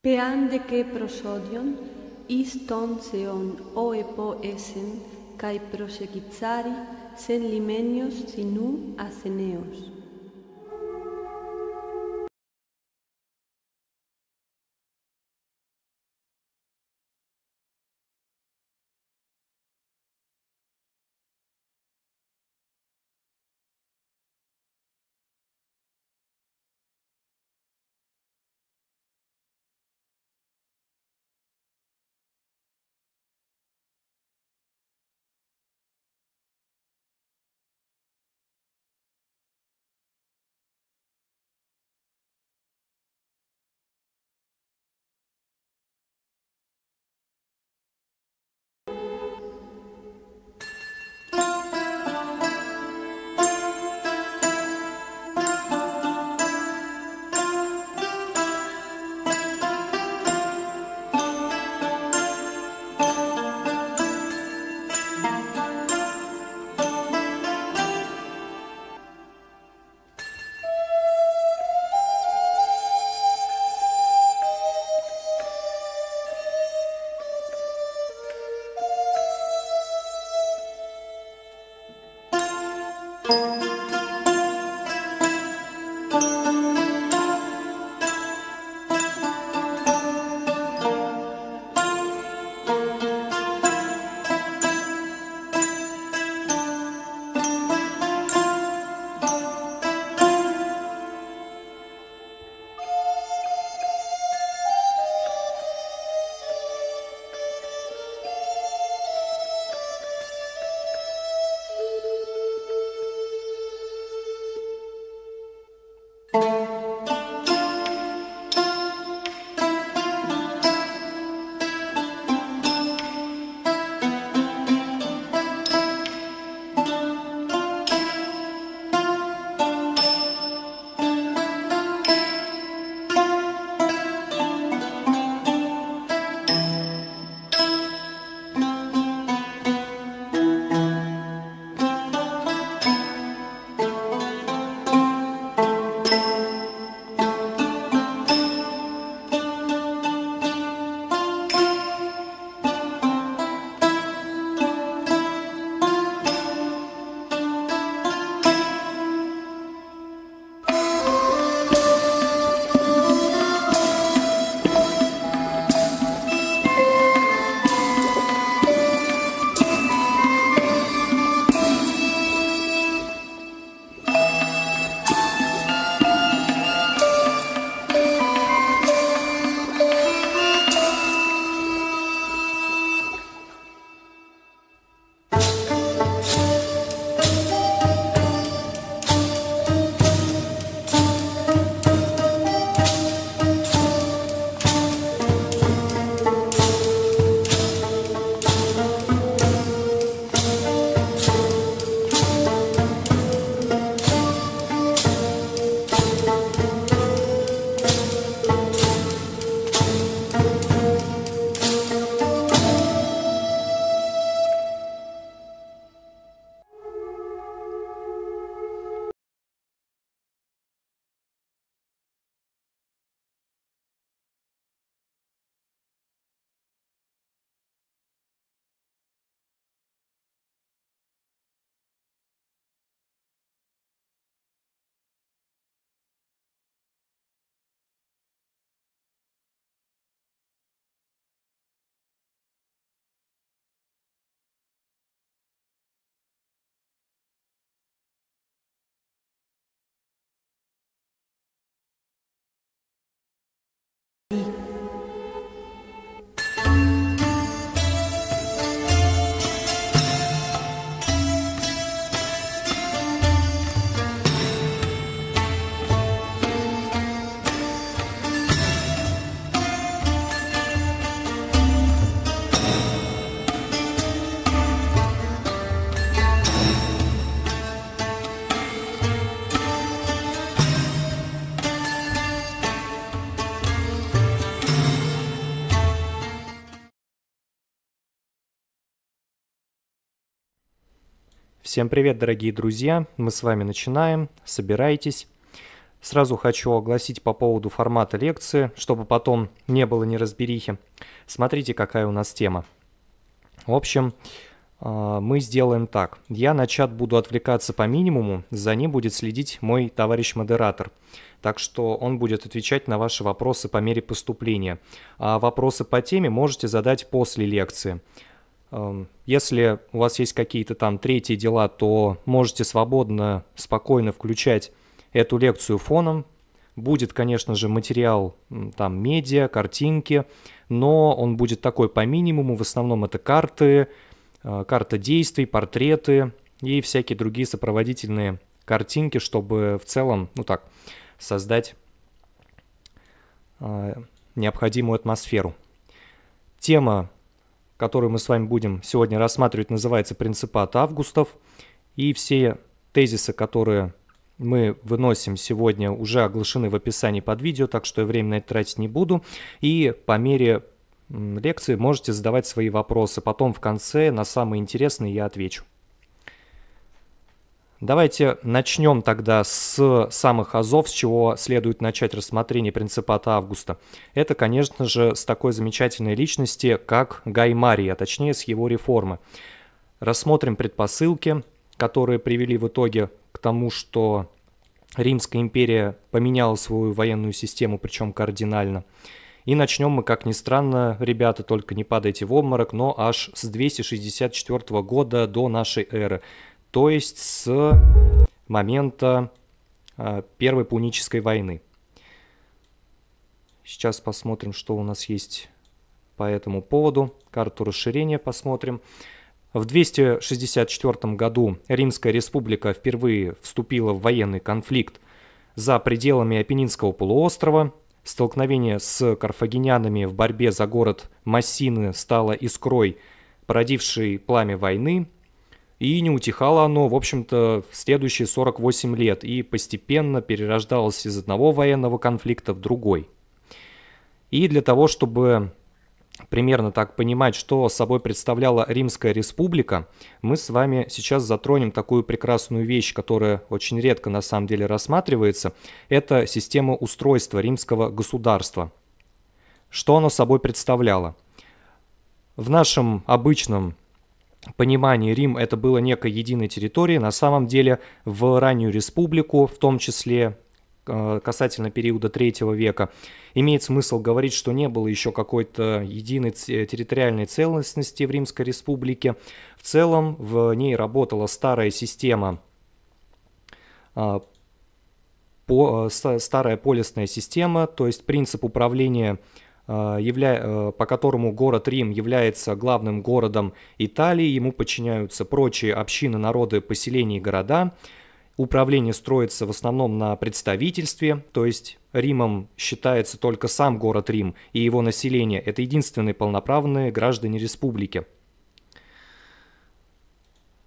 peande che prosodion iston seon oe po esen kai prosegizari sen limenios sinu aceneos. Всем привет, дорогие друзья! Мы с вами начинаем. Собирайтесь. Сразу хочу огласить по поводу формата лекции, чтобы потом не было неразберихи. Смотрите, какая у нас тема. В общем, а, мы сделаем так. Я на чат буду отвлекаться по минимуму, за ним будет следить мой товарищ-модератор. Так что он будет отвечать на ваши вопросы по мере поступления. А вопросы по теме можете задать после лекции. Если у вас есть какие-то там третьи дела, то можете свободно, спокойно включать эту лекцию фоном. Будет, конечно же, материал там медиа, картинки, но он будет такой по минимуму. В основном это карты, а, карта действий, портреты и всякие другие сопроводительные картинки, чтобы в целом, ну так, создать а, необходимую атмосферу. Тема который мы с вами будем сегодня рассматривать, называется «Принципат Августов». И все тезисы, которые мы выносим сегодня, уже оглашены в описании под видео, так что я время на это тратить не буду. И по мере лекции можете задавать свои вопросы. Потом в конце на самые интересные я отвечу. Давайте начнем тогда с самых азов, с чего следует начать рассмотрение принципата Августа. Это, конечно же, с такой замечательной личности, как Гай Марий, а точнее с его реформы. Рассмотрим предпосылки, которые привели в итоге к тому, что Римская империя поменяла свою военную систему, причем кардинально. И начнем мы, как ни странно, ребята, только не падайте в обморок, но аж с 264 года до нашей эры – то есть с момента э, Первой Пунической войны. Сейчас посмотрим, что у нас есть по этому поводу. Карту расширения посмотрим. В 264 году Римская республика впервые вступила в военный конфликт за пределами Апеннинского полуострова. Столкновение с карфагенянами в борьбе за город Массины стало искрой, породившей пламя войны, и не утихало оно, в общем-то, в следующие 48 лет и постепенно перерождалось из одного военного конфликта в другой. И для того, чтобы примерно так понимать, что собой представляла Римская Республика, мы с вами сейчас затронем такую прекрасную вещь, которая очень редко на самом деле рассматривается. Это система устройства римского государства. Что оно собой представляло? В нашем обычном понимании Рим это было некой единой территорией, на самом деле в раннюю республику, в том числе э, касательно периода третьего века, имеет смысл говорить, что не было еще какой-то единой э, территориальной целостности в Римской республике. В целом в ней работала старая система а, по, э, старая полисная система, то есть принцип управления а, явля... А, по которому город Рим является главным городом Италии, ему подчиняются прочие общины, народы, поселения и города. Управление строится в основном на представительстве, то есть Римом считается только сам город Рим и его население. Это единственные полноправные граждане республики.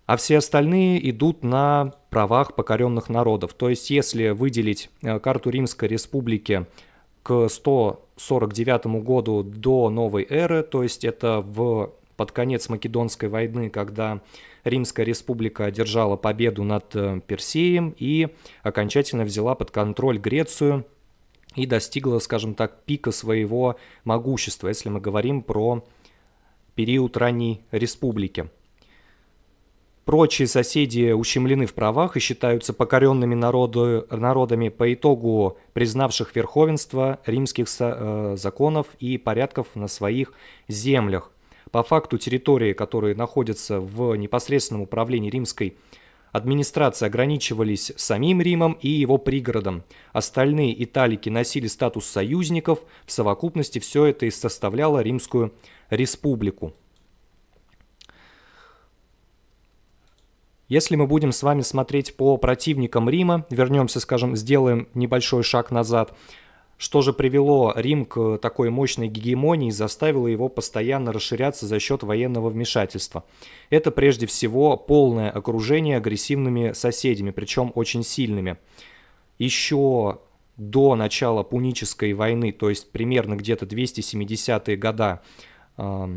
А все остальные идут на правах покоренных народов. То есть если выделить э, карту Римской республики – к 149 году до новой эры, то есть это в, под конец Македонской войны, когда Римская республика одержала победу над э, Персеем и окончательно взяла под контроль Грецию и достигла, скажем так, пика своего могущества, если мы говорим про период ранней республики. Прочие соседи ущемлены в правах и считаются покоренными народу, народами по итогу признавших верховенство римских э, законов и порядков на своих землях. По факту территории, которые находятся в непосредственном управлении римской администрации, ограничивались самим Римом и его пригородом. Остальные италики носили статус союзников, в совокупности все это и составляло Римскую республику. Если мы будем с вами смотреть по противникам Рима, вернемся, скажем, сделаем небольшой шаг назад, что же привело Рим к такой мощной гегемонии и заставило его постоянно расширяться за счет военного вмешательства. Это прежде всего полное окружение агрессивными соседями, причем очень сильными. Еще до начала Пунической войны, то есть примерно где-то 270-е года э,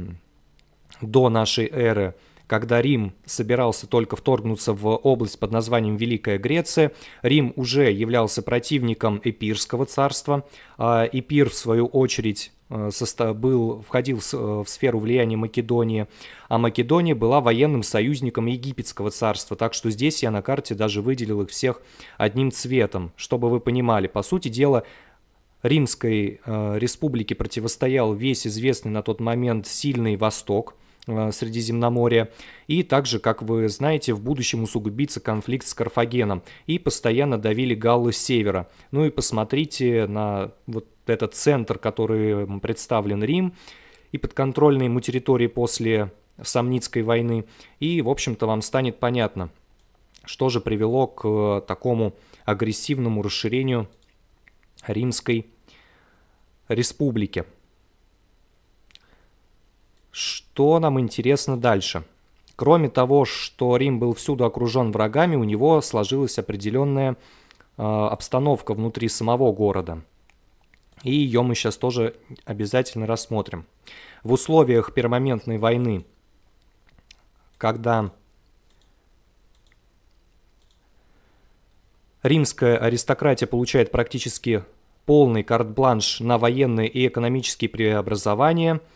до нашей эры, когда Рим собирался только вторгнуться в область под названием Великая Греция, Рим уже являлся противником Эпирского царства. А Эпир, в свою очередь, э, был, входил э, в сферу влияния Македонии, а Македония была военным союзником египетского царства, так что здесь я на карте даже выделил их всех одним цветом, чтобы вы понимали. По сути дела, Римской э, республике противостоял весь известный на тот момент сильный Восток – Э, Средиземноморья. И также, как вы знаете, в будущем усугубится конфликт с Карфагеном. И постоянно давили галлы с севера. Ну и посмотрите на вот этот центр, который представлен Рим, и подконтрольные ему территории после Сомницкой войны. И, в общем-то, вам станет понятно, что же привело к э, такому агрессивному расширению Римской республики. Что нам интересно дальше? Кроме того, что Рим был всюду окружен врагами, у него сложилась определенная э, обстановка внутри самого города. И ее мы сейчас тоже обязательно рассмотрим. В условиях пермоментной войны, когда римская аристократия получает практически полный карт-бланш на военные и экономические преобразования –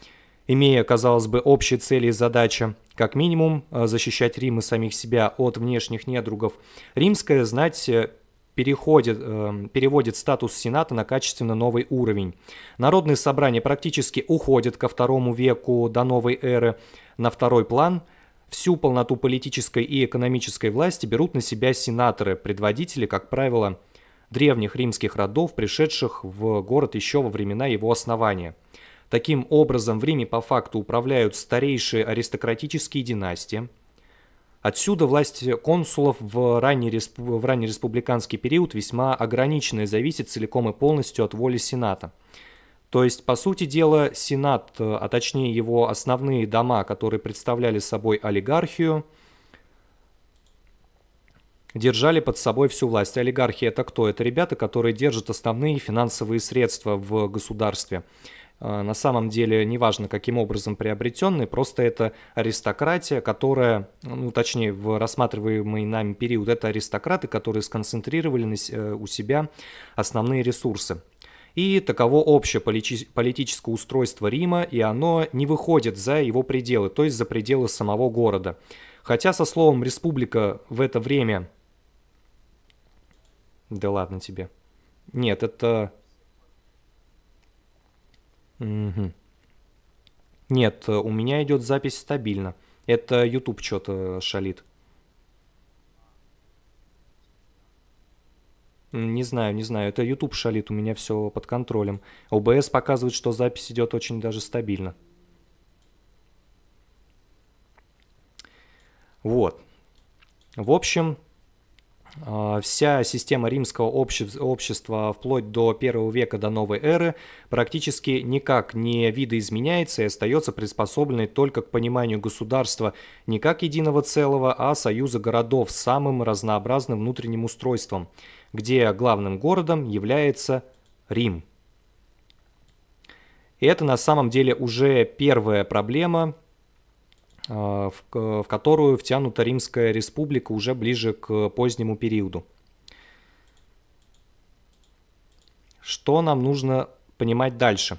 имея, казалось бы, общие цели и задачи, как минимум э, защищать Рим и самих себя от внешних недругов, римская знать э, переходит, эм, переводит статус Сената на качественно новый уровень. Народные собрания практически уходят ко второму веку до новой эры на второй план. Всю полноту политической и экономической власти берут на себя сенаторы, предводители, как правило, древних римских родов, пришедших в город еще во времена его основания – Таким образом, в Риме по факту управляют старейшие аристократические династии. Отсюда власть консулов в ранний, респ... в ранний республиканский период весьма ограниченная, зависит целиком и полностью от воли Сената. То есть, по сути дела, Сенат, а точнее его основные дома, которые представляли собой олигархию, держали под собой всю власть. Олигархия – это кто? Это ребята, которые держат основные финансовые средства в государстве. А, на самом деле неважно, каким образом приобретенный, просто это аристократия, которая, ну точнее, в рассматриваемый нами период, это аристократы, которые сконцентрировали э, у себя основные ресурсы. И таково общее политическое устройство Рима, и оно не выходит за его пределы, то есть за пределы самого города. Хотя со словом «республика» в это время... Да ладно тебе. Нет, это Мгм. Нет, у меня идет запись стабильно. Это YouTube что-то шалит. Не знаю, не знаю. Это YouTube шалит, у меня все под контролем. OBS показывает, что запись идет очень даже стабильно. Вот. В общем, а, вся система римского общества вплоть до первого века до новой эры практически никак не видоизменяется и остается приспособленной только к пониманию государства не как единого целого, а союза городов с самым разнообразным внутренним устройством, где главным городом является Рим. И это на самом деле уже первая проблема – а, в, в которую втянута Римская республика уже ближе к позднему периоду. Что нам нужно понимать дальше?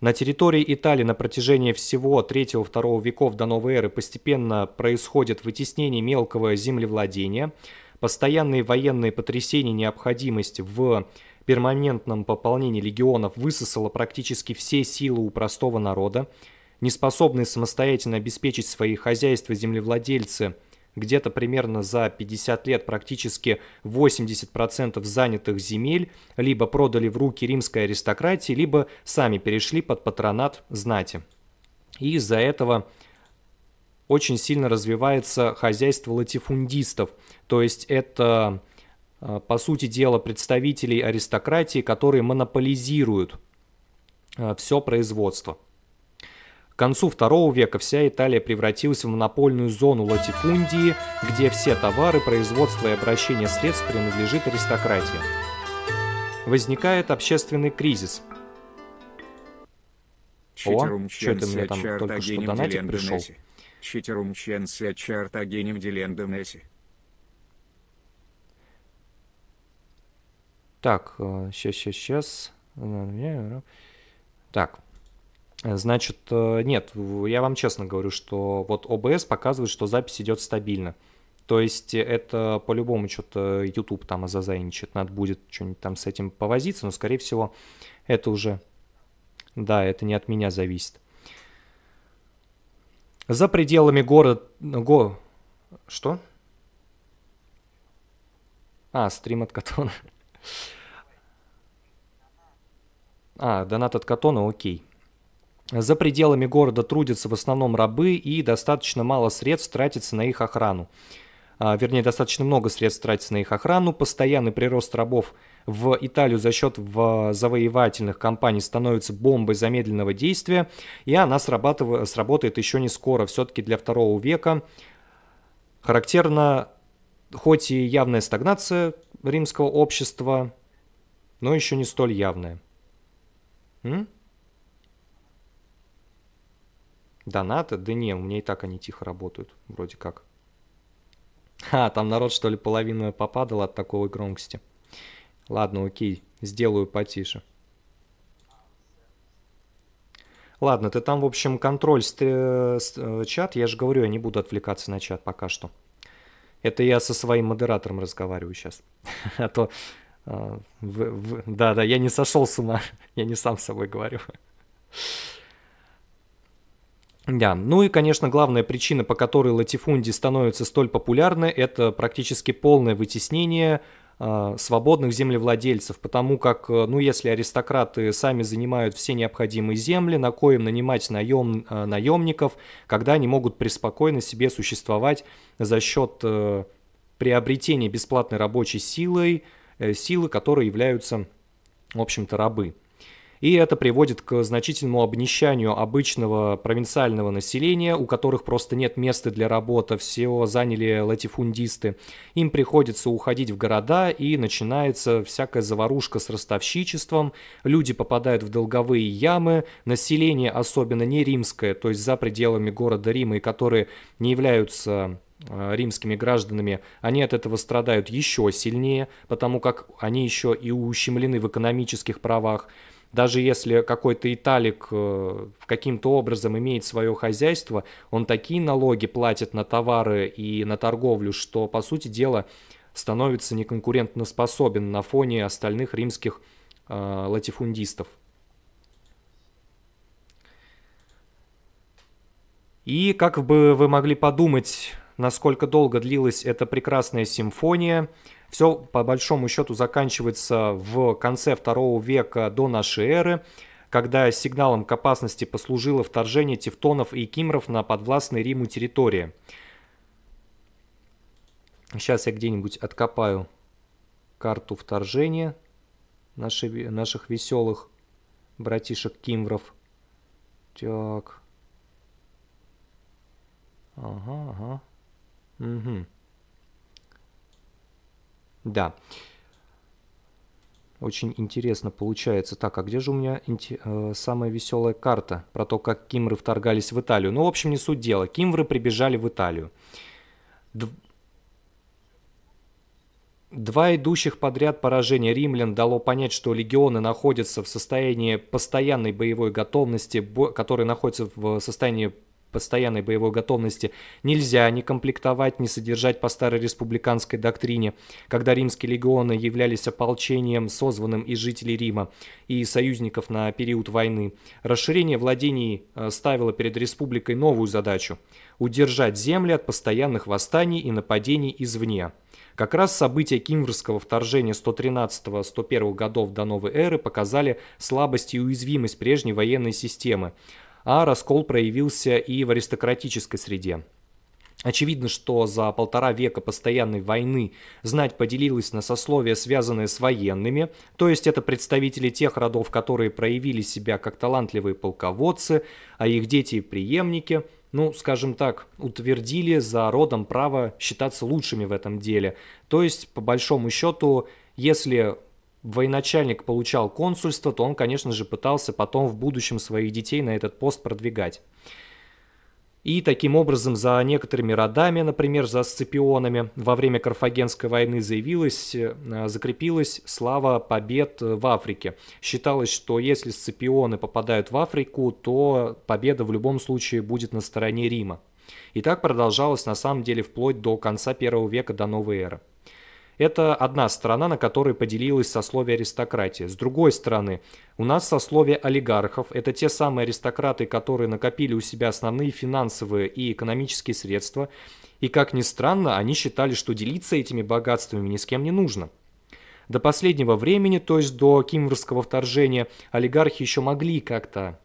На территории Италии на протяжении всего 3-2 веков до новой эры постепенно происходит вытеснение мелкого землевладения, постоянные военные потрясения, необходимость в перманентном пополнении легионов высосала практически все силы у простого народа, Неспособные самостоятельно обеспечить свои хозяйства землевладельцы. Где-то примерно за 50 лет практически 80% занятых земель либо продали в руки римской аристократии, либо сами перешли под патронат знати. И из-за этого очень сильно развивается хозяйство латифундистов, то есть это, э, по сути дела, представителей аристократии, которые монополизируют э, все производство концу второго века вся Италия превратилась в монопольную зону латифундии, где все товары, производство и обращение средств принадлежит аристократии. Возникает общественный кризис. О, что это мне там только что донатик пришел? Так, сейчас, э, сейчас, сейчас. Э, э, так, Значит, э, нет, я вам честно говорю, что вот OBS показывает, что запись идет стабильно. То есть э, это по-любому что-то YouTube там озазайничает, надо будет что-нибудь там с этим повозиться, но, скорее всего, это уже, да, это не от меня зависит. За пределами города... Го... Что? А, стрим от Катона. А, донат от Катона, окей. За пределами города трудятся в основном рабы и достаточно мало средств тратится на их охрану. А, вернее, достаточно много средств тратится на их охрану. Постоянный прирост рабов в Италию за счет завоевательных компаний становится бомбой замедленного действия, и она сработает еще не скоро. Все-таки для второго века характерно хоть и явная стагнация римского общества, но еще не столь явная. М? Донаты, Да не, у меня и так они тихо работают, вроде как. А, там народ, что ли, половину попадал от такой громкости. Ладно, окей, сделаю потише. Ладно, ты там, в общем, контроль э, э, чат. Я же говорю, я не буду отвлекаться на чат пока что. Это я со своим модератором разговариваю сейчас. А то... Да-да, э, я не сошел с ума. Я не сам с собой говорю. Да, ну и, конечно, главная причина, по которой латифунди становятся столь популярны, это практически полное вытеснение а, свободных землевладельцев, потому как, э, ну, если аристократы сами занимают все необходимые земли, на коем нанимать наем, э, наемников, когда они могут преспокойно себе существовать за счет э, приобретения бесплатной рабочей силой, э, силы, которые являются, в общем-то, рабы и это приводит к значительному обнищанию обычного провинциального населения, у которых просто нет места для работы, все заняли латифундисты. Им приходится уходить в города, и начинается всякая заварушка с ростовщичеством, люди попадают в долговые ямы, население особенно не римское, то есть за пределами города Рима, и которые не являются э, римскими гражданами, они от этого страдают еще сильнее, потому как они еще и ущемлены в экономических правах. Даже если какой-то италик э, каким-то образом имеет свое хозяйство, он такие налоги платит на товары и на торговлю, что, по сути дела, становится неконкурентно способен на фоне остальных римских э, латифундистов. И как бы вы могли подумать, насколько долго длилась эта прекрасная симфония – все, по большому счету, заканчивается в конце второго века до нашей эры, когда сигналом к опасности послужило вторжение тевтонов и кимров на подвластные Риму территории. Сейчас я где-нибудь откопаю карту вторжения наши, наших веселых братишек кимвров. Так. Ага, ага. Угу. Да. Очень интересно получается. Так, а где же у меня э, самая веселая карта про то, как кимры вторгались в Италию? Ну, в общем, не суть дела. Кимры прибежали в Италию. Д... Два идущих подряд поражения римлян дало понять, что легионы находятся в состоянии постоянной боевой готовности, бо... которые находятся в э, состоянии постоянной боевой готовности нельзя ни комплектовать, ни содержать по старой республиканской доктрине, когда римские легионы являлись ополчением, созванным из жителей Рима и союзников на период войны. Расширение владений э, ставило перед республикой новую задачу – удержать земли от постоянных восстаний и нападений извне. Как раз события кимврского вторжения 113-101 годов до новой эры показали слабость и уязвимость прежней военной системы а раскол проявился и в аристократической среде. Очевидно, что за полтора века постоянной войны знать поделилась на сословия, связанные с военными, то есть это представители тех родов, которые проявили себя как талантливые полководцы, а их дети и преемники, ну, скажем так, утвердили за родом право считаться лучшими в этом деле. То есть, по большому счету, если военачальник получал консульство, то он, конечно же, пытался потом в будущем своих детей на этот пост продвигать. И таким образом за некоторыми родами, например, за Сципионами, во время Карфагенской войны заявилась, э, закрепилась слава побед э, в Африке. Считалось, что если Сципионы попадают в Африку, то победа в любом случае будет на стороне Рима. И так продолжалось на самом деле вплоть до конца первого века до новой эры. Это одна сторона, на которой поделилось сословие аристократии. С другой стороны, у нас сословие олигархов – это те самые аристократы, которые накопили у себя основные финансовые и экономические средства, и, как ни странно, они считали, что делиться этими богатствами ни с кем не нужно. До последнего времени, то есть до кимврского вторжения, олигархи еще могли как-то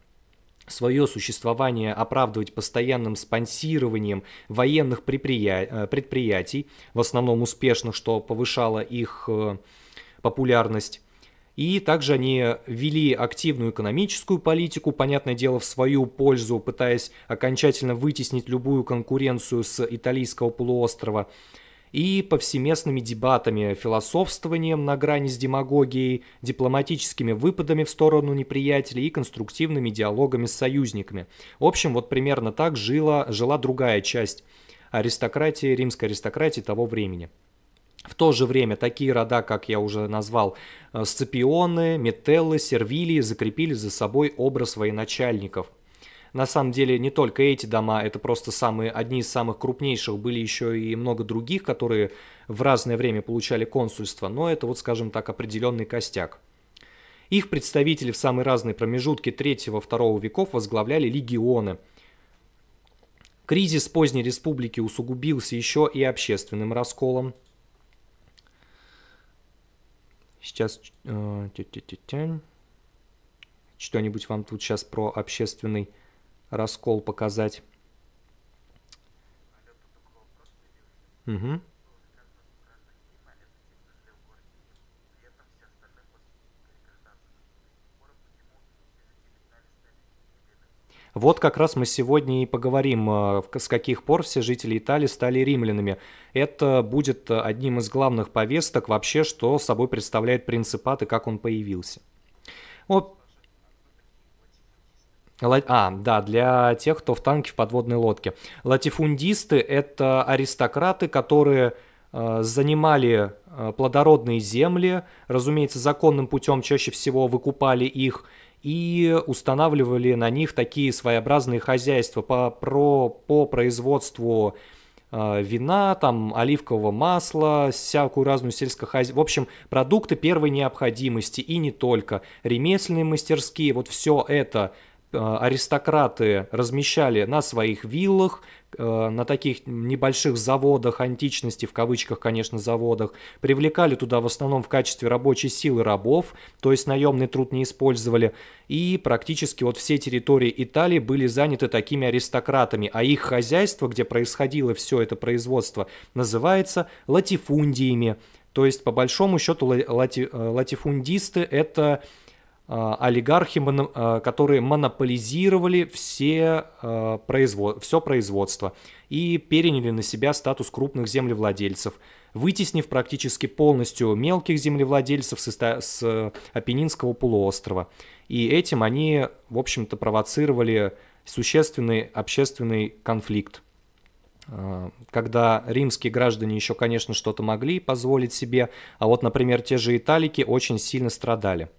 свое существование оправдывать постоянным спонсированием военных э, предприятий, в основном успешных, что повышало их э, популярность. И также они вели активную экономическую политику, понятное дело, в свою пользу, пытаясь окончательно вытеснить любую конкуренцию с итальянского полуострова и повсеместными дебатами, философствованием на грани с демагогией, дипломатическими выпадами в сторону неприятелей и конструктивными диалогами с союзниками. В общем, вот примерно так жила, жила другая часть аристократии, римской аристократии того времени. В то же время такие рода, как я уже назвал, э, Сципионы, Метеллы, Сервилии закрепили за собой образ военачальников – на самом деле не только эти дома, это просто самые, одни из самых крупнейших, были еще и много других, которые в разное время получали консульство, но это вот, скажем так, определенный костяк. Их представители в самые разные промежутки 3-2 веков возглавляли легионы. Кризис поздней республики усугубился еще и общественным расколом. Сейчас... Э, Что-нибудь вам тут сейчас про общественный раскол показать. Угу. Вот как раз мы сегодня и поговорим, э, с каких пор все жители Италии стали римлянами. Это будет э, одним из главных повесток вообще, что собой представляет принципат и как он появился. Вот а, да, для тех, кто в танке в подводной лодке. Латифундисты – это аристократы, которые э, занимали э, плодородные земли, разумеется, законным путем чаще всего выкупали их и устанавливали на них такие своеобразные хозяйства по, про, по производству э, вина, там, оливкового масла, всякую разную сельскохозяйственную, в общем, продукты первой необходимости и не только, ремесленные мастерские, вот все это – Э, аристократы размещали на своих виллах, э, на таких небольших заводах античности, в кавычках, конечно, заводах, привлекали туда в основном в качестве рабочей силы рабов, то есть наемный труд не использовали, и практически вот все территории Италии были заняты такими аристократами, а их хозяйство, где происходило все это производство, называется латифундиями, то есть по большому счету лати э, латифундисты это Э, олигархи, э, которые монополизировали все, э, все производство и переняли на себя статус крупных землевладельцев, вытеснив практически полностью мелких землевладельцев с Апеннинского полуострова. И этим они, в общем-то, провоцировали существенный общественный конфликт. Когда римские граждане еще, конечно, что-то могли позволить себе, а вот, например, те же италики очень сильно страдали –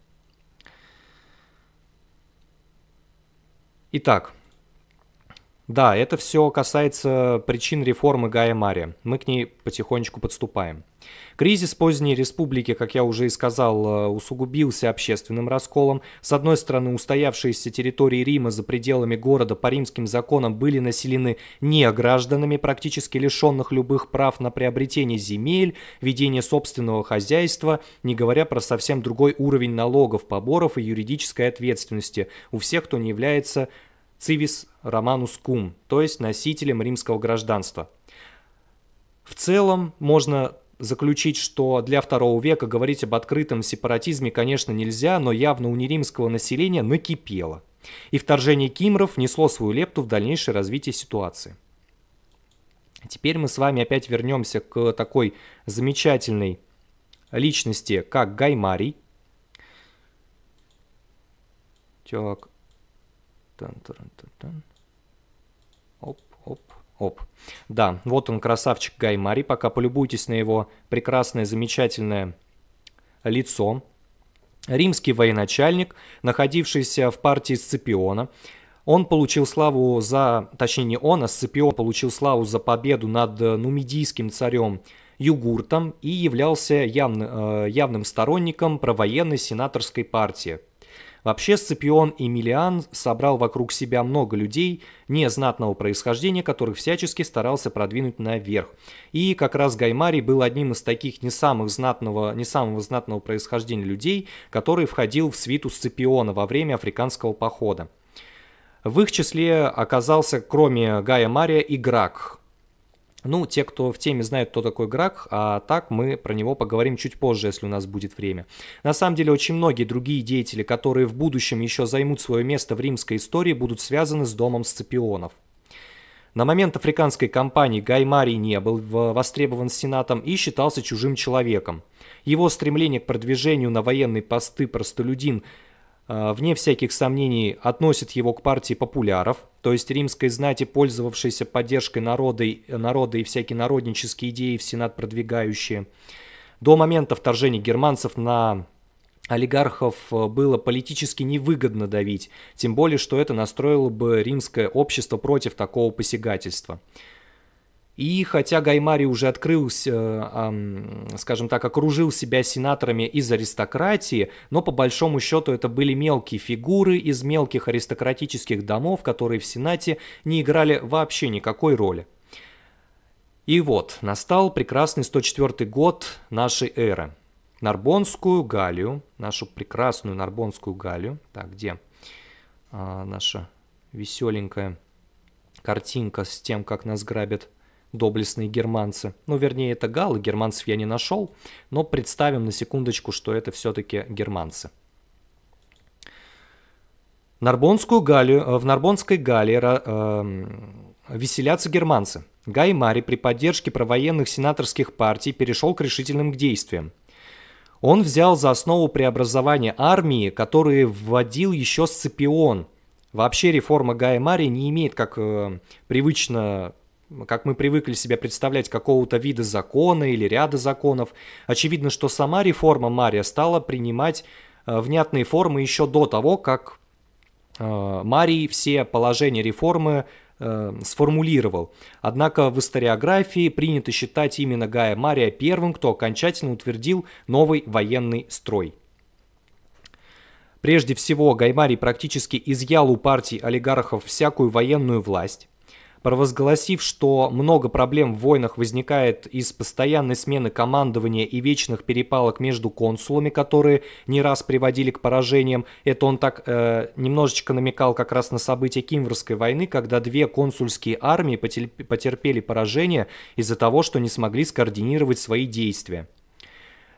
Итак, да, это все касается причин реформы Гая Мария. Мы к ней потихонечку подступаем. Кризис поздней республики, как я уже и сказал, э, усугубился общественным расколом. С одной стороны, устоявшиеся территории Рима за пределами города по римским законам были населены не гражданами, практически лишенных любых прав на приобретение земель, ведение собственного хозяйства, не говоря про совсем другой уровень налогов, поборов и юридической ответственности у всех, кто не является civis romanus cum, то есть носителем римского гражданства. В целом можно заключить, что для второго века говорить об открытом сепаратизме, конечно, нельзя, но явно у неримского населения накипело. И вторжение кимров несло свою лепту в дальнейшее развитие ситуации. Теперь мы с вами опять вернемся к такой замечательной личности, как Гаймарий. Так, Тан -тан -тан оп, оп, оп. Да, вот он, красавчик Гай Мари. Пока полюбуйтесь на его прекрасное, замечательное лицо. Римский военачальник, находившийся в партии Сципиона. Он получил славу за, точнее не он, а Сципион получил славу за победу над э, нумидийским царем Югуртом и являлся явно, э, явным сторонником провоенной сенаторской партии. Вообще Сципион Эмилиан собрал вокруг себя много людей незнатного происхождения, которых всячески старался продвинуть наверх. И как раз Гаймарий был одним из таких не, самых знатного, не самого знатного происхождения людей, который входил в свиту Сципиона во время африканского похода. В их числе оказался, кроме Гая Мария, и Грак, ну, те, кто в теме, знают, кто такой Грак, а так мы про него поговорим чуть позже, если у нас будет время. На самом деле, очень многие другие деятели, которые в будущем еще займут свое место в римской истории, будут связаны с домом Сципионов. На момент африканской кампании Гай Марий не был востребован Сенатом и считался чужим человеком. Его стремление к продвижению на военные посты простолюдин – Э, вне всяких сомнений, относит его к партии популяров, то есть римской знати, пользовавшейся поддержкой народа, народа и всякие народнические идеи в Сенат продвигающие. До момента вторжения германцев на олигархов э, было политически невыгодно давить, тем более, что это настроило бы римское общество против такого посягательства. И хотя Гаймари уже открылся, скажем так, окружил себя сенаторами из аристократии, но по большому счету это были мелкие фигуры из мелких аристократических домов, которые в Сенате не играли вообще никакой роли. И вот, настал прекрасный 104 год нашей эры. Нарбонскую Галию, нашу прекрасную Нарбонскую Галию, так, где а, наша веселенькая картинка с тем, как нас грабят доблестные германцы. Ну, вернее, это галы, германцев я не нашел, но представим на секундочку, что это все-таки германцы. Нарбонскую Галию, э, в Нарбонской Галлии э, эм, веселятся германцы. Гай Мари при поддержке провоенных сенаторских партий перешел к решительным действиям. Он взял за основу преобразование армии, которые вводил еще Сципион. Вообще реформа Гая Мария не имеет, как э, привычно как мы привыкли себе представлять какого-то вида закона или ряда законов. Очевидно, что сама реформа Мария стала принимать э, внятные формы еще до того, как э, Марий все положения реформы э, сформулировал. Однако в историографии принято считать именно Гая Мария первым, кто окончательно утвердил новый военный строй. Прежде всего, Гаймарий практически изъял у партий олигархов всякую военную власть провозгласив, что много проблем в войнах возникает из постоянной смены командования и вечных перепалок между консулами, которые не раз приводили к поражениям. Это он так э, немножечко намекал как раз на события Кимврской войны, когда две консульские армии потерпели поражение из-за того, что не смогли скоординировать свои действия.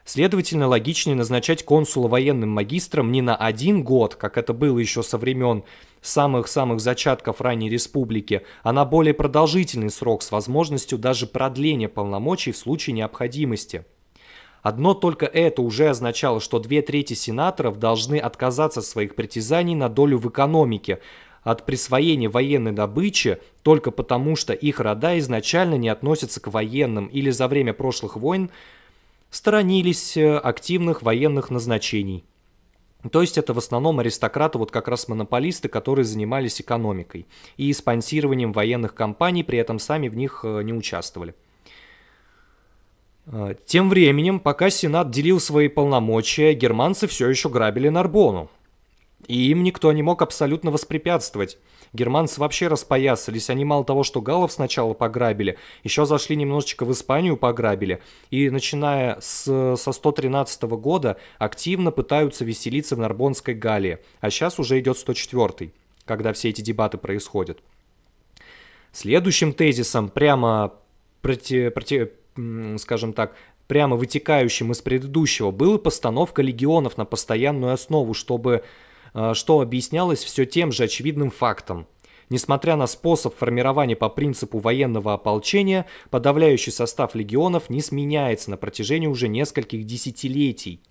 Следовательно, логичнее назначать консула военным магистром не на один год, как это было еще со времен самых-самых зачатков ранней республики, а на более продолжительный срок с возможностью даже продления полномочий в случае необходимости. Одно только это уже означало, что две трети сенаторов должны отказаться от своих притязаний на долю в экономике, от присвоения военной добычи только потому, что их рода изначально не относятся к военным или за время прошлых войн сторонились э, активных военных назначений. То есть это в основном аристократы, вот как раз монополисты, которые занимались экономикой и спонсированием военных компаний, при этом сами в них э, не участвовали. Э, тем временем, пока Сенат делил свои полномочия, германцы все еще грабили Нарбону. И им никто не мог абсолютно воспрепятствовать. Германцы вообще распоясались. Они мало того, что галов сначала пограбили, еще зашли немножечко в Испанию пограбили. И начиная с, со 113 года активно пытаются веселиться в Нарбонской Галлии. А сейчас уже идет 104 когда все эти дебаты происходят. Следующим тезисом, прямо проти, проти, скажем так, прямо вытекающим из предыдущего, была постановка легионов на постоянную основу, чтобы Э, что объяснялось все тем же очевидным фактом. Несмотря на способ формирования по принципу военного ополчения, подавляющий состав легионов не сменяется на протяжении уже нескольких десятилетий.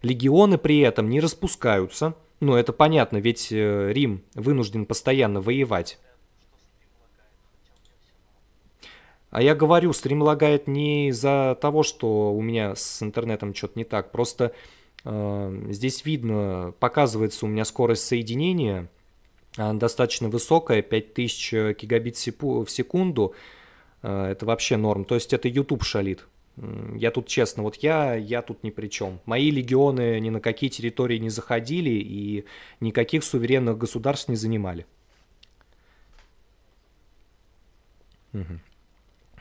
Легионы при этом не распускаются, но ну, это понятно, ведь э, Рим вынужден постоянно воевать. А я говорю, стрим лагает не из-за того, что у меня с интернетом что-то не так. Просто Эм, здесь видно, показывается у меня скорость соединения, достаточно высокая, 5000 гигабит в секунду. Э, это вообще норм. То есть это YouTube шалит. Я тут честно, вот я, я тут ни при чем. Мои легионы ни на какие территории не заходили и никаких суверенных государств не занимали. Угу.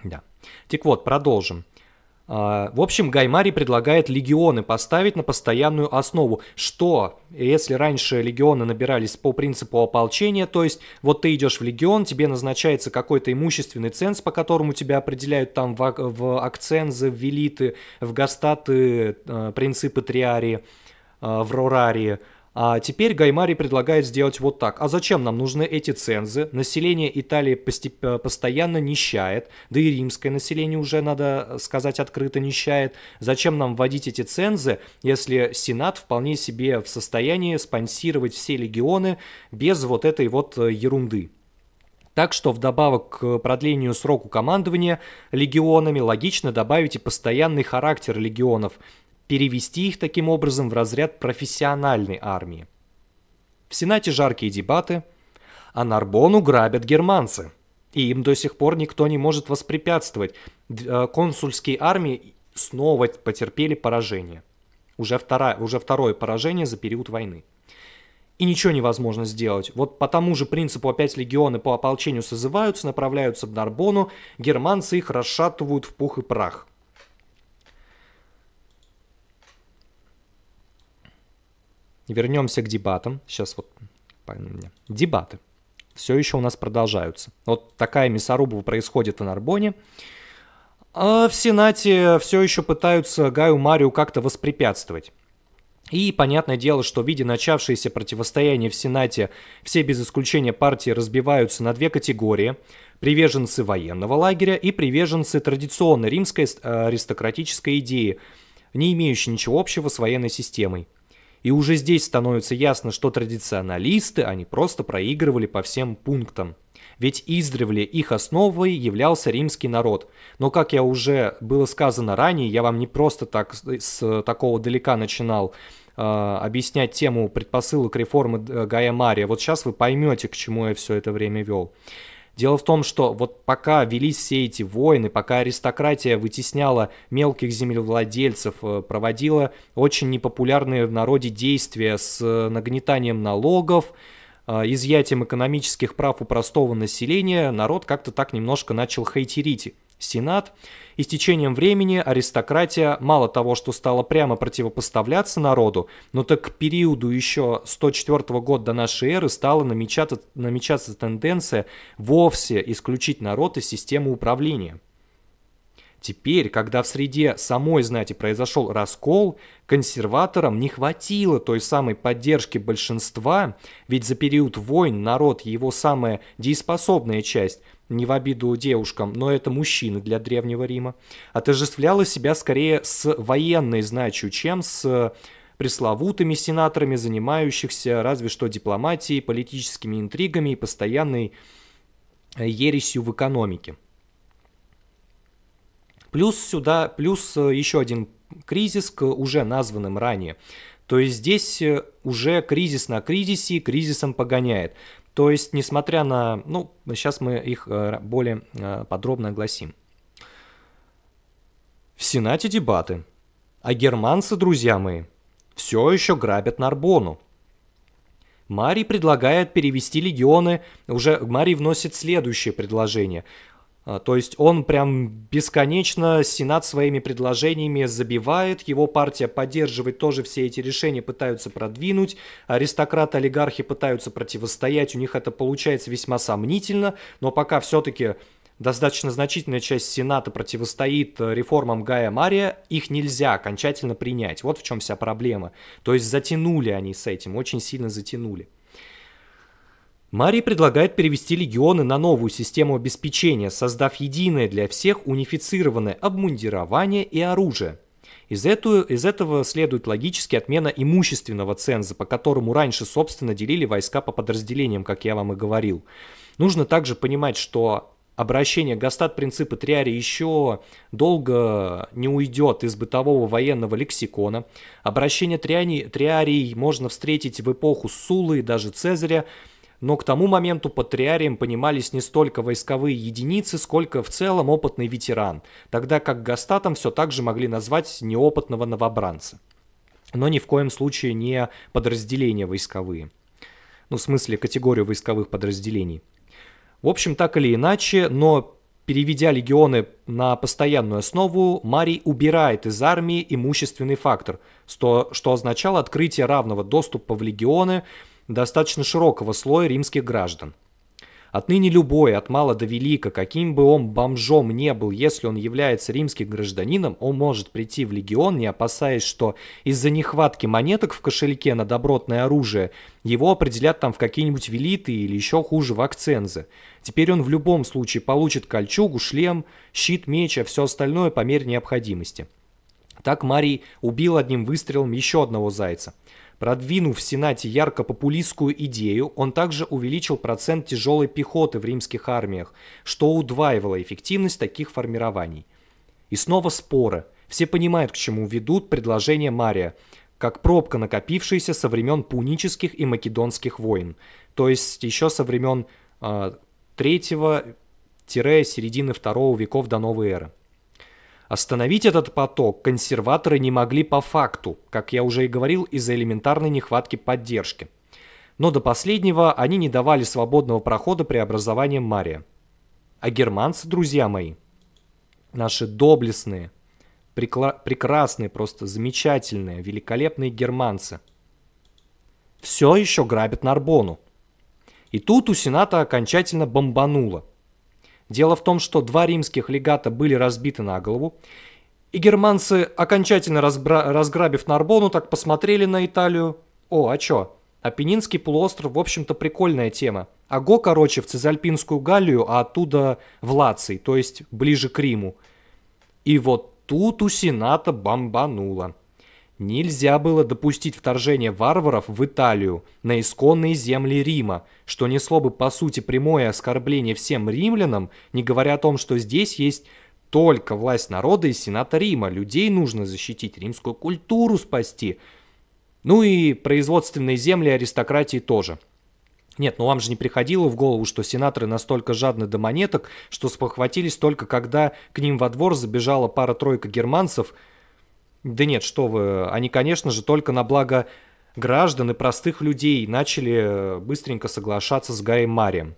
Да. Так вот, продолжим. А, в общем, Гаймари предлагает легионы поставить на постоянную основу, что, если раньше легионы набирались по принципу ополчения, то есть вот ты идешь в легион, тебе назначается какой-то имущественный ценз, по которому тебя определяют там в, в акцензы, в велиты, в гастаты, э, принципы триарии, э, в рорарии – а теперь Гаймари предлагает сделать вот так. А зачем нам нужны эти цензы? Население Италии э, постоянно нищает, да и римское население уже, надо э, сказать, открыто нищает. Зачем нам вводить эти цензы, если Сенат вполне себе в состоянии спонсировать все легионы без вот этой вот э, ерунды? Так что вдобавок к продлению сроку командования легионами логично добавить и постоянный характер легионов, перевести их таким образом в разряд профессиональной армии. В Сенате жаркие дебаты, а Нарбону грабят германцы. И им до сих пор никто не может воспрепятствовать. Э, консульские армии снова потерпели поражение. Уже, вторая, уже второе поражение за период войны. И ничего невозможно сделать. Вот по тому же принципу опять легионы по ополчению созываются, направляются в Нарбону, германцы их расшатывают в пух и прах. Вернемся к дебатам. Сейчас вот дебаты все еще у нас продолжаются. Вот такая мясоруба происходит в Нарбоне. А в Сенате все еще пытаются Гаю Марию как-то воспрепятствовать. И понятное дело, что виде начавшееся противостояние в Сенате, все без исключения партии разбиваются на две категории – приверженцы военного лагеря и приверженцы традиционной римской э, аристократической идеи, не имеющей ничего общего с военной системой. И уже здесь становится ясно, что традиционалисты, они просто проигрывали по всем пунктам. Ведь издревле их основой являлся римский народ. Но, как я уже было сказано ранее, я вам не просто так с такого далека начинал э, объяснять тему предпосылок реформы э, Гая Мария. Вот сейчас вы поймете, к чему я все это время вел. Дело в том, что вот пока велись все эти войны, пока аристократия вытесняла мелких землевладельцев, э, проводила очень непопулярные в народе действия с э, нагнетанием налогов, э, изъятием экономических прав у простого населения, народ как-то так немножко начал хейтерить Сенат, и с течением времени аристократия мало того, что стала прямо противопоставляться народу, но так к периоду еще 104 года до нашей эры стала намечаться, намечаться тенденция вовсе исключить народ из системы управления. Теперь, когда в среде самой знати произошел раскол, консерваторам не хватило той самой поддержки большинства, ведь за период войн народ, его самая дееспособная часть – не в обиду девушкам, но это мужчины для Древнего Рима, отождествляла себя скорее с военной значью, чем с пресловутыми сенаторами, занимающихся разве что дипломатией, политическими интригами и постоянной э, ересью в экономике. Плюс сюда, плюс э, еще один кризис к уже названным ранее. То есть здесь э, уже кризис на кризисе кризисом погоняет. То есть, несмотря на... Ну, сейчас мы их э, более э, подробно огласим. В Сенате дебаты. А германцы, друзья мои, все еще грабят Нарбону. Мари предлагает перевести легионы, уже Мари вносит следующее предложение. А, то есть он прям бесконечно Сенат своими предложениями забивает, его партия поддерживает тоже все эти решения, пытаются продвинуть, аристократы-олигархи пытаются противостоять, у них это получается весьма сомнительно, но пока все-таки достаточно значительная часть Сената противостоит э, реформам Гая Мария, их нельзя окончательно принять. Вот в чем вся проблема. То есть затянули они с этим, очень сильно затянули. Мари предлагает перевести легионы на новую систему обеспечения, создав единое для всех унифицированное обмундирование и оружие. Из, эту, из этого следует логически отмена имущественного ценза, по которому раньше, собственно, делили войска по подразделениям, как я вам и говорил. Нужно также понимать, что обращение Гастат принципы Триари еще долго не уйдет из бытового военного лексикона. Обращение Триани, Триарий можно встретить в эпоху Сулы и даже Цезаря, но к тому моменту под триарием понимались не столько войсковые единицы, сколько в целом опытный ветеран, тогда как гастатом все так же могли назвать неопытного новобранца. Но ни в коем случае не подразделения войсковые. Ну, в смысле, категорию войсковых подразделений. В общем, так или иначе, но переведя легионы на постоянную основу, Марий убирает из армии имущественный фактор, что, что означало открытие равного доступа в легионы – достаточно широкого слоя римских граждан. Отныне любой, от мала до велика, каким бы он бомжом не был, если он является римским гражданином, он может прийти в легион, не опасаясь, что из-за нехватки монеток в кошельке на добротное оружие его определят там в какие-нибудь велиты или еще хуже в акцензы. Теперь он в любом случае получит кольчугу, шлем, щит, меч, а все остальное по мере необходимости. Так Марий убил одним выстрелом еще одного зайца – Продвинув в Сенате ярко-популистскую идею, он также увеличил процент тяжелой пехоты в римских армиях, что удваивало эффективность таких формирований. И снова споры. Все понимают, к чему ведут предложения Мария, как пробка, накопившаяся со времен пунических и македонских войн, то есть еще со времен э, 3-середины 2 веков до новой эры. Остановить этот поток консерваторы не могли по факту, как я уже и говорил, из-за элементарной нехватки поддержки. Но до последнего они не давали свободного прохода преобразованием Мария. А германцы, друзья мои, наши доблестные, прекла- прекрасные, просто замечательные, великолепные германцы, все еще грабят Нарбону. И тут у Сената окончательно бомбануло – Дело в том, что два римских легата были разбиты на голову, и германцы, окончательно разбра... разграбив Нарбону, так посмотрели на Италию. О, а чё? Апеннинский полуостров, в общем-то, прикольная тема. Аго, короче, в Цезальпинскую Галлию, а оттуда в Лаций, то есть ближе к Риму. И вот тут у Сената бомбануло. Нельзя было допустить вторжение варваров в Италию, на исконные земли Рима, что несло бы по сути прямое оскорбление всем римлянам, не говоря о том, что здесь есть только власть народа и сената Рима, людей нужно защитить, римскую культуру спасти, ну и производственные земли аристократии тоже. Нет, ну вам же не приходило в голову, что сенаторы настолько жадны до монеток, что спохватились только когда к ним во двор забежала пара-тройка германцев – да нет, что вы, они, конечно же, только на благо граждан и простых людей начали э, быстренько соглашаться с Гаем Мари.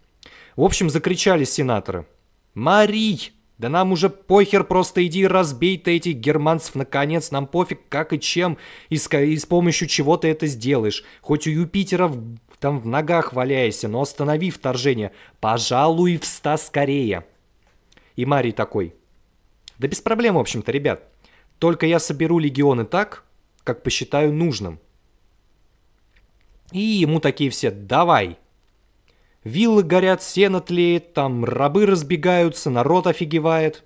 В общем, закричали сенаторы. «Марий! Да нам уже похер, просто иди разбей ты этих германцев, наконец, нам пофиг как и чем, и с, и с помощью чего ты это сделаешь. Хоть у Юпитера в, там в ногах валяйся, но останови вторжение. Пожалуй, вста скорее!» И Марий такой. «Да без проблем, в общем-то, ребят». Только я соберу легионы так, как посчитаю нужным. И ему такие все «давай». Виллы горят, сено тлеет, там рабы разбегаются, народ офигевает.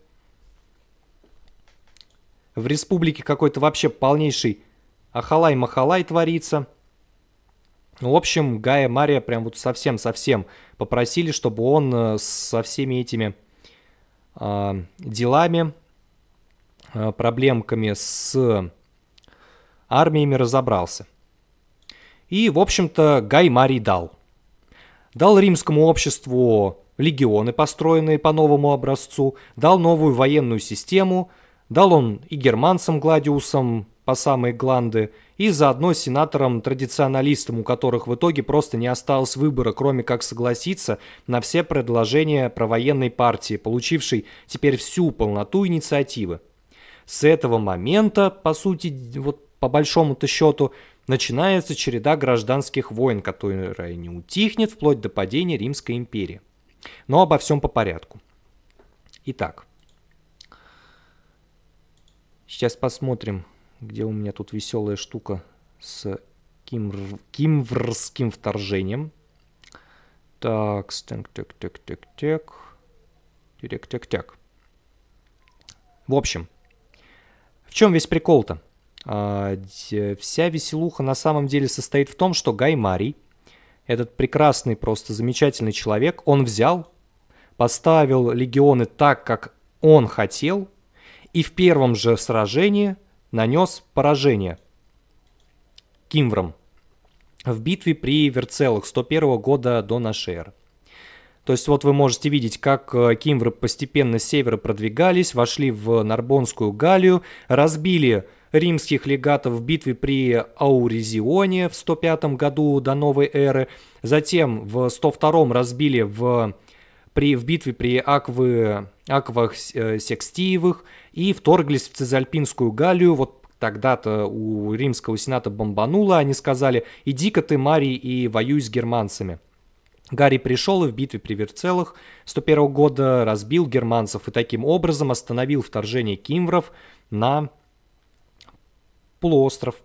В республике какой-то вообще полнейший ахалай-махалай творится. Ну, в общем, Гая Мария прям вот совсем-совсем попросили, чтобы он э, со всеми этими э, делами Э, проблемками с армиями разобрался. И, в общем-то, Гай Марий дал. Дал римскому обществу легионы, построенные по новому образцу, дал новую военную систему, дал он и германцам Гладиусам по самые гланды, и заодно сенаторам-традиционалистам, у которых в итоге просто не осталось выбора, кроме как согласиться на все предложения про военной партии, получившей теперь всю полноту инициативы. С этого момента, по сути, вот по большому-то счету, начинается череда гражданских войн, которая не утихнет вплоть до падения Римской империи. Но обо всем по порядку. Итак, сейчас посмотрим, где у меня тут веселая штука с кимр... кимврским вторжением. Так, так, так, так, так, так. Так, так, так. В общем, в чем весь прикол-то? А, э, вся веселуха на самом деле состоит в том, что Гай Марий, этот прекрасный, просто замечательный человек, он взял, поставил легионы так, как он хотел, и в первом же сражении нанес поражение Кимврам в битве при Верцелах 101 года до нашей эры. То есть вот вы можете видеть, как э, кимвры постепенно с севера продвигались, вошли в Нарбонскую Галлию, разбили римских легатов в битве при Ауризионе в 105 году до новой эры, затем в 102 разбили в, при, в битве при Аквы, Аквах э, Секстиевых и вторглись в Цезальпинскую Галлию, вот тогда-то у римского сената бомбануло, они сказали «иди-ка ты, Марий, и воюй с германцами». Гарри пришел и в битве при Верцелах 101 года разбил германцев и таким образом остановил вторжение кимвров на полуостров.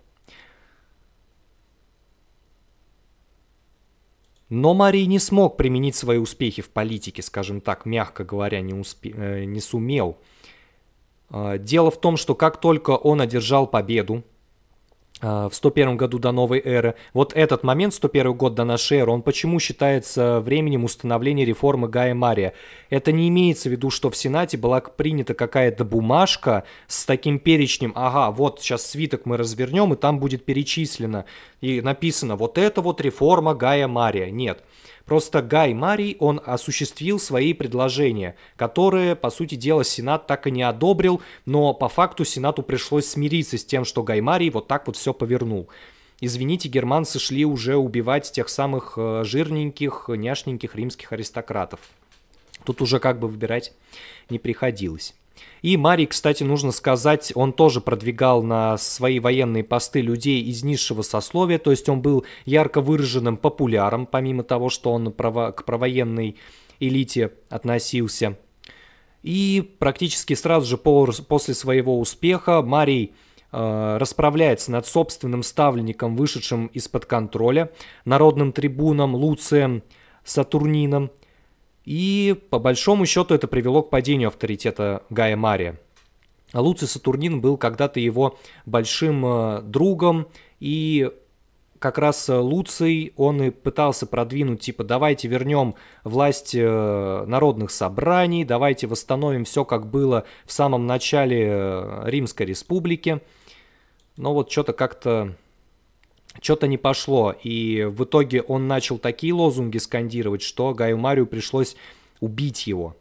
Но Марий не смог применить свои успехи в политике, скажем так, мягко говоря, не, успе... Э, не сумел. Э, дело в том, что как только он одержал победу, а, в 101 году до новой эры. Вот этот момент, 101 год до нашей эры, он почему считается временем установления реформы Гая Мария? Это не имеется в виду, что в Сенате была принята какая-то бумажка с таким перечнем, ага, вот сейчас свиток мы развернем, и там будет перечислено, и написано, вот это вот реформа Гая Мария. Нет. Просто Гай Марий, он осуществил свои предложения, которые, по сути дела, Сенат так и не одобрил, но по факту Сенату пришлось смириться с тем, что Гай Марий вот так вот все повернул. Извините, германцы шли уже убивать тех самых э, жирненьких, няшненьких римских аристократов. Тут уже как бы выбирать не приходилось. И Марий, кстати, нужно сказать, он тоже продвигал на свои военные посты людей из низшего сословия, то есть он был ярко выраженным популяром, помимо того, что он право, к провоенной элите относился. И практически сразу же по, после своего успеха Марий э, расправляется над собственным ставленником, вышедшим из-под контроля, народным трибуном Луцием Сатурнином, и по большому счету это привело к падению авторитета Гая Мария. Луций Сатурнин был когда-то его большим э, другом, и как раз э, Луций, он и пытался продвинуть, типа, давайте вернем власть э, народных собраний, давайте восстановим все, как было в самом начале Римской Республики. Но вот что-то как-то что-то не пошло, и в итоге он начал такие лозунги скандировать, что Гаю Марию пришлось убить его.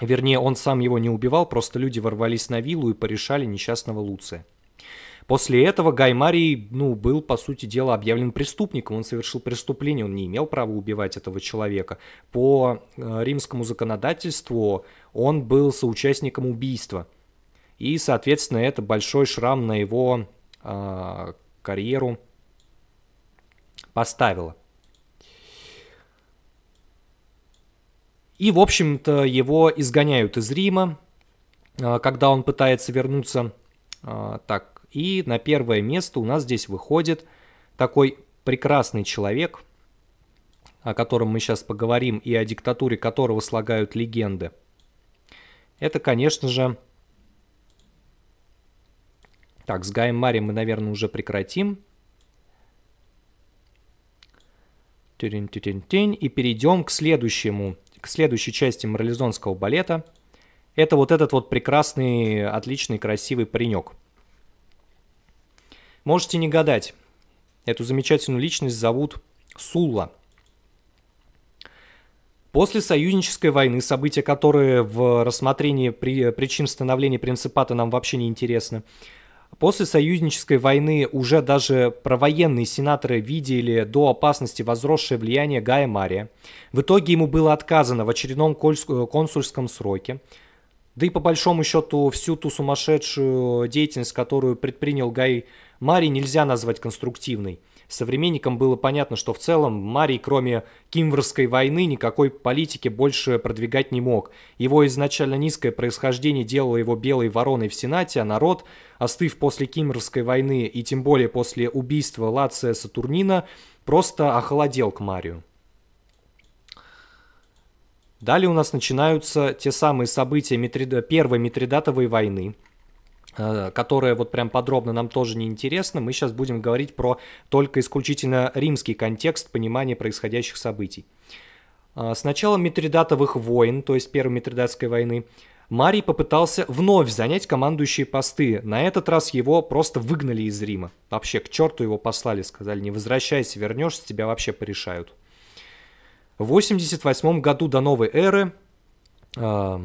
Вернее, он сам его не убивал, просто люди ворвались на виллу и порешали несчастного Луция. После этого Гай Марий, ну, был, по сути дела, объявлен преступником. Он совершил преступление, он не имел права убивать этого человека. По э, римскому законодательству он был соучастником убийства. И, соответственно, это большой шрам на его э, карьеру поставила. И, в общем-то, его изгоняют из Рима, э, когда он пытается вернуться. Э, так, и на первое место у нас здесь выходит такой прекрасный человек, о котором мы сейчас поговорим, и о диктатуре которого слагают легенды. Это, конечно же... Так, с Гаем Мари мы, наверное, уже прекратим. И перейдем к следующему, к следующей части морализонского балета. Это вот этот вот прекрасный, отличный, красивый паренек. Можете не гадать. Эту замечательную личность зовут Сулла. После союзнической войны, события, которые в рассмотрении при, причин становления принципата нам вообще не интересны, После союзнической войны уже даже провоенные сенаторы видели до опасности возросшее влияние Гая Мария. В итоге ему было отказано в очередном э, консульском сроке. Да и по большому счету всю ту сумасшедшую деятельность, которую предпринял Гай Марий, нельзя назвать конструктивной. Современникам было понятно, что в целом Марий, кроме Кимврской войны, никакой политики больше продвигать не мог. Его изначально низкое происхождение делало его белой вороной в Сенате, а народ, остыв после Кимврской войны и тем более после убийства Лация Сатурнина, просто охолодел к Марию. Далее у нас начинаются те самые события Митрид... Первой Митридатовой войны – Э, которые вот прям подробно нам тоже не интересны. Мы сейчас будем говорить про только исключительно римский контекст понимания происходящих событий. Э, С началом Митридатовых войн, то есть Первой Митридатской войны, Марий попытался вновь занять командующие посты. На этот раз его просто выгнали из Рима. Вообще, к черту его послали, сказали, не возвращайся, вернешься, тебя вообще порешают. В 88 году до новой эры, э,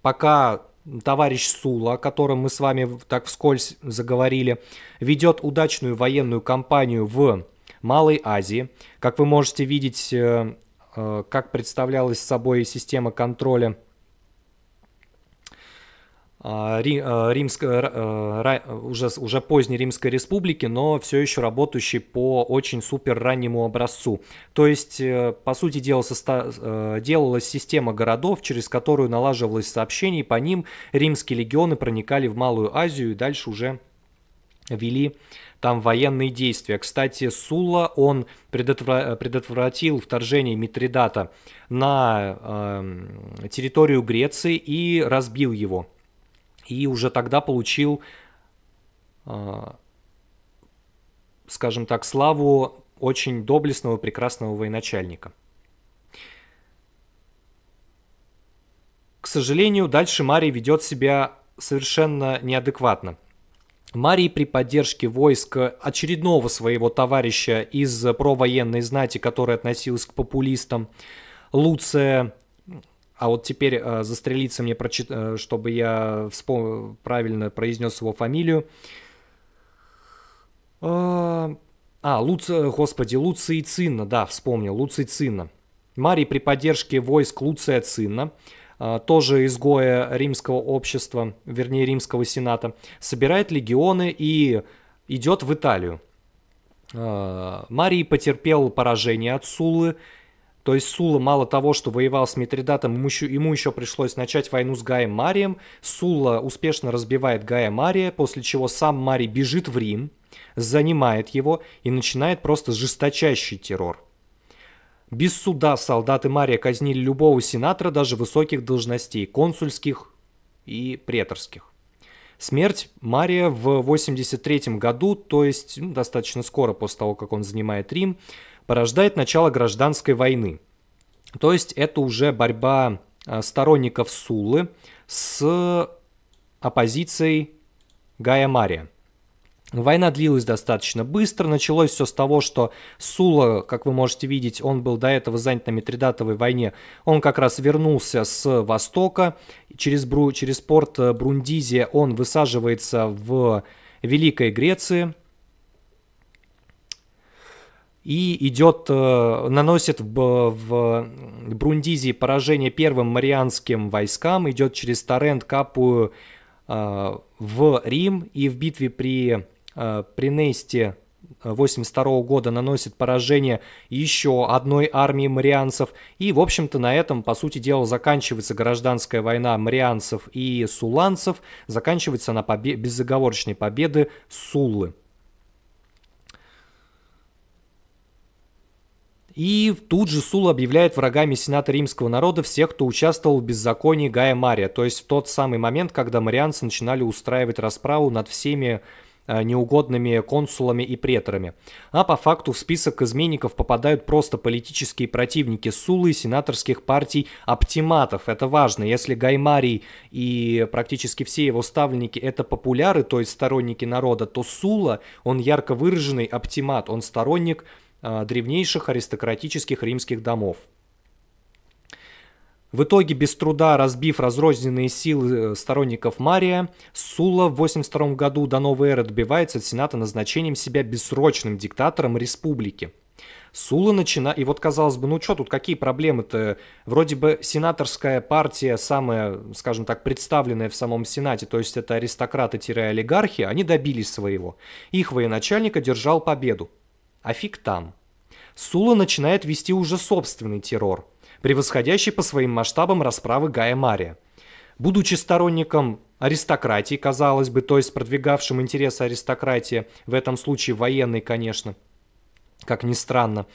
пока товарищ Сула, о котором мы с вами так вскользь заговорили, ведет удачную военную кампанию в Малой Азии. Как вы можете видеть, э, э, как представлялась собой система контроля а, а, Римско, э, э, уже, уже поздней Римской Республики, но все еще работающий по очень супер раннему образцу. То есть, э, по сути дела, состо... делалась система городов, через которую налаживалось сообщение, и по ним римские легионы проникали в Малую Азию и дальше уже вели там военные действия. Кстати, Сула, он предотвра... предотвратил вторжение Митридата на э, территорию Греции и разбил его и уже тогда получил, э, скажем так, славу очень доблестного и прекрасного военачальника. К сожалению, дальше Марий ведет себя совершенно неадекватно. Марий при поддержке войск очередного своего товарища из провоенной знати, который относился к популистам, Луция а вот теперь э, застрелиться мне, прочит... Э, чтобы я вспом... правильно произнес его фамилию. А, а Луц... Э, господи, Луций Цинна, да, вспомнил, Луций Цинна. Марий при поддержке войск Луция Цинна, э, тоже изгоя римского общества, вернее римского сената, собирает легионы и идет в Италию. Марий потерпел поражение от Сулы. То есть Сула мало того, что воевал с Митридатом, ему еще, ему еще пришлось начать войну с Гаем Марием. Сула успешно разбивает Гая Мария, после чего сам Марий бежит в Рим, занимает его и начинает просто жесточайший террор. Без суда солдаты Мария казнили любого сенатора, даже высоких должностей, консульских и преторских. Смерть Мария в 83 году, то есть ну, достаточно скоро после того, как он занимает Рим, порождает начало гражданской войны. То есть это уже борьба э, сторонников Сулы с оппозицией Гая Мария. Война длилась достаточно быстро. Началось все с того, что Сула, как вы можете видеть, он был до этого занят на Митридатовой войне. Он как раз вернулся с востока. Через, Бру, через порт э, Брундизия он высаживается в Великой Греции – и идет, э, наносит в, в Брундизии поражение первым марианским войскам, идет через Торрент Капу э, в Рим и в битве при э, Принесте 82 года наносит поражение еще одной армии марианцев. И, в общем-то, на этом, по сути дела, заканчивается гражданская война марианцев и суланцев. Заканчивается она побе- безоговорочной победы Суллы. И тут же Сула объявляет врагами Сената римского народа всех, кто участвовал в беззаконии Гая Мария, то есть в тот самый момент, когда марианцы начинали устраивать расправу над всеми э, неугодными консулами и преторами. А по факту в список изменников попадают просто политические противники Сулы и сенаторских партий оптиматов. Это важно. Если Гаймарий и практически все его ставленники это популяры, то есть сторонники народа, то Сула, он ярко выраженный оптимат, он сторонник а, древнейших аристократических римских домов. В итоге, без труда разбив разрозненные силы э, сторонников Мария, Сула в 82 году до новой эры добивается от Сената назначением себя бессрочным диктатором республики. Сула начина... И вот, казалось бы, ну что, тут какие проблемы-то? Вроде бы сенаторская партия, самая, скажем так, представленная в самом Сенате, то есть это аристократы-олигархи, они добились своего. Их военачальник одержал победу. А фиг там. Сула начинает вести уже собственный террор, превосходящий по своим масштабам расправы Гая Мария. Будучи сторонником аристократии, казалось бы, то есть продвигавшим интересы аристократии, в этом случае военной, конечно, как ни странно,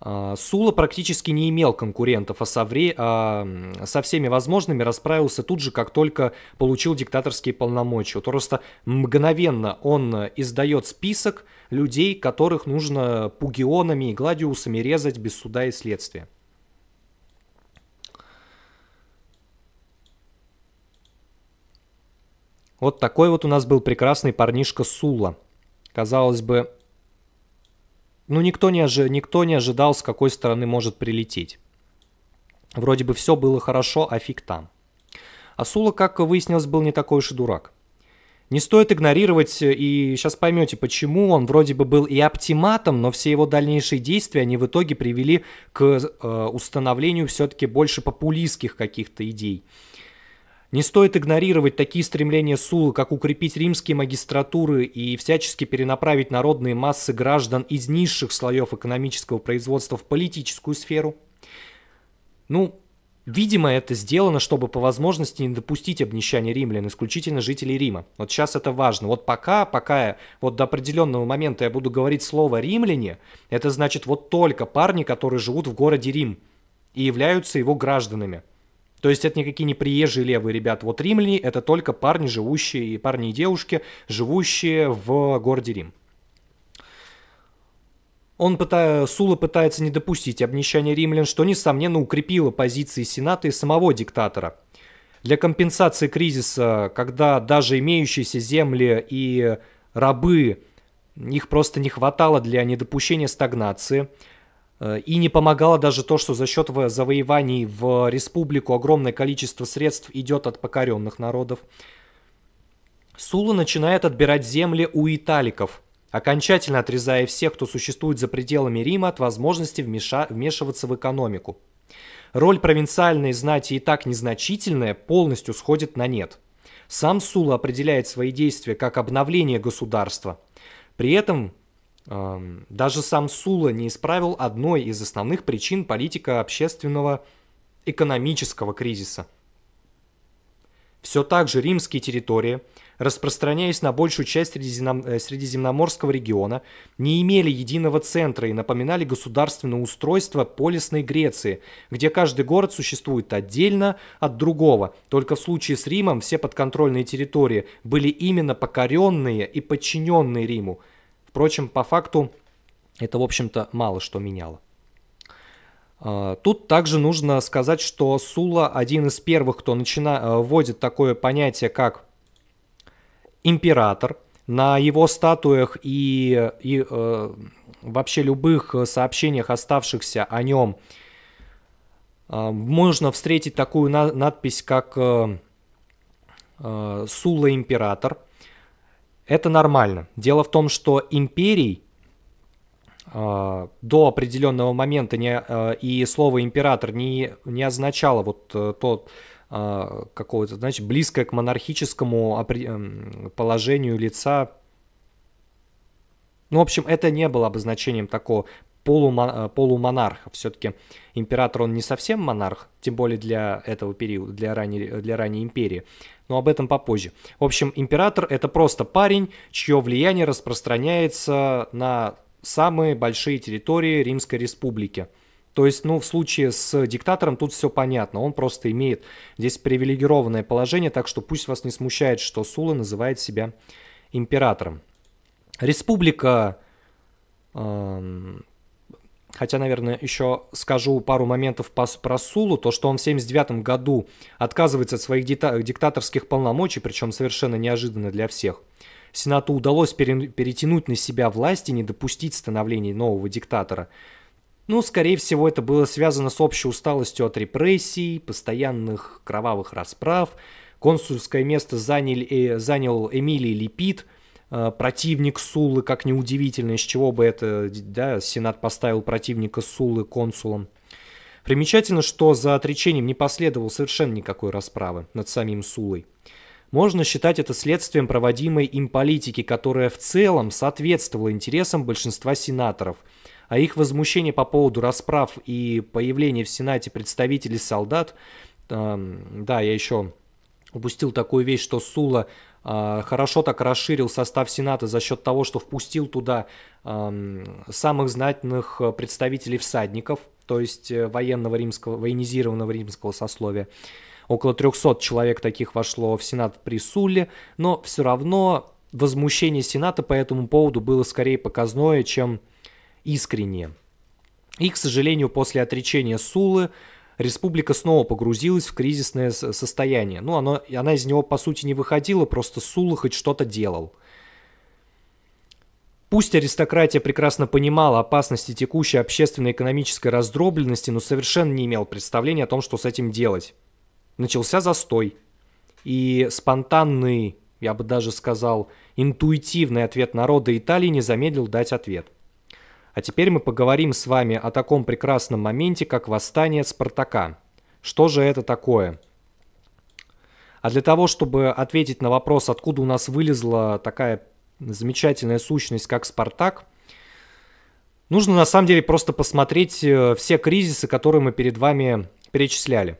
а, Сула практически не имел конкурентов, а со, вре... а со всеми возможными расправился тут же, как только получил диктаторские полномочия. Вот просто мгновенно он издает список людей, которых нужно пугионами и гладиусами резать без суда и следствия. Вот такой вот у нас был прекрасный парнишка Сула. Казалось бы, ну, никто не, ожи... никто не ожидал, с какой стороны может прилететь. Вроде бы все было хорошо, а фиг там. Асула, как выяснилось, был не такой уж и дурак. Не стоит игнорировать, э, и сейчас поймете, почему он вроде бы был и оптиматом, но все его дальнейшие действия, они в итоге привели к э, установлению все-таки больше популистских каких-то идей. Не стоит игнорировать такие стремления Сулы, как укрепить римские магистратуры и всячески перенаправить народные массы граждан из низших слоев экономического производства в политическую сферу. Ну, видимо, это сделано, чтобы по возможности не допустить обнищания римлян, исключительно жителей Рима. Вот сейчас это важно. Вот пока, пока я вот до определенного момента я буду говорить слово «римляне», это значит вот только парни, которые живут в городе Рим и являются его гражданами – то есть это никакие не приезжие левые ребят. Вот римляне — это только парни, живущие, и парни и девушки, живущие в городе Рим. Он пытая, Сула пытается не допустить обнищания римлян, что, несомненно, укрепило позиции Сената и самого диктатора. Для компенсации кризиса, когда даже имеющиеся земли и рабы, их просто не хватало для недопущения стагнации – Э, и не помогало даже то, что за счет завоеваний в республику огромное количество средств идет от покоренных народов. Сула начинает отбирать земли у италиков, окончательно отрезая всех, кто существует за пределами Рима, от возможности вмеша... вмешиваться в экономику. Роль провинциальной знати и так незначительная полностью сходит на нет. Сам Сула определяет свои действия как обновление государства. При этом даже сам Сула не исправил одной из основных причин политика общественного экономического кризиса. Все так же римские территории, распространяясь на большую часть э, Средиземноморского региона, не имели единого центра и напоминали государственное устройство полисной Греции, где каждый город существует отдельно от другого. Только в случае с Римом все подконтрольные территории были именно покоренные и подчиненные Риму – Впрочем, по факту это, в общем-то, мало что меняло. А, тут также нужно сказать, что Сула один из первых, кто начина... Э, вводит такое понятие, как император. На его статуях и, и э, вообще любых сообщениях, оставшихся о нем, э, можно встретить такую на надпись, как э, э, «Сула император». Э, это нормально. Дело в том, что империй э, до определенного момента не, э, и слово император не, не означало вот э, тот э, какого-то, значит, близкое к монархическому эм, положению лица. Ну, в общем, это не было обозначением такого полумон, э, полумонарха. Все-таки император, он не совсем монарх, тем более для этого периода, для ранней, для ранней империи но об этом попозже. В общем, император — это просто парень, чье влияние распространяется на самые большие территории Римской Республики. То есть, ну, в случае с диктатором тут все понятно. Он просто имеет здесь привилегированное положение, так что пусть вас не смущает, что Сула называет себя императором. Республика эм, Хотя, наверное, еще скажу пару моментов про Сулу, то, что он в 79 году отказывается от своих диктаторских полномочий, причем совершенно неожиданно для всех. Сенату удалось перетянуть на себя власть и не допустить становления нового диктатора. Ну, скорее всего, это было связано с общей усталостью от репрессий, постоянных кровавых расправ. Консульское место занял, э, занял Эмилий Липид – Э, противник Сулы, как неудивительно, из чего бы это, да, Сенат поставил противника Сулы консулом. Примечательно, что за отречением не последовало совершенно никакой расправы над самим Сулой. Можно считать это следствием проводимой им политики, которая в целом соответствовала интересам большинства сенаторов, а их возмущение по поводу расправ и появления в Сенате представителей солдат, э, да, я еще упустил такую вещь, что Сула а, хорошо так расширил состав Сената за счет того, что впустил туда самых знатных э, представителей всадников, то есть э, военного римского, военизированного римского сословия. Около 300 человек таких вошло в Сенат при Сулле, но все равно возмущение Сената по этому поводу было скорее показное, чем искреннее. И, к сожалению, после отречения Сулы республика снова погрузилась в кризисное состояние. Ну, оно, она из него, по сути, не выходила, просто Сула хоть что-то делал. Пусть аристократия прекрасно понимала опасности текущей общественно-экономической раздробленности, но совершенно не имел представления о том, что с этим делать. Начался застой. И спонтанный, я бы даже сказал, интуитивный ответ народа Италии не замедлил дать ответ. А теперь мы поговорим с вами о таком прекрасном моменте, как восстание Спартака. Что же это такое? А для того, чтобы ответить на вопрос, откуда у нас вылезла такая замечательная сущность, как Спартак, нужно на самом деле просто посмотреть э, все кризисы, которые мы перед вами перечисляли.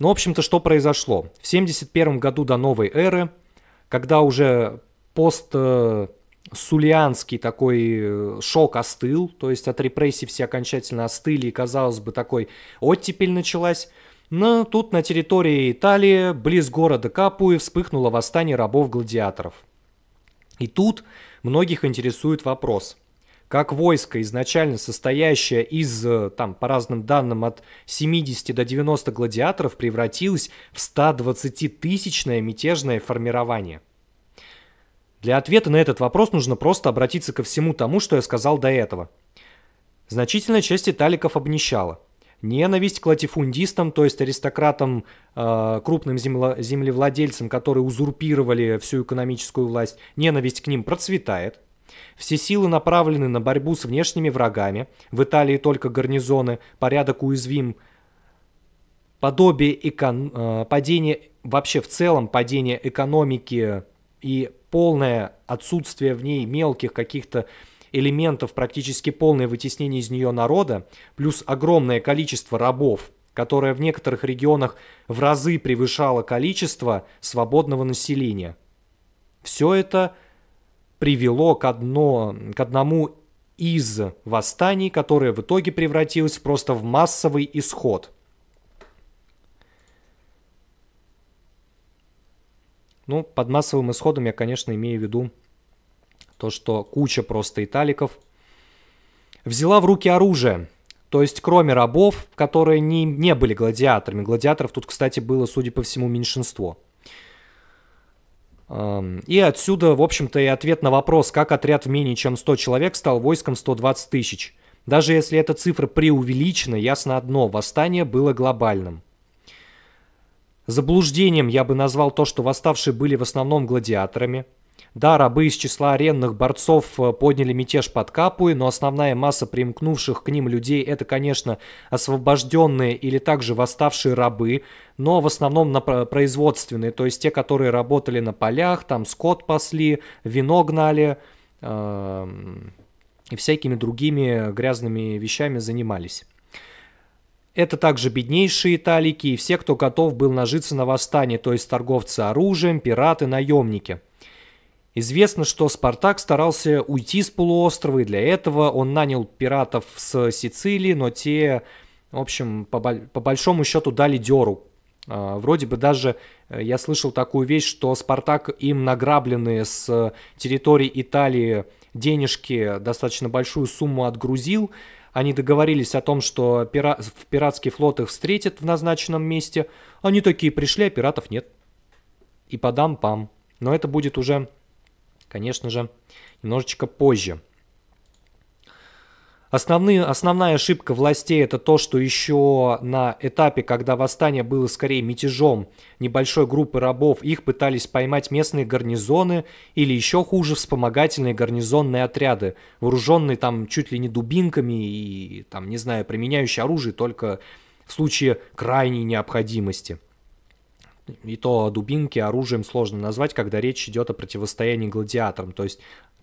Но, ну, в общем-то, что произошло? В 71 году до новой эры, когда уже пост э, сулианский такой э, шок остыл, то есть от репрессий все окончательно остыли, и, казалось бы, такой оттепель началась. Но тут на территории Италии, близ города Капуи, вспыхнуло восстание рабов-гладиаторов. И тут многих интересует вопрос – как войско, изначально состоящее из, э, там, по разным данным, от 70 до 90 гладиаторов, превратилось в 120-тысячное мятежное формирование. Для ответа на этот вопрос нужно просто обратиться ко всему тому, что я сказал до этого. Значительная часть италиков обнищала. Ненависть к латифундистам, то есть аристократам, э, крупным землевладельцам, которые узурпировали всю экономическую власть, ненависть к ним процветает. Все силы направлены на борьбу с внешними врагами. В Италии только гарнизоны, порядок уязвим. Подобие экон... Э, падение, вообще в целом падение экономики и полное отсутствие в ней мелких каких-то элементов, практически полное вытеснение из нее народа, плюс огромное количество рабов, которое в некоторых регионах в разы превышало количество свободного населения. Все это привело к, одно, к одному из восстаний, которое в итоге превратилось просто в массовый исход – Ну, под массовым исходом я, конечно, имею в виду то, что куча просто италиков взяла в руки оружие. То есть, кроме рабов, которые не, не были гладиаторами. Гладиаторов тут, кстати, было, судя по всему, меньшинство. И отсюда, в общем-то, и ответ на вопрос, как отряд в менее чем 100 человек стал войском 120 тысяч. Даже если эта цифра преувеличена, ясно одно – восстание было глобальным. Заблуждением я бы назвал то, что восставшие были в основном гладиаторами. Да, рабы из числа аренных борцов э, подняли мятеж под Капуи, но основная масса примкнувших к ним людей – это, конечно, освобожденные или также восставшие рабы, но в основном на производственные, то есть те, которые работали на полях, там скот пасли, вино гнали эм, и всякими другими грязными вещами занимались. Это также беднейшие италики и все, кто готов был нажиться на восстании, то есть торговцы оружием, пираты, наемники. Известно, что Спартак старался уйти с полуострова, и для этого он нанял пиратов с Сицилии, но те, в общем, по, по большому счету дали деру. А, вроде бы даже э, я слышал такую вещь, что Спартак им награбленные с территории Италии денежки, э, достаточно большую сумму отгрузил, они договорились о том, что пира... пиратский флот их встретит в назначенном месте. Они такие пришли, а пиратов нет. И подам пам. Но это будет уже, конечно же, немножечко позже. Основные, основная ошибка властей это то, что еще на этапе, когда восстание было скорее мятежом небольшой группы рабов, их пытались поймать местные гарнизоны или еще хуже вспомогательные гарнизонные отряды, вооруженные там чуть ли не дубинками и там, не знаю, применяющие оружие только в случае крайней необходимости. И то дубинки оружием сложно назвать, когда речь идет о противостоянии гладиаторам, то есть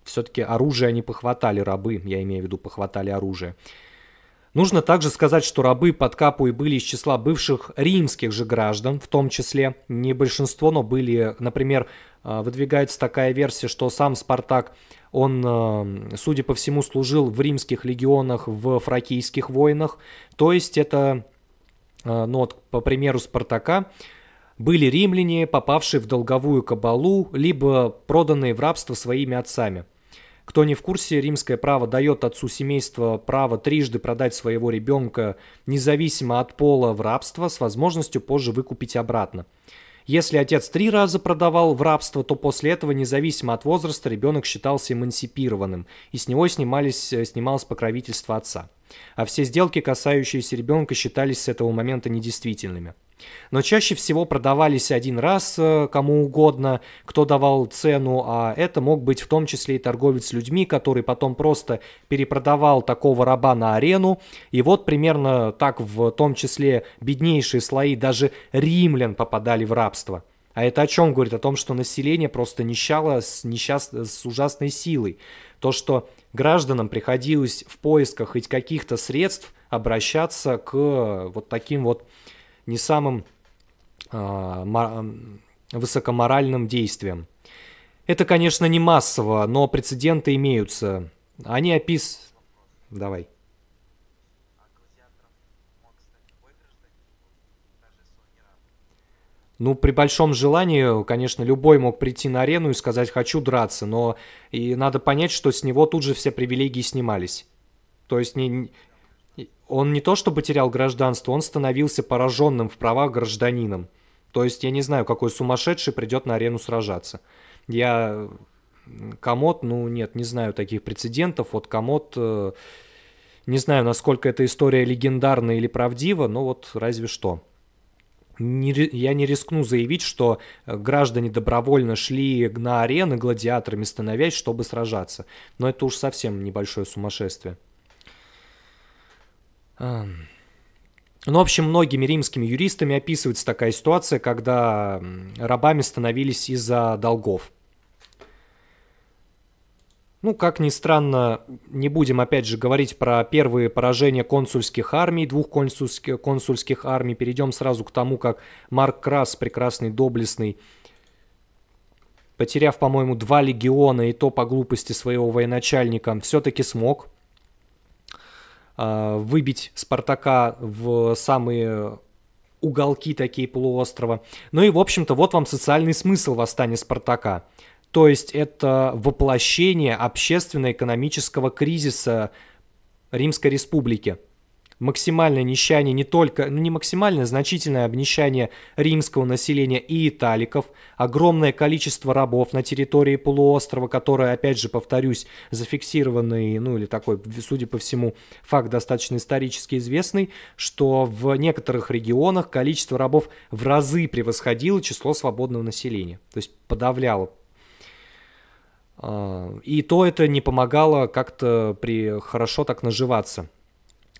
все-таки оружие они похватали, рабы, я имею в виду, похватали оружие. Нужно также сказать, что рабы под капу были из числа бывших римских же граждан, в том числе не большинство, но были, например, э, выдвигается такая версия, что сам Спартак, он, э, судя по всему, служил в римских легионах, в фракийских войнах, то есть это, э, ну вот, по примеру Спартака, были римляне, попавшие в долговую кабалу, либо проданные в рабство своими отцами – кто не в курсе, римское право дает отцу семейства право трижды продать своего ребенка независимо от пола в рабство с возможностью позже выкупить обратно. Если отец три раза продавал в рабство, то после этого, независимо от возраста, ребенок считался эмансипированным, и с него снимались, э, снималось покровительство отца. А все сделки, касающиеся ребенка, считались с этого момента недействительными но чаще всего продавались один раз э, кому угодно, кто давал цену, а это мог быть в том числе и торговец людьми, который потом просто перепродавал такого раба на арену. И вот примерно так в том числе беднейшие слои даже римлян попадали в рабство. А это о чем говорит? О том, что население просто нищало с, несчаст... с ужасной силой. То, что гражданам приходилось в поисках хоть каких-то средств обращаться к вот таким вот не самым а, высокоморальным действием. Это, конечно, не массово, но прецеденты имеются. Они опис... Давай. Ну, при большом желании, конечно, любой мог прийти на арену и сказать «хочу драться», но и надо понять, что с него тут же все привилегии снимались. То есть не, он не то что потерял гражданство, он становился пораженным в правах гражданином. То есть я не знаю, какой сумасшедший придет на арену сражаться. Я комод, ну нет, не знаю таких прецедентов. Вот комод, э, не знаю, насколько эта история легендарна или правдива, но вот разве что. Не, я не рискну заявить, что э, граждане добровольно шли на арены гладиаторами становясь, чтобы сражаться. Но это уж совсем небольшое сумасшествие. Ну, в общем, многими римскими юристами описывается такая ситуация, когда рабами становились из-за долгов. Ну, как ни странно, не будем опять же говорить про первые поражения консульских армий, двух консульских, консульских армий. Перейдем сразу к тому, как Марк Крас, прекрасный, доблестный, потеряв, по-моему, два легиона и то по глупости своего военачальника, все-таки смог – а, выбить Спартака в самые уголки такие полуострова. Ну и, в общем-то, вот вам социальный смысл восстания Спартака. То есть это воплощение общественно-экономического кризиса Римской Республики – максимальное нищание не только, ну не максимальное, а значительное обнищание римского населения и италиков, огромное количество рабов на территории полуострова, которое опять же, повторюсь, зафиксированный, ну или такой, судя по всему, факт достаточно исторически известный, что в некоторых регионах количество рабов в разы превосходило число свободного населения, то есть подавляло а, и то это не помогало как-то при хорошо так наживаться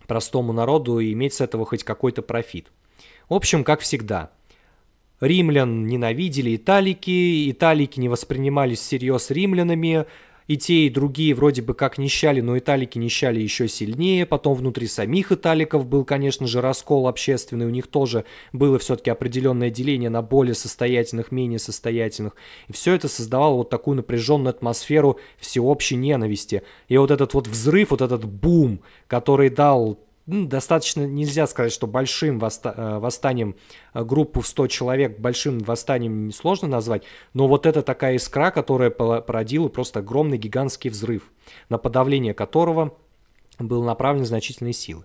простому народу и иметь с этого хоть какой-то профит. В общем, как всегда, римлян ненавидели италики, италики не воспринимались всерьез римлянами, и те, и другие вроде бы как нищали, но италики нищали еще сильнее. Потом внутри самих италиков был, конечно же, раскол общественный. У них тоже было все-таки определенное деление на более состоятельных, менее состоятельных. И все это создавало вот такую напряженную атмосферу всеобщей ненависти. И вот этот вот взрыв, вот этот бум, который дал ну, достаточно нельзя сказать, что большим восста- э, восстанием э, группу в 100 человек большим восстанием сложно назвать, но вот это такая искра, которая породила просто огромный гигантский взрыв, на подавление которого был направлен значительные силы.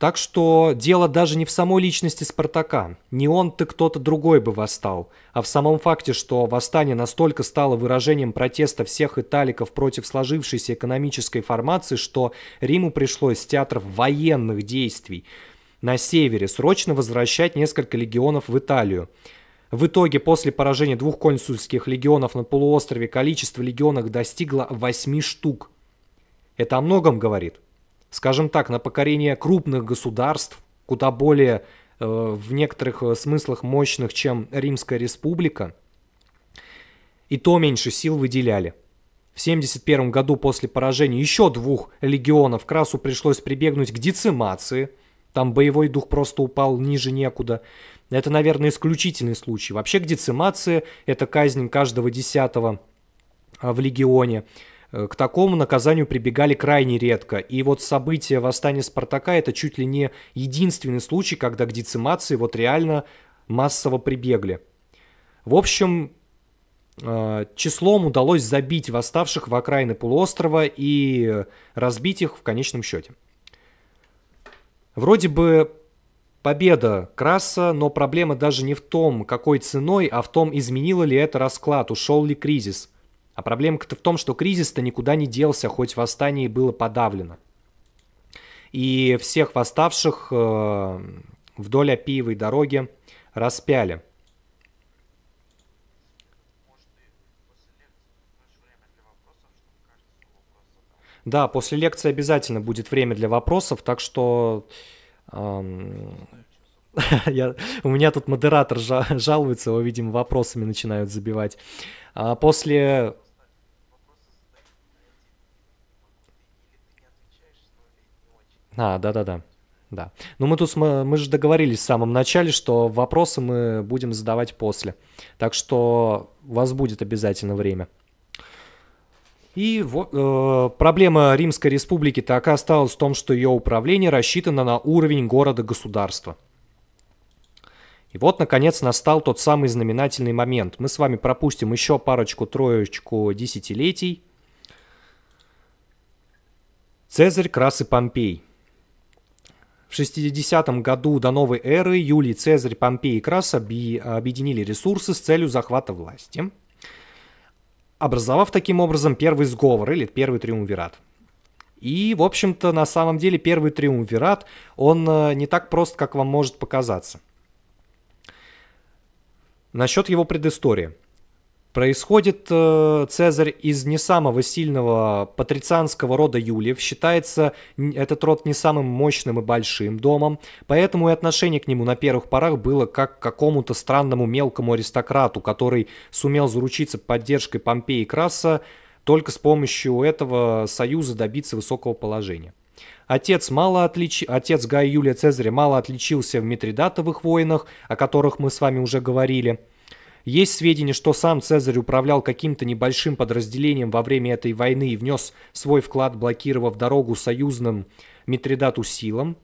Так что дело даже не в самой личности Спартака, не он-то кто-то другой бы восстал, а в самом факте, что восстание настолько стало выражением протеста всех италиков против сложившейся экономической формации, что Риму пришлось с театров военных действий на севере срочно возвращать несколько легионов в Италию. В итоге после поражения двух консульских легионов на полуострове количество легионов достигло восьми штук. Это о многом говорит скажем так, на покорение крупных государств, куда более э, в некоторых э, смыслах мощных, чем Римская республика, и то меньше сил выделяли. В 71 году после поражения еще двух легионов Красу пришлось прибегнуть к децимации. Там боевой дух просто упал ниже некуда. Это, наверное, исключительный случай. Вообще к децимации – это казнь каждого десятого а, в легионе – Э, к такому наказанию прибегали крайне редко. И вот событие восстания Спартака это чуть ли не единственный случай, когда к децимации вот реально массово прибегли. В общем, э, числом удалось забить восставших в окраины полуострова и разбить их в конечном счете. Вроде бы победа Краса, но проблема даже не в том, какой ценой, а в том, изменила ли это расклад, ушел ли кризис – а проблемка-то в том, что кризис-то никуда не делся, хоть восстание и было подавлено. И всех восставших э, вдоль Апиевой дороги распяли. Да, после лекции обязательно будет время для вопросов, так что эм, я, у меня тут модератор жа жалуется, его, видимо, вопросами начинают забивать. А после А, да-да-да. Да. Ну мы тут мы, мы же договорились в самом начале, что вопросы мы будем задавать после. Так что у вас будет обязательно время. И э, проблема Римской Республики так и осталась в том, что ее управление рассчитано на уровень города-государства. И вот, наконец, настал тот самый знаменательный момент. Мы с вами пропустим еще парочку-троечку десятилетий. Цезарь, Крас и Помпей – в 60 году до новой эры Юлий Цезарь, Помпей и Крас объединили ресурсы с целью захвата власти, образовав таким образом первый сговор или первый триумвират. И, в общем-то, на самом деле первый триумвират, он э, не так прост, как вам может показаться. Насчет его предыстории – Происходит э, Цезарь из не самого сильного патрицианского рода Юлиев, считается этот род не самым мощным и большим домом, поэтому и отношение к нему на первых порах было как к какому-то странному мелкому аристократу, который сумел заручиться поддержкой Помпеи и Краса только с помощью этого союза добиться высокого положения. Отец, мало отлич... Отец Гай Юлия Цезаря мало отличился в Митридатовых войнах, о которых мы с вами уже говорили – есть сведения, что сам Цезарь управлял каким-то небольшим подразделением во время этой войны и внес свой вклад, блокировав дорогу союзным Митридату силам,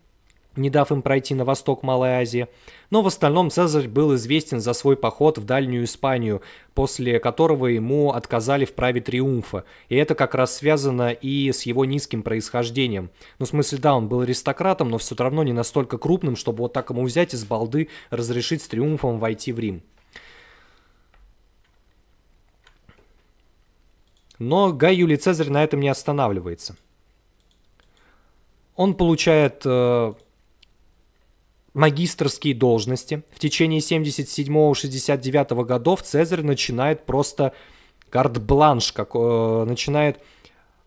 не дав им пройти на восток Малой Азии. Но в остальном Цезарь был известен за свой поход в Дальнюю Испанию, после которого ему отказали в праве триумфа. И это как раз связано и с его низким происхождением. Ну, в смысле, да, он был аристократом, но все равно не настолько крупным, чтобы вот так ему взять из балды разрешить с триумфом войти в Рим. Но Гай Юлий Цезарь на этом не останавливается. Он получает э, магистрские должности. В течение 77-69 годов Цезарь начинает просто карт-бланш, как, э, начинает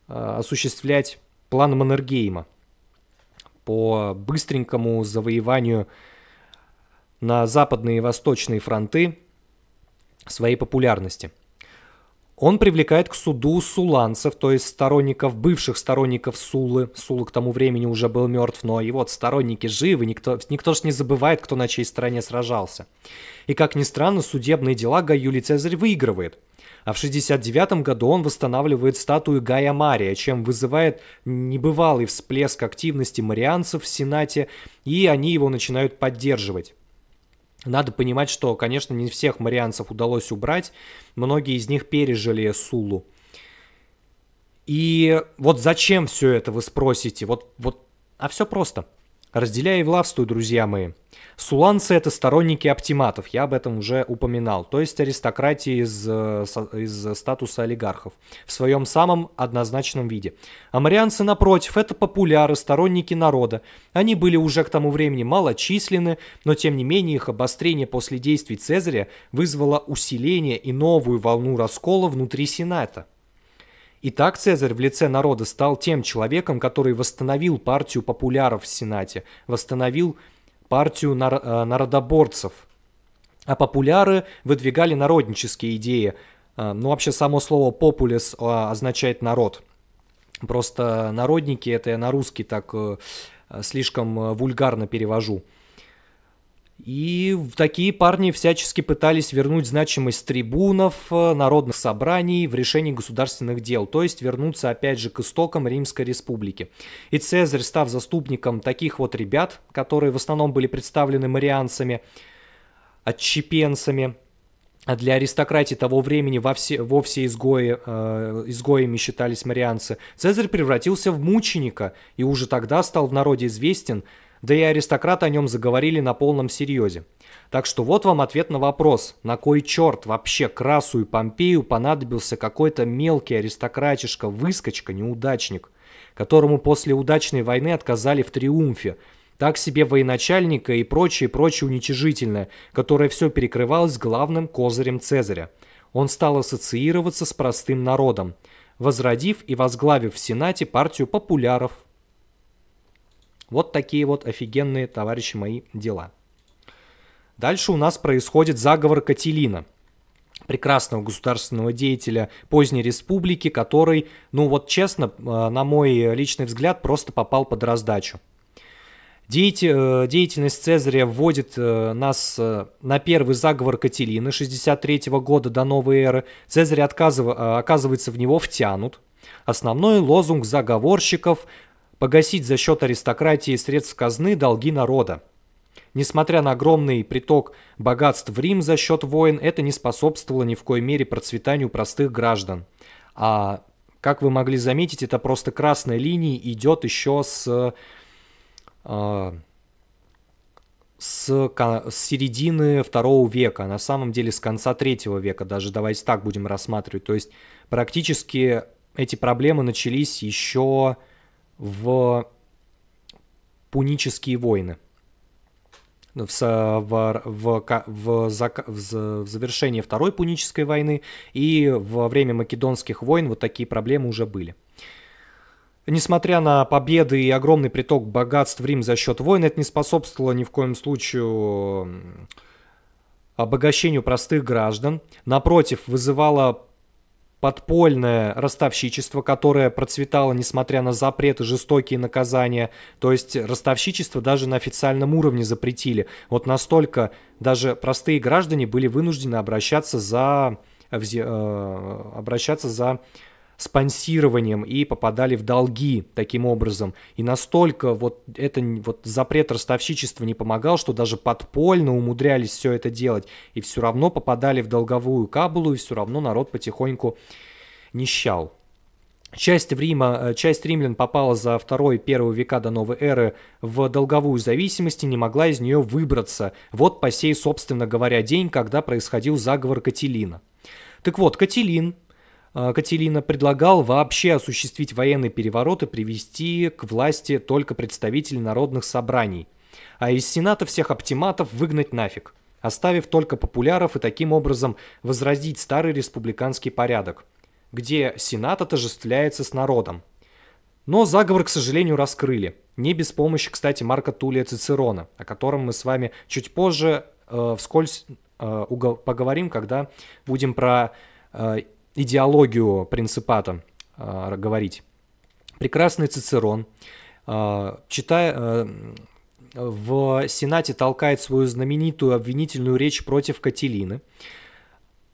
э, осуществлять план Маннергейма по быстренькому завоеванию на западные и восточные фронты своей популярности – он привлекает к суду суланцев, то есть сторонников, бывших сторонников Сулы. Сула к тому времени уже был мертв, но и вот сторонники живы, никто, никто же не забывает, кто на чьей стороне сражался. И как ни странно, судебные дела Гай Юлий Цезарь выигрывает. А в 69 году он восстанавливает статую Гая Мария, чем вызывает небывалый всплеск активности марианцев в Сенате, и они его начинают поддерживать. Надо понимать, что, конечно, не всех марианцев удалось убрать, многие из них пережили Сулу. И вот зачем все это, вы спросите? Вот, вот, а все просто – Разделяй и властвуй, друзья мои. Суланцы – это сторонники оптиматов, я об этом уже упоминал, то есть аристократии из, э, из статуса олигархов, в своем самом однозначном виде. А напротив, это популяры, сторонники народа. Они были уже к тому времени малочисленны, но тем не менее их обострение после действий Цезаря вызвало усиление и новую волну раскола внутри Сената – Итак, Цезарь в лице народа стал тем человеком, который восстановил партию популяров в Сенате, восстановил партию нар- э, народоборцев. А популяры выдвигали народнические идеи. Э, ну, вообще, само слово «популис» э, означает «народ». Просто народники, это я на русский так слишком вульгарно перевожу – и такие парни всячески пытались вернуть значимость трибунов, э, народных собраний в решении государственных дел, то есть вернуться опять же к истокам Римской Республики. И Цезарь, став заступником таких вот ребят, которые в основном были представлены марианцами, отщепенцами, а для аристократии того времени вовсе, вовсе изгои, э, изгоями считались марианцы, Цезарь превратился в мученика и уже тогда стал в народе известен да и аристократы о нем заговорили на полном серьезе. Так что вот вам ответ на вопрос, на кой черт вообще Красу и Помпею понадобился какой-то мелкий аристократишка, выскочка, неудачник, которому после удачной войны отказали в триумфе, так себе военачальника и прочее-прочее уничижительное, которое все перекрывалось главным козырем Цезаря. Он стал ассоциироваться с простым народом, возродив и возглавив в Сенате партию популяров, вот такие вот офигенные, товарищи мои, дела. Дальше у нас происходит заговор Катилина, прекрасного государственного деятеля поздней республики, который, ну вот честно, э, на мой личный взгляд, просто попал под раздачу. Э, деятельность Цезаря вводит э, нас на первый заговор Катилины, 63 года до новой эры. Цезарь отказыв... оказывается в него втянут. Основной лозунг заговорщиков погасить за счет аристократии средств казны долги народа. Несмотря на огромный приток богатств в Рим за счет войн, это не способствовало ни в коей мере процветанию простых граждан. А, как вы могли заметить, это просто красная линия идет еще с, э, с, с середины второго века, на самом деле с конца третьего века, даже давайте так будем рассматривать. То есть практически эти проблемы начались еще в пунические войны. Ну, в, в, в, в, в, в завершении Второй Пунической войны и во время Македонских войн вот такие проблемы уже были. Несмотря на победы и огромный приток богатств в Рим за счет войн, это не способствовало ни в коем случае обогащению простых граждан. Напротив, вызывало подпольное ростовщичество, которое процветало, несмотря на запреты, жестокие наказания. То есть ростовщичество даже на официальном уровне запретили. Вот настолько даже простые граждане были вынуждены обращаться за, э, э, обращаться за спонсированием и попадали в долги таким образом. И настолько вот, это, вот запрет ростовщичества не помогал, что даже подпольно умудрялись все это делать. И все равно попадали в долговую кабулу, и все равно народ потихоньку нищал. Часть, Рима, э, часть римлян попала за второй и 1 века до новой эры в долговую зависимость и не могла из нее выбраться. Вот по сей, собственно говоря, день, когда происходил заговор Катилина Так вот, Катилин а, Кателина предлагал вообще осуществить военный переворот и привести к власти только представителей народных собраний, а из Сената всех оптиматов выгнать нафиг, оставив только популяров и таким образом возродить старый республиканский порядок, где Сенат отожествляется с народом. Но заговор, к сожалению, раскрыли. Не без помощи, кстати, Марка Тулия Цицерона, о котором мы с вами чуть позже э, вскользь э, поговорим, когда будем про э, идеологию принципата э, говорить. Прекрасный Цицерон, э, читая, э, в Сенате толкает свою знаменитую обвинительную речь против Катилины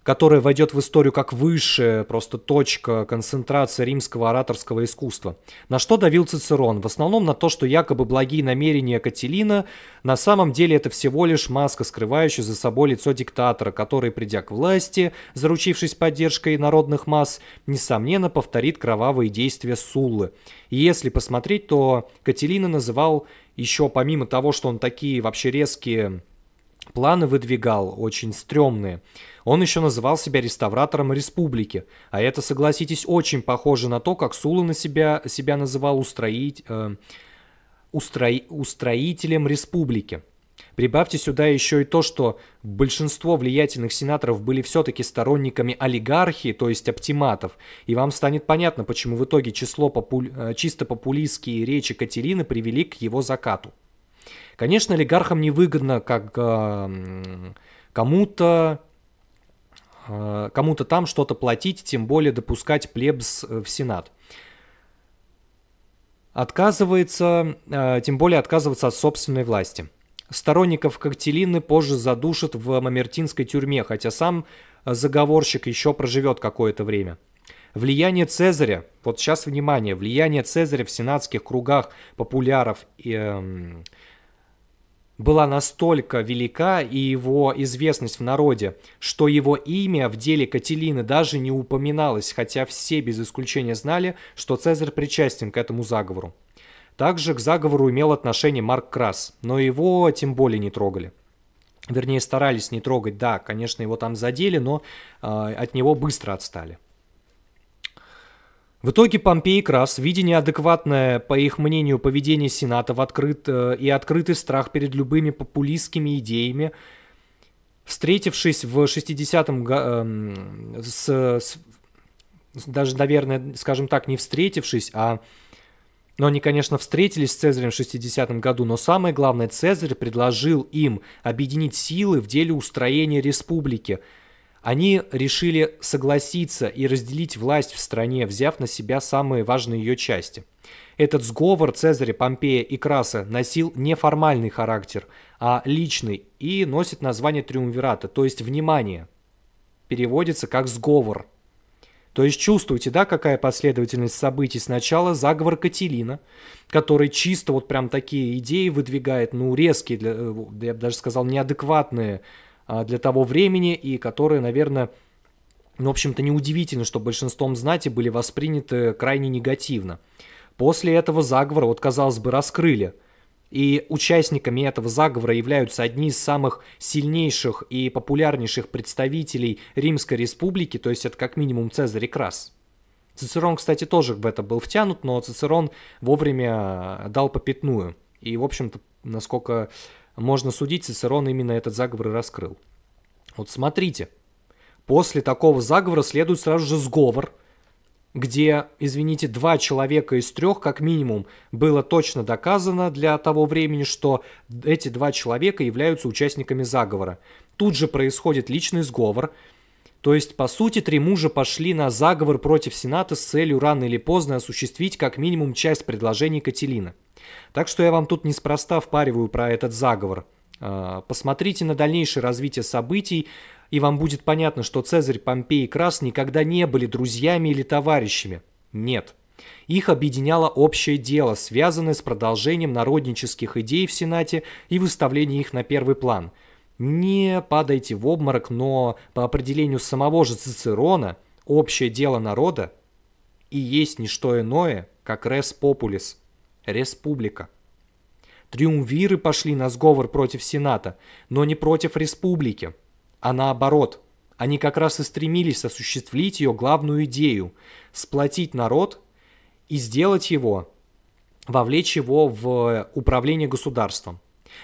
которая войдет в историю как высшая просто точка концентрации римского ораторского искусства. На что давил Цицерон? В основном на то, что якобы благие намерения Кателина на самом деле это всего лишь маска, скрывающая за собой лицо диктатора, который, придя к власти, заручившись поддержкой народных масс, несомненно повторит кровавые действия Суллы. И если посмотреть, то Кателина называл еще помимо того, что он такие вообще резкие планы выдвигал очень стрёмные. Он еще называл себя реставратором республики, а это, согласитесь, очень похоже на то, как Сула на себя, себя называл устроить, э, устрои, устроителем республики. Прибавьте сюда еще и то, что большинство влиятельных сенаторов были все-таки сторонниками олигархии, то есть оптиматов, и вам станет понятно, почему в итоге число популь... Э, чисто популистские речи Катерины привели к его закату. Конечно, олигархам невыгодно, как э, кому-то э, кому-то там что-то платить, тем более допускать плебс э, в Сенат. Отказывается, тем более отказываться от собственной власти. Сторонников Коктелины позже задушат в Мамертинской тюрьме, хотя сам заговорщик еще проживет какое-то время. Влияние Цезаря, вот сейчас внимание, влияние Цезаря в сенатских кругах популяров и, эм, была настолько велика и его известность в народе, что его имя в деле Кателины даже не упоминалось, хотя все без исключения знали, что Цезарь причастен к этому заговору. Также к заговору имел отношение Марк Крас, но его тем более не трогали. Вернее, старались не трогать, да, конечно, его там задели, но э, от него быстро отстали. В итоге Помпей и Крас, видя неадекватное, по их мнению, поведение Сената в открыт, э, и открытый страх перед любыми популистскими идеями, встретившись в 60-м э, эм, с, с, даже, наверное, скажем так, не встретившись, а... Но они, конечно, встретились с Цезарем в 60-м году, но самое главное, Цезарь предложил им объединить силы в деле устроения республики – они решили согласиться и разделить власть в стране, взяв на себя самые важные ее части. Этот сговор Цезаря, Помпея и Краса носил неформальный характер, а личный, и носит название триумвирата, то есть «внимание». Переводится как «сговор». То есть чувствуете, да, какая последовательность событий? Сначала заговор Кателина, который чисто вот прям такие идеи выдвигает, ну, резкие, э, я бы даже сказал, неадекватные а, для того времени и которые, наверное, ну, в общем-то, неудивительно, что большинством знати были восприняты крайне негативно. После этого заговора, вот, казалось бы, раскрыли. И участниками этого заговора являются одни из самых сильнейших и популярнейших представителей Римской Республики, то есть это как минимум Цезарь и Крас. Цицерон, кстати, тоже в это был втянут, но Цицерон вовремя а, дал попятную. И, в общем-то, насколько можно судить, Цицерон именно этот заговор и раскрыл. Вот смотрите, после такого заговора следует сразу же сговор, где, извините, два человека из трех, как минимум, было точно доказано для того времени, что эти два человека являются участниками заговора. Тут же происходит личный сговор, то есть, по сути, три мужа пошли на заговор против Сената с целью рано или поздно осуществить как минимум часть предложений Кателина – так что я вам тут неспроста впариваю про этот заговор. А, посмотрите на дальнейшее развитие событий, и вам будет понятно, что Цезарь, Помпей и Крас никогда не были друзьями или товарищами. Нет. Их объединяло общее дело, связанное с продолжением народнических идей в Сенате и выставлением их на первый план. Не падайте в обморок, но по определению самого же Цицерона, общее дело народа и есть не что иное, как «рес популис» республика. Триумвиры пошли на сговор против Сената, но не против республики, а наоборот. Они как раз и стремились осуществить ее главную идею – сплотить народ и сделать его, вовлечь его в управление государством.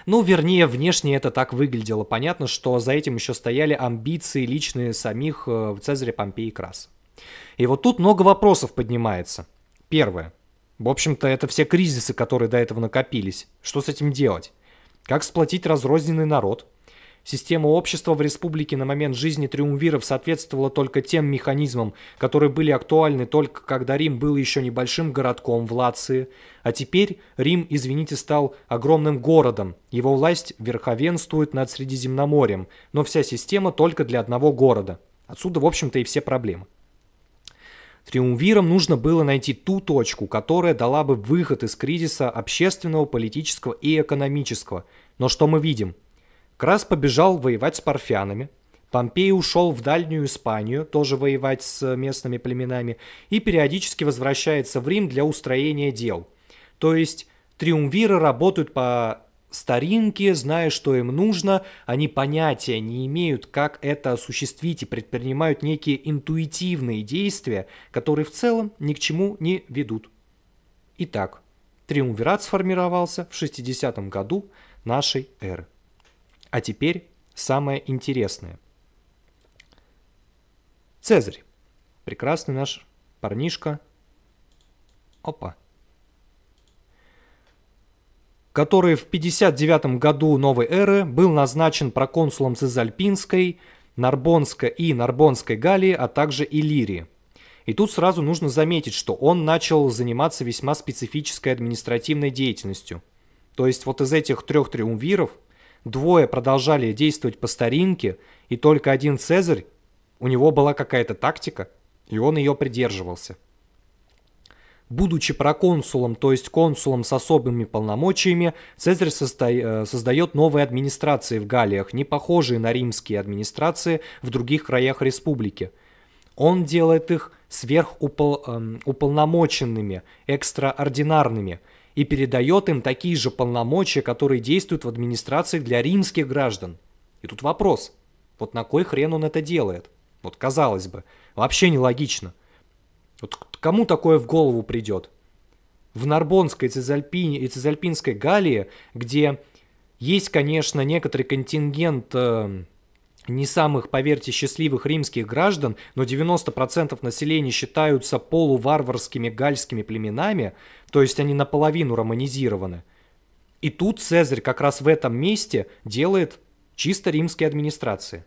Ну, вернее, внешне это так выглядело. Понятно, что за этим еще стояли амбиции личные самих э, Цезаря Помпеи Краса. И вот тут много вопросов поднимается. Первое. В общем-то, это все кризисы, которые до этого накопились. Что с этим делать? Как сплотить разрозненный народ? Система общества в республике на момент жизни триумвиров соответствовала только тем механизмам, которые были актуальны только когда Рим был еще небольшим городком в Лации, а теперь Рим, извините, стал огромным городом, его власть верховенствует над Средиземноморьем, но вся система только для одного города. Отсюда, в общем-то, и все проблемы. Триумвирам нужно было найти ту точку, которая дала бы выход из кризиса общественного, политического и экономического. Но что мы видим? Крас побежал воевать с парфянами, Помпей ушел в Дальнюю Испанию, тоже воевать с местными племенами, и периодически возвращается в Рим для устроения дел. То есть триумвиры работают по старинки, зная, что им нужно, они понятия не имеют, как это осуществить и предпринимают некие интуитивные действия, которые в целом ни к чему не ведут. Итак, триумвират сформировался в 60 году нашей эры. А теперь самое интересное. Цезарь. Прекрасный наш парнишка. Опа который в 59 году новой эры был назначен проконсулом Цезальпинской, Нарбонской и Нарбонской Галлии, а также Иллирии. И тут сразу нужно заметить, что он начал заниматься весьма специфической административной деятельностью. То есть вот из этих трех триумвиров двое продолжали действовать по старинке, и только один Цезарь, у него была какая-то тактика, и он ее придерживался. Будучи проконсулом, то есть консулом с особыми полномочиями, Цезарь созда... Э, создает новые администрации в Галиях, не похожие на римские администрации в других краях республики. Он делает их сверхуполномоченными, эм, экстраординарными, и передает им такие же полномочия, которые действуют в администрации для римских граждан. И тут вопрос, вот на кой хрен он это делает? Вот казалось бы, вообще нелогично. Кому такое в голову придет? В Нарбонской Цезальпине и Цезальпинской Галлии, где есть, конечно, некоторый контингент э, не самых, поверьте, счастливых римских граждан, но 90% населения считаются полуварварскими гальскими племенами, то есть они наполовину романизированы. И тут Цезарь как раз в этом месте делает чисто римские администрации.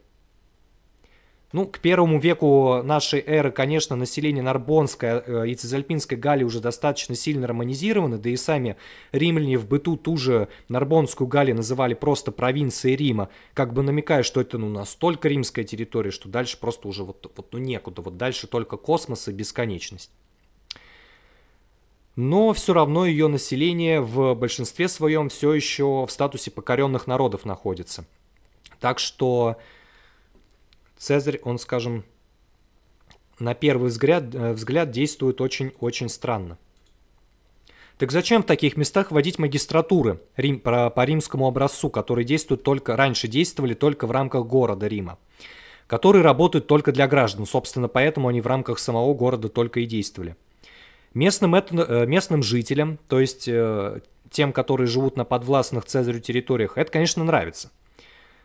Ну, к первому веку нашей эры, конечно, население Нарбонской э, и Цезальпинской Галлии уже достаточно сильно романизировано, да и сами римляне в быту ту же Нарбонскую Галлию называли просто провинцией Рима, как бы намекая, что это ну, настолько римская территория, что дальше просто уже вот, вот ну, некуда, вот дальше только космос и бесконечность. Но все равно ее население в большинстве своем все еще в статусе покоренных народов находится. Так что Цезарь, он, скажем, на первый взгляд, э, взгляд действует очень-очень странно. Так зачем в таких местах вводить магистратуры Рим, по, по римскому образцу, которые действуют только, раньше действовали только в рамках города Рима, которые работают только для граждан, собственно, поэтому они в рамках самого города только и действовали. Местным, это, э, местным жителям, то есть э, тем, которые живут на подвластных Цезарю территориях, это, конечно, нравится.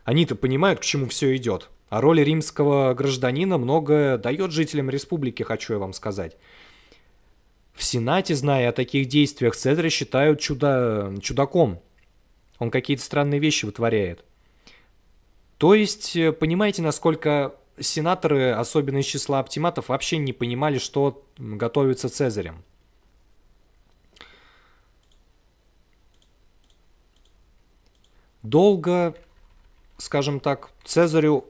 Они-то понимают, к чему все идет. А роль римского гражданина многое дает жителям республики, хочу я вам сказать. В Сенате, зная о таких действиях, Цезаря считают чудо... чудаком. Он какие-то странные вещи вытворяет. То есть, э, понимаете, насколько сенаторы, особенно из числа оптиматов, вообще не понимали, что готовится Цезарем. Долго, скажем так, Цезарю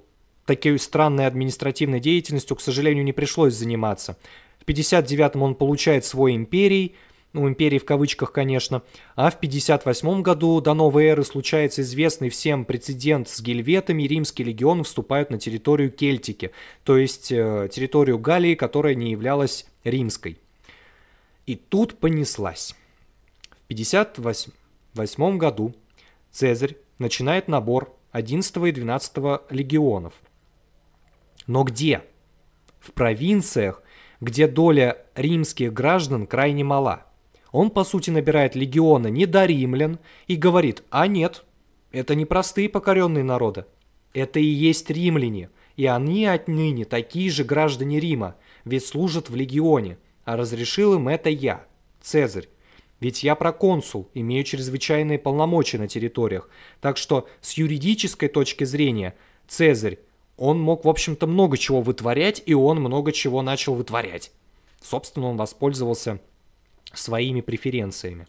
такой странной административной деятельностью, к сожалению, не пришлось заниматься. В 59-м он получает свой империй, ну, империи в кавычках, конечно, а в 58 году до новой эры случается известный всем прецедент с гельветами, римский легион вступают на территорию Кельтики, то есть э, территорию Галлии, которая не являлась римской. И тут понеслась. В 58 году Цезарь начинает набор 11 и 12 легионов – но где? В провинциях, где доля римских граждан крайне мала. Он, по сути, набирает легионы не недоримлян и говорит, а нет, это не простые покоренные народы, это и есть римляне, и они отныне такие же граждане Рима, ведь служат в легионе, а разрешил им это я, Цезарь. Ведь я проконсул, имею чрезвычайные полномочия на территориях, так что с юридической точки зрения Цезарь он мог, в общем-то, много чего вытворять, и он много чего начал вытворять. Собственно, он воспользовался своими преференциями.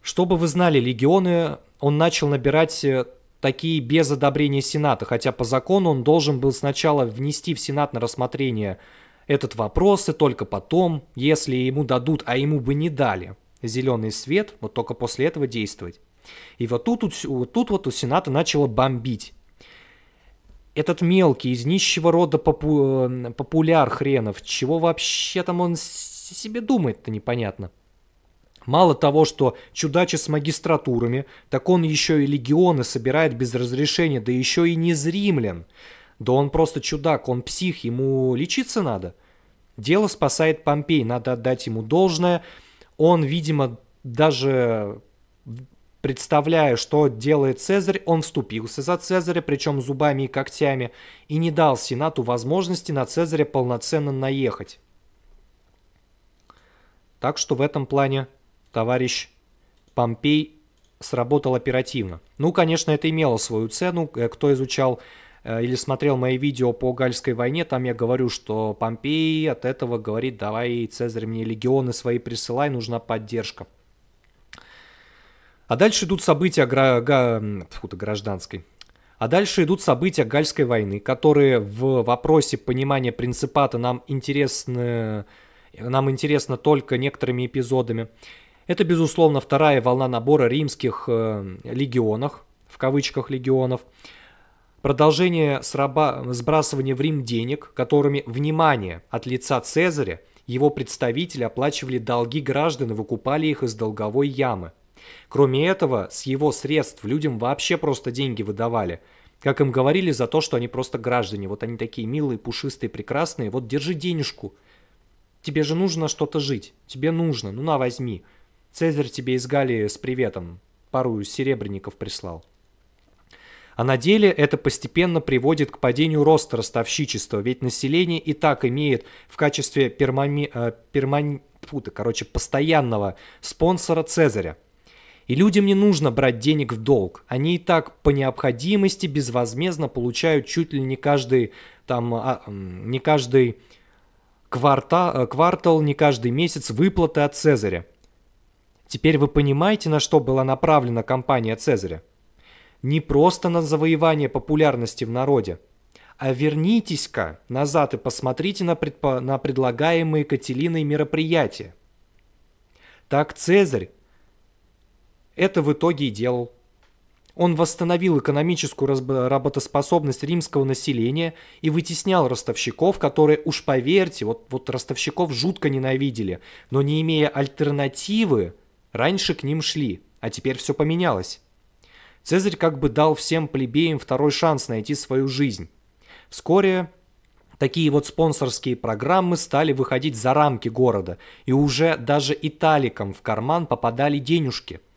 Чтобы вы знали, легионы он начал набирать э, такие без одобрения Сената, хотя по закону он должен был сначала внести в Сенат на рассмотрение этот вопрос, и только потом, если ему дадут, а ему бы не дали, зеленый свет, вот только после этого действовать. И вот тут, вот тут вот у Сената начало бомбить. Этот мелкий, из нищего рода попу... Э, популяр хренов, чего вообще там он себе думает-то непонятно. Мало того, что чудачи с магистратурами, так он еще и легионы собирает без разрешения, да еще и не зримлен. Да он просто чудак, он псих, ему лечиться надо. Дело спасает Помпей, надо отдать ему должное. Он, видимо, даже представляя, что делает Цезарь, он вступился за Цезаря, причем зубами и когтями, и не дал Сенату возможности на Цезаря полноценно наехать. Так что в этом плане товарищ Помпей сработал оперативно. Ну, конечно, это имело свою цену. Э, кто изучал э, или смотрел мои видео по Гальской войне, там я говорю, что Помпей от этого говорит, давай, Цезарь, мне легионы свои присылай, нужна поддержка. А дальше идут события гра... га... фу гражданской. А дальше идут события Гальской войны, которые в вопросе понимания принципата нам интересны, нам интересно только некоторыми эпизодами. Это, безусловно, вторая волна набора римских э, легионов, в кавычках легионов. Продолжение сраба... сбрасывания в Рим денег, которыми, внимание, от лица Цезаря его представители оплачивали долги граждан и выкупали их из долговой ямы – Кроме этого, с его средств людям вообще просто деньги выдавали. Как им говорили за то, что они просто граждане. Вот они такие милые, пушистые, прекрасные. Вот держи денежку. Тебе же нужно что-то жить. Тебе нужно. Ну на, возьми. Цезарь тебе из Галии с приветом пару серебряников прислал. А на деле это постепенно приводит к падению роста ростовщичества, ведь население и так имеет в качестве пермами, э, пермани, фу, короче, постоянного спонсора Цезаря. И людям не нужно брать денег в долг. Они и так по необходимости безвозмездно получают чуть ли не каждый, там, а, не каждый кварта, э, квартал, не каждый месяц выплаты от Цезаря. Теперь вы понимаете, на что была направлена компания Цезаря? Не просто на завоевание популярности в народе, а вернитесь-ка назад и посмотрите на, предпо... на предлагаемые Кателиной мероприятия. Так Цезарь это в итоге и делал. Он восстановил экономическую работоспособность римского населения и вытеснял ростовщиков, которые, уж поверьте, вот, вот ростовщиков жутко ненавидели, но не имея альтернативы, раньше к ним шли, а теперь все поменялось. Цезарь как бы дал всем плебеям второй шанс найти свою жизнь. Вскоре такие вот спонсорские программы стали выходить за рамки города, и уже даже италикам в карман попадали денежки –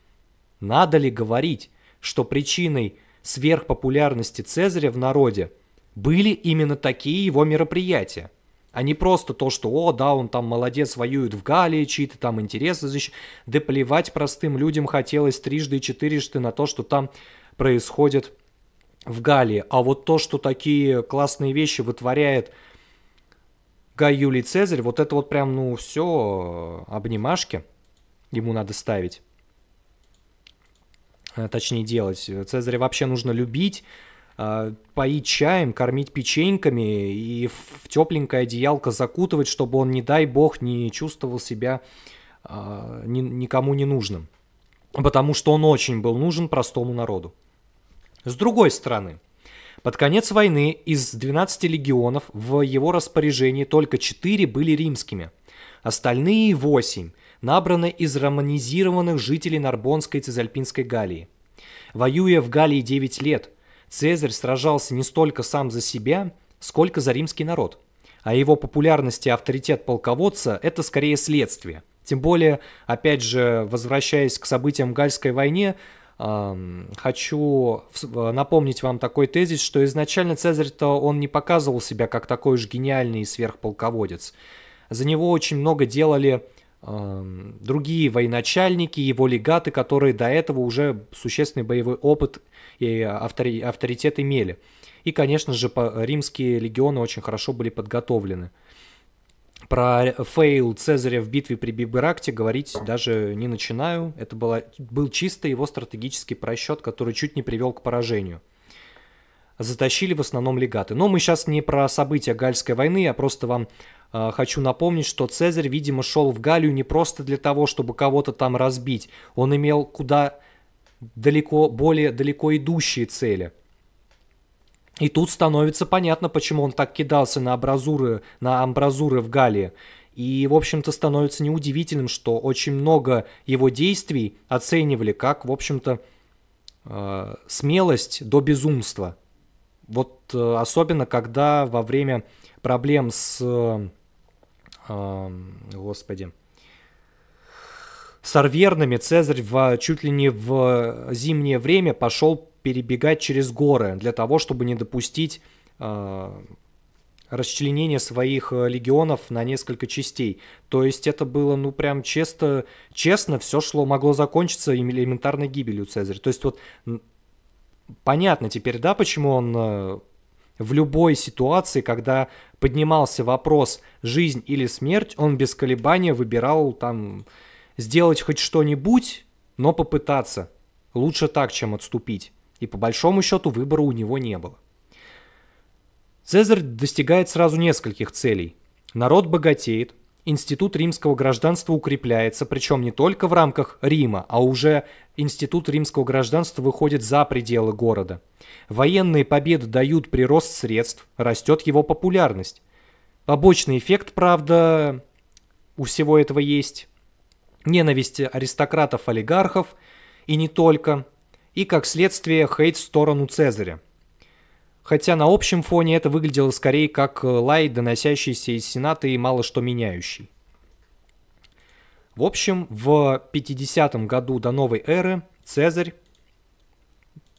надо ли говорить, что причиной сверхпопулярности Цезаря в народе были именно такие его мероприятия? а не просто то, что, о, да, он там молодец, воюет в Галлии, чьи-то там интересы защищает. Да плевать простым людям хотелось трижды и четырежды на то, что там происходит в Галлии. А вот то, что такие классные вещи вытворяет Гай Юлий Цезарь, вот это вот прям, ну, все, обнимашки ему надо ставить. Э, точнее делать. Цезаря вообще нужно любить, э, поить чаем, кормить печеньками и в тепленькое одеялко закутывать, чтобы он, не дай бог, не чувствовал себя э, никому не нужным. Потому что он очень был нужен простому народу. С другой стороны, под конец войны из 12 легионов в его распоряжении только 4 были римскими. Остальные 8 набраны из романизированных жителей Нарбонской и Цезальпинской Галлии. Воюя в Галлии 9 лет, Цезарь сражался не столько сам за себя, сколько за римский народ. А его популярность и авторитет полководца – это скорее следствие. Тем более, опять же, возвращаясь к событиям Гальской войне, хочу э, напомнить вам такой тезис, что изначально Цезарь-то он не показывал себя как такой уж гениальный сверхполководец. За него очень много делали другие военачальники, его легаты, которые до этого уже существенный боевой опыт и авторитет имели. И, конечно же, римские легионы очень хорошо были подготовлены. Про фейл Цезаря в битве при Биберакте говорить даже не начинаю. Это было, был чисто его стратегический просчет, который чуть не привел к поражению – затащили в основном легаты. Но мы сейчас не про события Гальской войны, а просто вам э, хочу напомнить, что Цезарь, видимо, шел в Галлию не просто для того, чтобы кого-то там разбить. Он имел куда далеко, более далеко идущие цели. И тут становится понятно, почему он так кидался на абразуры, на амбразуры в Галлии. И, в общем-то, становится неудивительным, что очень много его действий оценивали как, в общем-то, э, смелость до безумства – вот э, особенно, когда во время проблем с... Э, господи, сарверными Цезарь в, чуть ли не в зимнее время пошел перебегать через горы для того, чтобы не допустить э, расчленения своих э, легионов на несколько частей. То есть это было, ну, прям честно, честно все шло, могло закончиться элементарной гибелью Цезаря. То есть вот понятно теперь, да, почему он э, в любой ситуации, когда поднимался вопрос жизнь или смерть, он без колебания выбирал там сделать хоть что-нибудь, но попытаться. Лучше так, чем отступить. И по большому счету выбора у него не было. Цезарь достигает сразу нескольких целей. Народ богатеет, институт римского гражданства укрепляется, причем не только в рамках Рима, а уже институт римского гражданства выходит за пределы города. Военные победы дают прирост средств, растет его популярность. Побочный эффект, правда, у всего этого есть. Ненависть аристократов-олигархов и не только. И, как следствие, хейт в сторону Цезаря хотя на общем фоне это выглядело скорее как э, лай, доносящийся из Сената и мало что меняющий. В общем, в 50 году до новой эры Цезарь,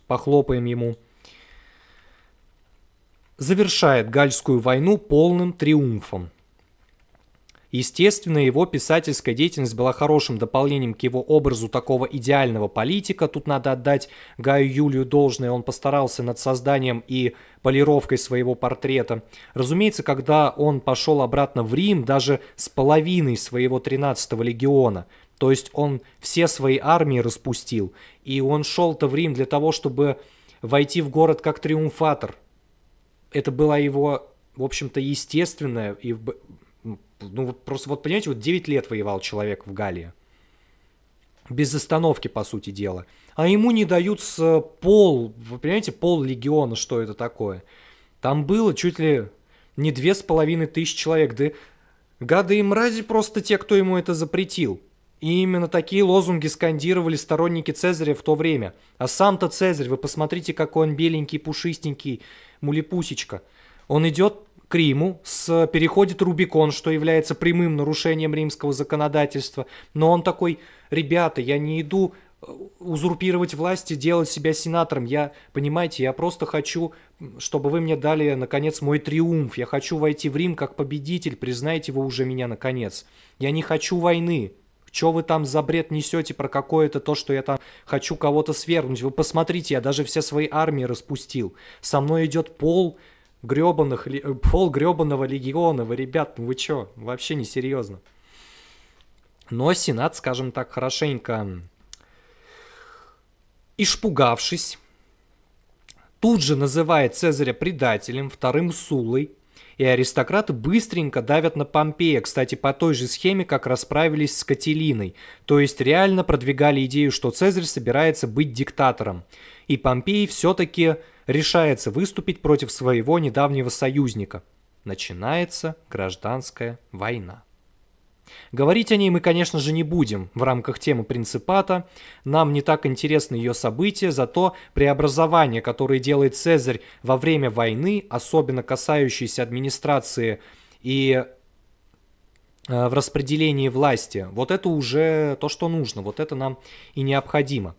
похлопаем ему, завершает Гальскую войну полным триумфом – Естественно, его писательская деятельность была хорошим дополнением к его образу такого идеального политика. Тут надо отдать Гаю Юлию должное, он постарался над созданием и полировкой своего портрета. Разумеется, когда он пошел обратно в Рим, даже с половиной своего 13-го легиона, то есть он все свои армии распустил, и он шел-то в Рим для того, чтобы войти в город как триумфатор. Это была его, в общем-то, естественная и ну вот просто вот понимаете, вот 9 лет воевал человек в Галлии. Без остановки, по сути дела. А ему не дают с э, пол, вы понимаете, пол легиона, что это такое. Там было чуть ли не две с половиной тысяч человек. Да гады и мрази просто те, кто ему это запретил. И именно такие лозунги скандировали сторонники Цезаря в то время. А сам-то Цезарь, вы посмотрите, какой он беленький, пушистенький, мулепусечка. Он идет к Риму с, переходит Рубикон, что является прямым нарушением римского законодательства. Но он такой, ребята, я не иду э, узурпировать власть и делать себя сенатором. Я, понимаете, я просто хочу, чтобы вы мне дали, наконец, мой триумф. Я хочу войти в Рим как победитель, признайте вы уже меня, наконец. Я не хочу войны. Что вы там за бред несете про какое-то то, что я там хочу кого-то свергнуть? Вы посмотрите, я даже все свои армии распустил. Со мной идет пол, гребаных, э, пол гребаного легиона. Вы, ребят, ну вы чё? Вообще не серьезно. Но Сенат, скажем так, хорошенько испугавшись, тут же называет Цезаря предателем, вторым Сулой, и аристократы быстренько давят на Помпея, кстати, по той же схеме, как расправились с Катилиной то есть реально продвигали идею, что Цезарь собирается быть диктатором и Помпей все-таки решается выступить против своего недавнего союзника. Начинается гражданская война. Говорить о ней мы, конечно же, не будем в рамках темы Принципата. Нам не так интересны ее события, зато преобразования, которые делает Цезарь во время войны, особенно касающиеся администрации и э, в распределении власти. Вот это уже то, что нужно, вот это нам и необходимо.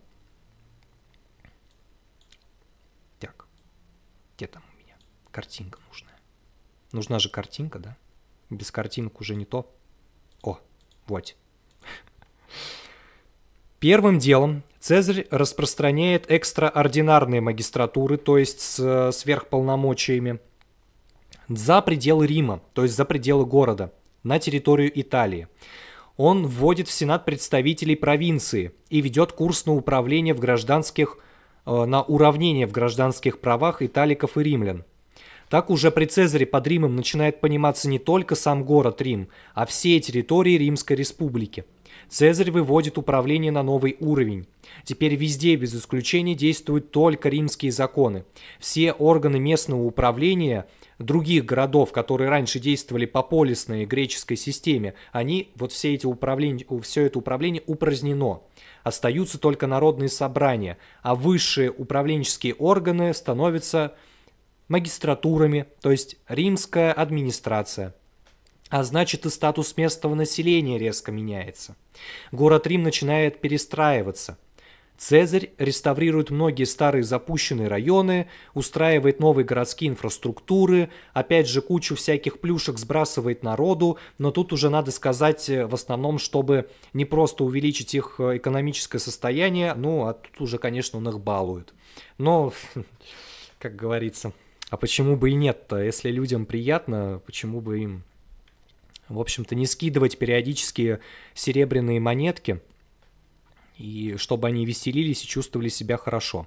Где там у меня? Картинка нужная? Нужна же картинка, да? Без картинок уже не то. О, вот. Первым делом Цезарь распространяет экстраординарные магистратуры, то есть с э, сверхполномочиями, за пределы Рима, то есть за пределы города, на территорию Италии. Он вводит в Сенат представителей провинции и ведет курс на управление в гражданских Э, на уравнение в гражданских правах италиков и римлян. Так уже при Цезаре под Римом начинает пониматься не только сам город Рим, а все территории Римской республики. Цезарь выводит управление на новый уровень. Теперь везде без исключения действуют только римские законы. Все органы местного управления других городов, которые раньше действовали по полисной греческой системе, они, вот все эти управления, все это управление упразднено остаются только народные собрания, а высшие управленческие органы становятся магистратурами, то есть римская администрация. А значит и статус местного населения резко меняется. Город Рим начинает перестраиваться – Цезарь реставрирует многие старые запущенные районы, устраивает новые городские инфраструктуры, опять же кучу всяких плюшек сбрасывает народу, но тут уже надо сказать э, в основном, чтобы не просто увеличить их э, экономическое состояние, ну а тут уже, конечно, он их балует. Но, как говорится, а почему бы и нет-то? Если людям приятно, почему бы им, в общем-то, не скидывать периодически серебряные монетки – и чтобы они веселились и чувствовали себя хорошо.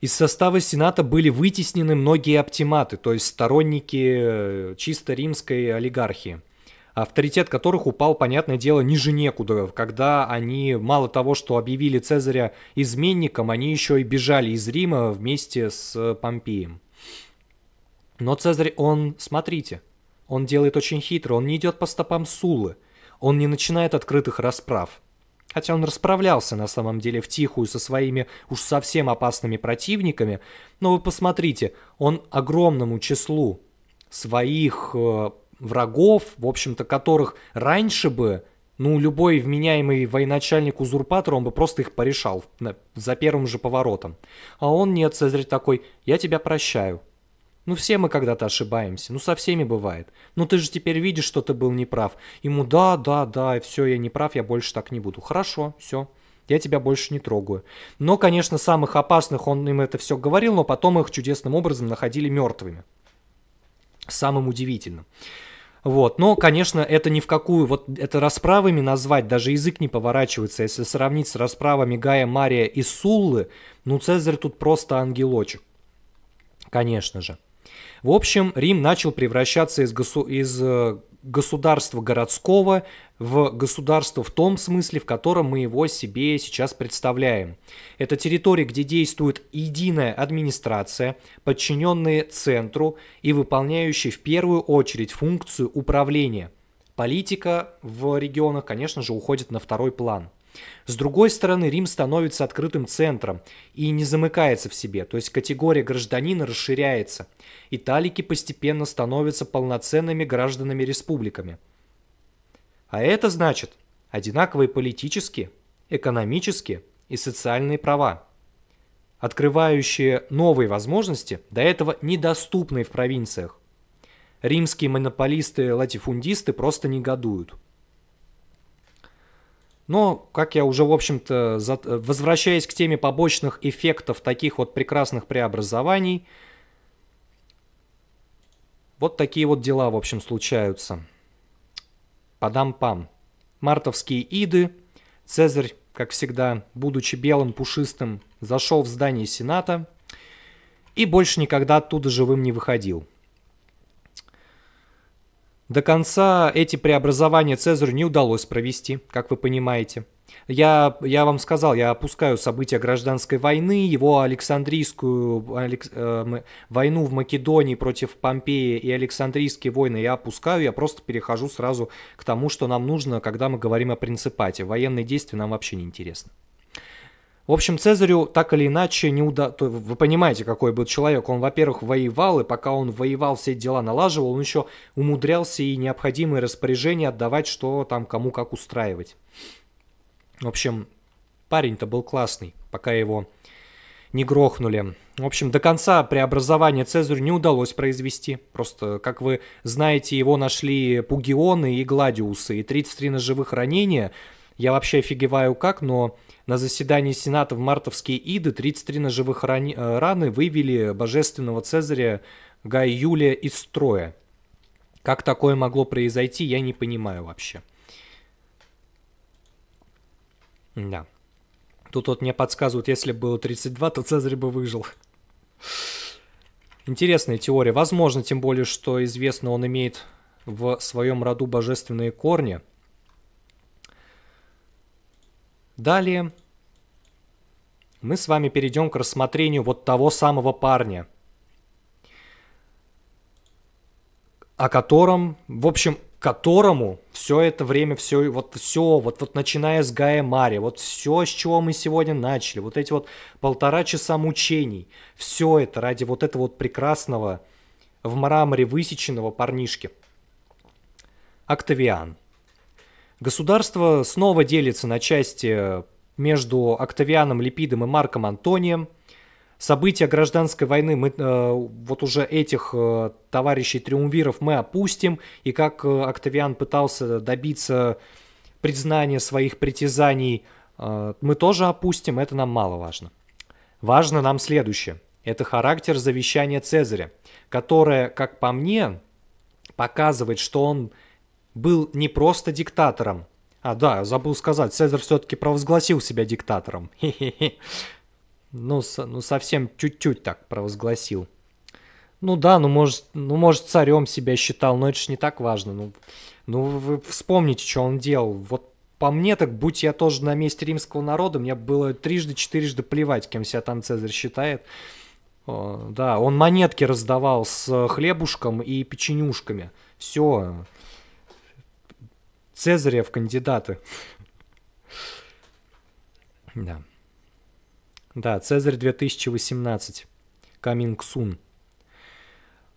Из состава Сената были вытеснены многие оптиматы, то есть сторонники э, чисто римской олигархии, авторитет которых упал, понятное дело, ниже некуда, когда они мало того, что объявили Цезаря изменником, они еще и бежали из Рима вместе с э, Помпеем. Но Цезарь, он, смотрите, он делает очень хитро, он не идет по стопам Сулы, он не начинает открытых расправ – Хотя он расправлялся на самом деле втихую со своими уж совсем опасными противниками, но вы посмотрите, он огромному числу своих э, врагов, в общем-то, которых раньше бы, ну, любой вменяемый военачальник-узурпатор, он бы просто их порешал на, за первым же поворотом. А он нет, Цезарь такой, я тебя прощаю, ну все мы когда-то ошибаемся, ну со всеми бывает. Ну ты же теперь видишь, что ты был неправ. Ему да, да, да, все, я не прав, я больше так не буду. Хорошо, все, я тебя больше не трогаю. Но, конечно, самых опасных он им это все говорил, но потом их чудесным образом находили мертвыми. Самым удивительным. Вот, но, конечно, это ни в какую, вот это расправами назвать, даже язык не поворачивается, если сравнить с расправами Гая, Мария и Суллы, ну, Цезарь тут просто ангелочек, конечно же. В общем, Рим начал превращаться из, госу из э, государства городского в государство в том смысле, в котором мы его себе сейчас представляем. Это территория, где действует единая администрация, подчиненные центру и выполняющие в первую очередь функцию управления. Политика в регионах, конечно же, уходит на второй план – с другой стороны, Рим становится открытым центром и не замыкается в себе, то есть категория гражданина расширяется. Италики постепенно становятся полноценными гражданами республиками. А это значит одинаковые политические, экономические и социальные права, открывающие новые возможности, до этого недоступные в провинциях. Римские монополисты-латифундисты просто негодуют – но, как я уже, в общем-то, за... возвращаясь к теме побочных эффектов таких вот прекрасных преобразований, вот такие вот дела, в общем, случаются. Падам-пам. Мартовские иды. Цезарь, как всегда, будучи белым, пушистым, зашел в здание Сената и больше никогда оттуда живым не выходил. До конца эти преобразования Цезарю не удалось провести, как вы понимаете. Я, я вам сказал, я опускаю события гражданской войны, его Александрийскую Алекс, э, войну в Македонии против Помпеи и Александрийские войны я опускаю, я просто перехожу сразу к тому, что нам нужно, когда мы говорим о принципате. Военные действия нам вообще не интересны. В общем, Цезарю так или иначе не удалось... Вы понимаете, какой был человек. Он, во-первых, воевал, и пока он воевал, все дела налаживал, он еще умудрялся и необходимые распоряжения отдавать, что там кому как устраивать. В общем, парень-то был классный, пока его не грохнули. В общем, до конца преобразования Цезарю не удалось произвести. Просто, как вы знаете, его нашли пугионы и гладиусы, и 33 ножевых ранения. Я вообще офигеваю как, но на заседании Сената в мартовские иды 33 ножевых ран... Э, раны вывели божественного Цезаря Гай Юлия из строя. Как такое могло произойти, я не понимаю вообще. Да. Тут вот мне подсказывают, если бы было 32, то Цезарь бы выжил. Интересная теория. Возможно, тем более, что известно, он имеет в своем роду божественные корни – Далее мы с вами перейдем к рассмотрению вот того самого парня, о котором, в общем, которому все это время, все, вот все, вот, вот начиная с Гая Мария, вот все, с чего мы сегодня начали, вот эти вот полтора часа мучений, все это ради вот этого вот прекрасного в мраморе высеченного парнишки. Октавиан – Государство снова делится на части между Октавианом Липидом и Марком Антонием. События гражданской войны, мы, э, вот уже этих э, товарищей триумвиров мы опустим, и как э, Октавиан пытался добиться признания своих притязаний, э, мы тоже опустим, это нам мало важно. Важно нам следующее. Это характер завещания Цезаря, которое, как по мне, показывает, что он был не просто диктатором. А, да, забыл сказать, Цезарь все-таки провозгласил себя диктатором. Ну, ну, совсем чуть-чуть так провозгласил. Ну да, ну может, ну может царем себя считал, но это ж не так важно. Ну, ну вы вспомните, что он делал. Вот по мне так, будь я тоже на месте римского народа, мне было трижды-четырежды плевать, кем себя там Цезарь считает. О, да, он монетки раздавал с хлебушком и печенюшками. Все, Цезаря в кандидаты. Да. Да, Цезарь 2018. Coming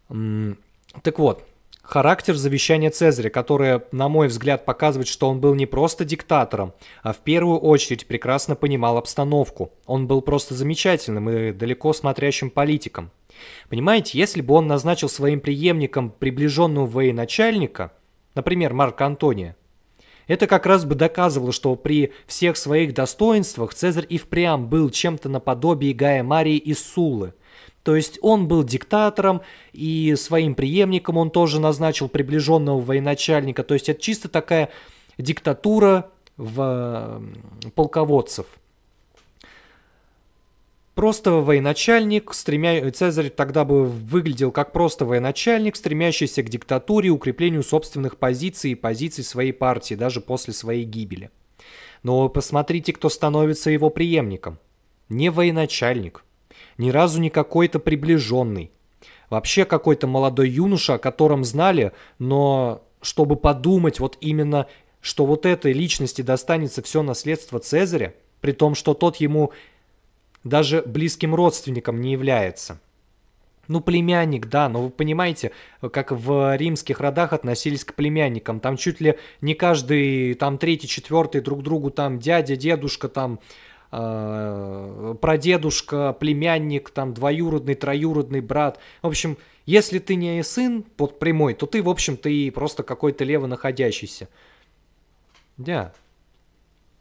soon. Так вот, характер завещания Цезаря, которое, на мой взгляд, показывает, что он был не просто диктатором, а в первую очередь прекрасно понимал обстановку. Он был просто замечательным и далеко смотрящим политиком. Понимаете, если бы он назначил своим преемником приближенного военачальника, например, Марка Антония, это как раз бы доказывало, что при всех своих достоинствах Цезарь и впрямь был чем-то наподобие Гая Марии из Суллы. То есть он был диктатором, и своим преемником он тоже назначил приближенного военачальника. То есть это чисто такая диктатура в полководцев – Просто военачальник, стремя... Цезарь тогда бы выглядел как просто военачальник, стремящийся к диктатуре, укреплению собственных позиций и позиций своей партии, даже после своей гибели. Но посмотрите, кто становится его преемником. Не военачальник. Ни разу не какой-то приближенный. Вообще какой-то молодой юноша, о котором знали, но чтобы подумать вот именно, что вот этой личности достанется все наследство Цезаря, при том, что тот ему даже близким родственником не является. Ну, племянник, да, но вы понимаете, как в римских родах относились к племянникам. Там чуть ли не каждый, там третий, четвертый друг другу, там дядя, дедушка, там э, прадедушка, племянник, там двоюродный, троюродный брат. В общем, если ты не сын под прямой, то ты, в общем-то, и просто какой-то лево находящийся. Да.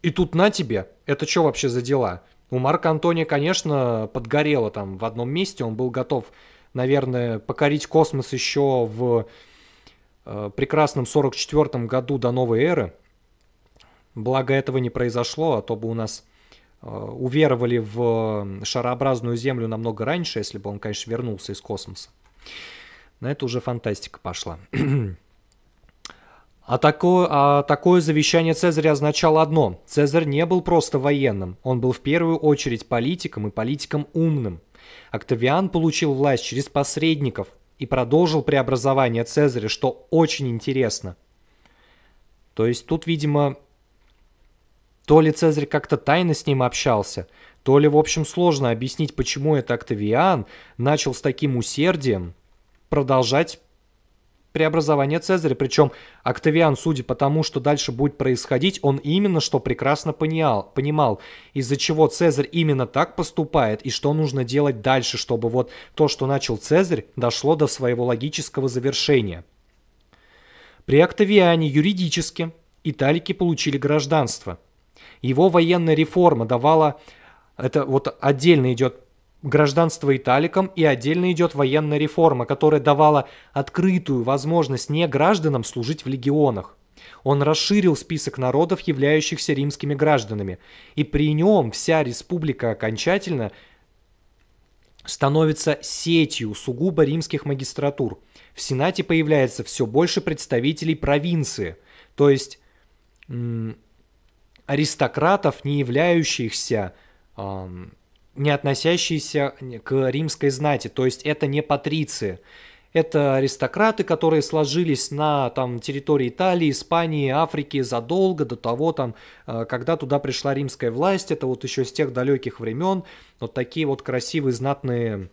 И тут на тебе. Это что вообще за дела? У ну, Марка Антония, конечно, подгорело там в одном месте. Он был готов, наверное, покорить космос еще в э, прекрасном 44 году до новой эры. Благо этого не произошло, а то бы у нас э, уверовали в э, шарообразную Землю намного раньше, если бы он, конечно, вернулся из космоса. На это уже фантастика пошла. А такое, а такое завещание Цезаря означало одно. Цезарь не был просто военным, он был в первую очередь политиком и политиком умным. Октавиан получил власть через посредников и продолжил преобразование Цезаря, что очень интересно. То есть тут, видимо, то ли Цезарь как-то тайно с ним общался, то ли, в общем, сложно объяснить, почему это Октавиан начал с таким усердием продолжать преобразования Цезаря. Причем Октавиан, судя по тому, что дальше будет происходить, он именно что прекрасно понял, понимал, из-за чего Цезарь именно так поступает и что нужно делать дальше, чтобы вот то, что начал Цезарь, дошло до своего логического завершения. При Октавиане юридически италики получили гражданство. Его военная реформа давала... Это вот отдельно идет гражданство италикам, и отдельно идет военная реформа, которая давала открытую возможность не гражданам служить в легионах. Он расширил список народов, являющихся римскими гражданами, и при нем вся республика окончательно становится сетью сугубо римских магистратур. В Сенате появляется все больше представителей провинции, то есть аристократов, не являющихся не относящиеся к римской знати, то есть это не патриции. Это аристократы, которые сложились на там, территории Италии, Испании, Африки задолго до того, там, э, когда туда пришла римская власть. Это вот еще с тех далеких времен. Вот такие вот красивые знатные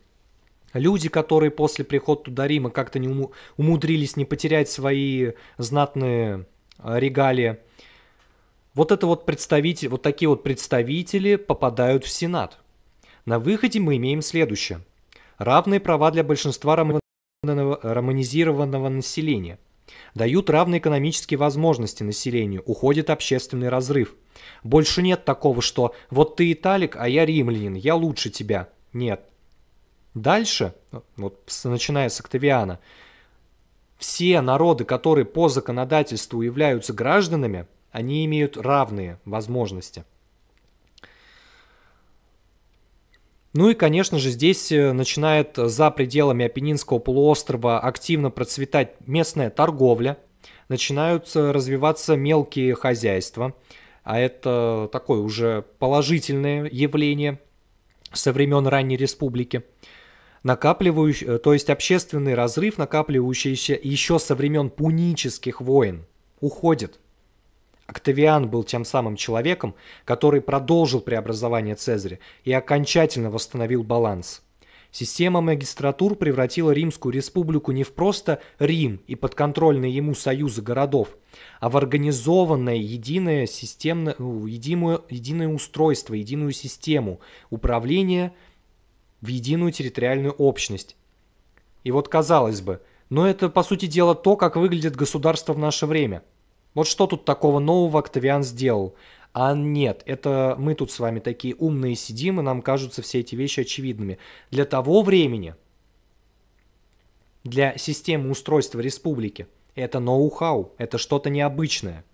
люди, которые после прихода туда Рима как-то не умудрились не потерять свои знатные э, регалии. Вот это вот представители, вот такие вот представители попадают в Сенат. На выходе мы имеем следующее. Равные права для большинства романизированного населения. Дают равные экономические возможности населению, уходит общественный разрыв. Больше нет такого, что «вот ты италик, а я римлянин, я лучше тебя». Нет. Дальше, вот начиная с Октавиана, все народы, которые по законодательству являются гражданами, они имеют равные возможности. Ну и, конечно же, здесь э, начинает за пределами Апеннинского полуострова активно процветать местная торговля, начинаются развиваться мелкие хозяйства, а это такое уже положительное явление со времен ранней республики, накапливающий, э, то есть общественный разрыв, накапливающийся еще со времен пунических войн, уходит – Октавиан был тем самым человеком, который продолжил преобразование Цезаря и окончательно восстановил баланс. Система магистратур превратила Римскую республику не в просто Рим и подконтрольные ему союзы городов, а в организованное единое, системное, единое, единое устройство, единую систему управления в единую территориальную общность. И вот казалось бы, но это по сути дела то, как выглядит государство в наше время – вот что тут такого нового Октавиан сделал? А нет, это мы тут с вами такие умные сидим, и нам кажутся все эти вещи очевидными. Для того времени, для системы устройства республики, это ноу-хау, это что-то необычное.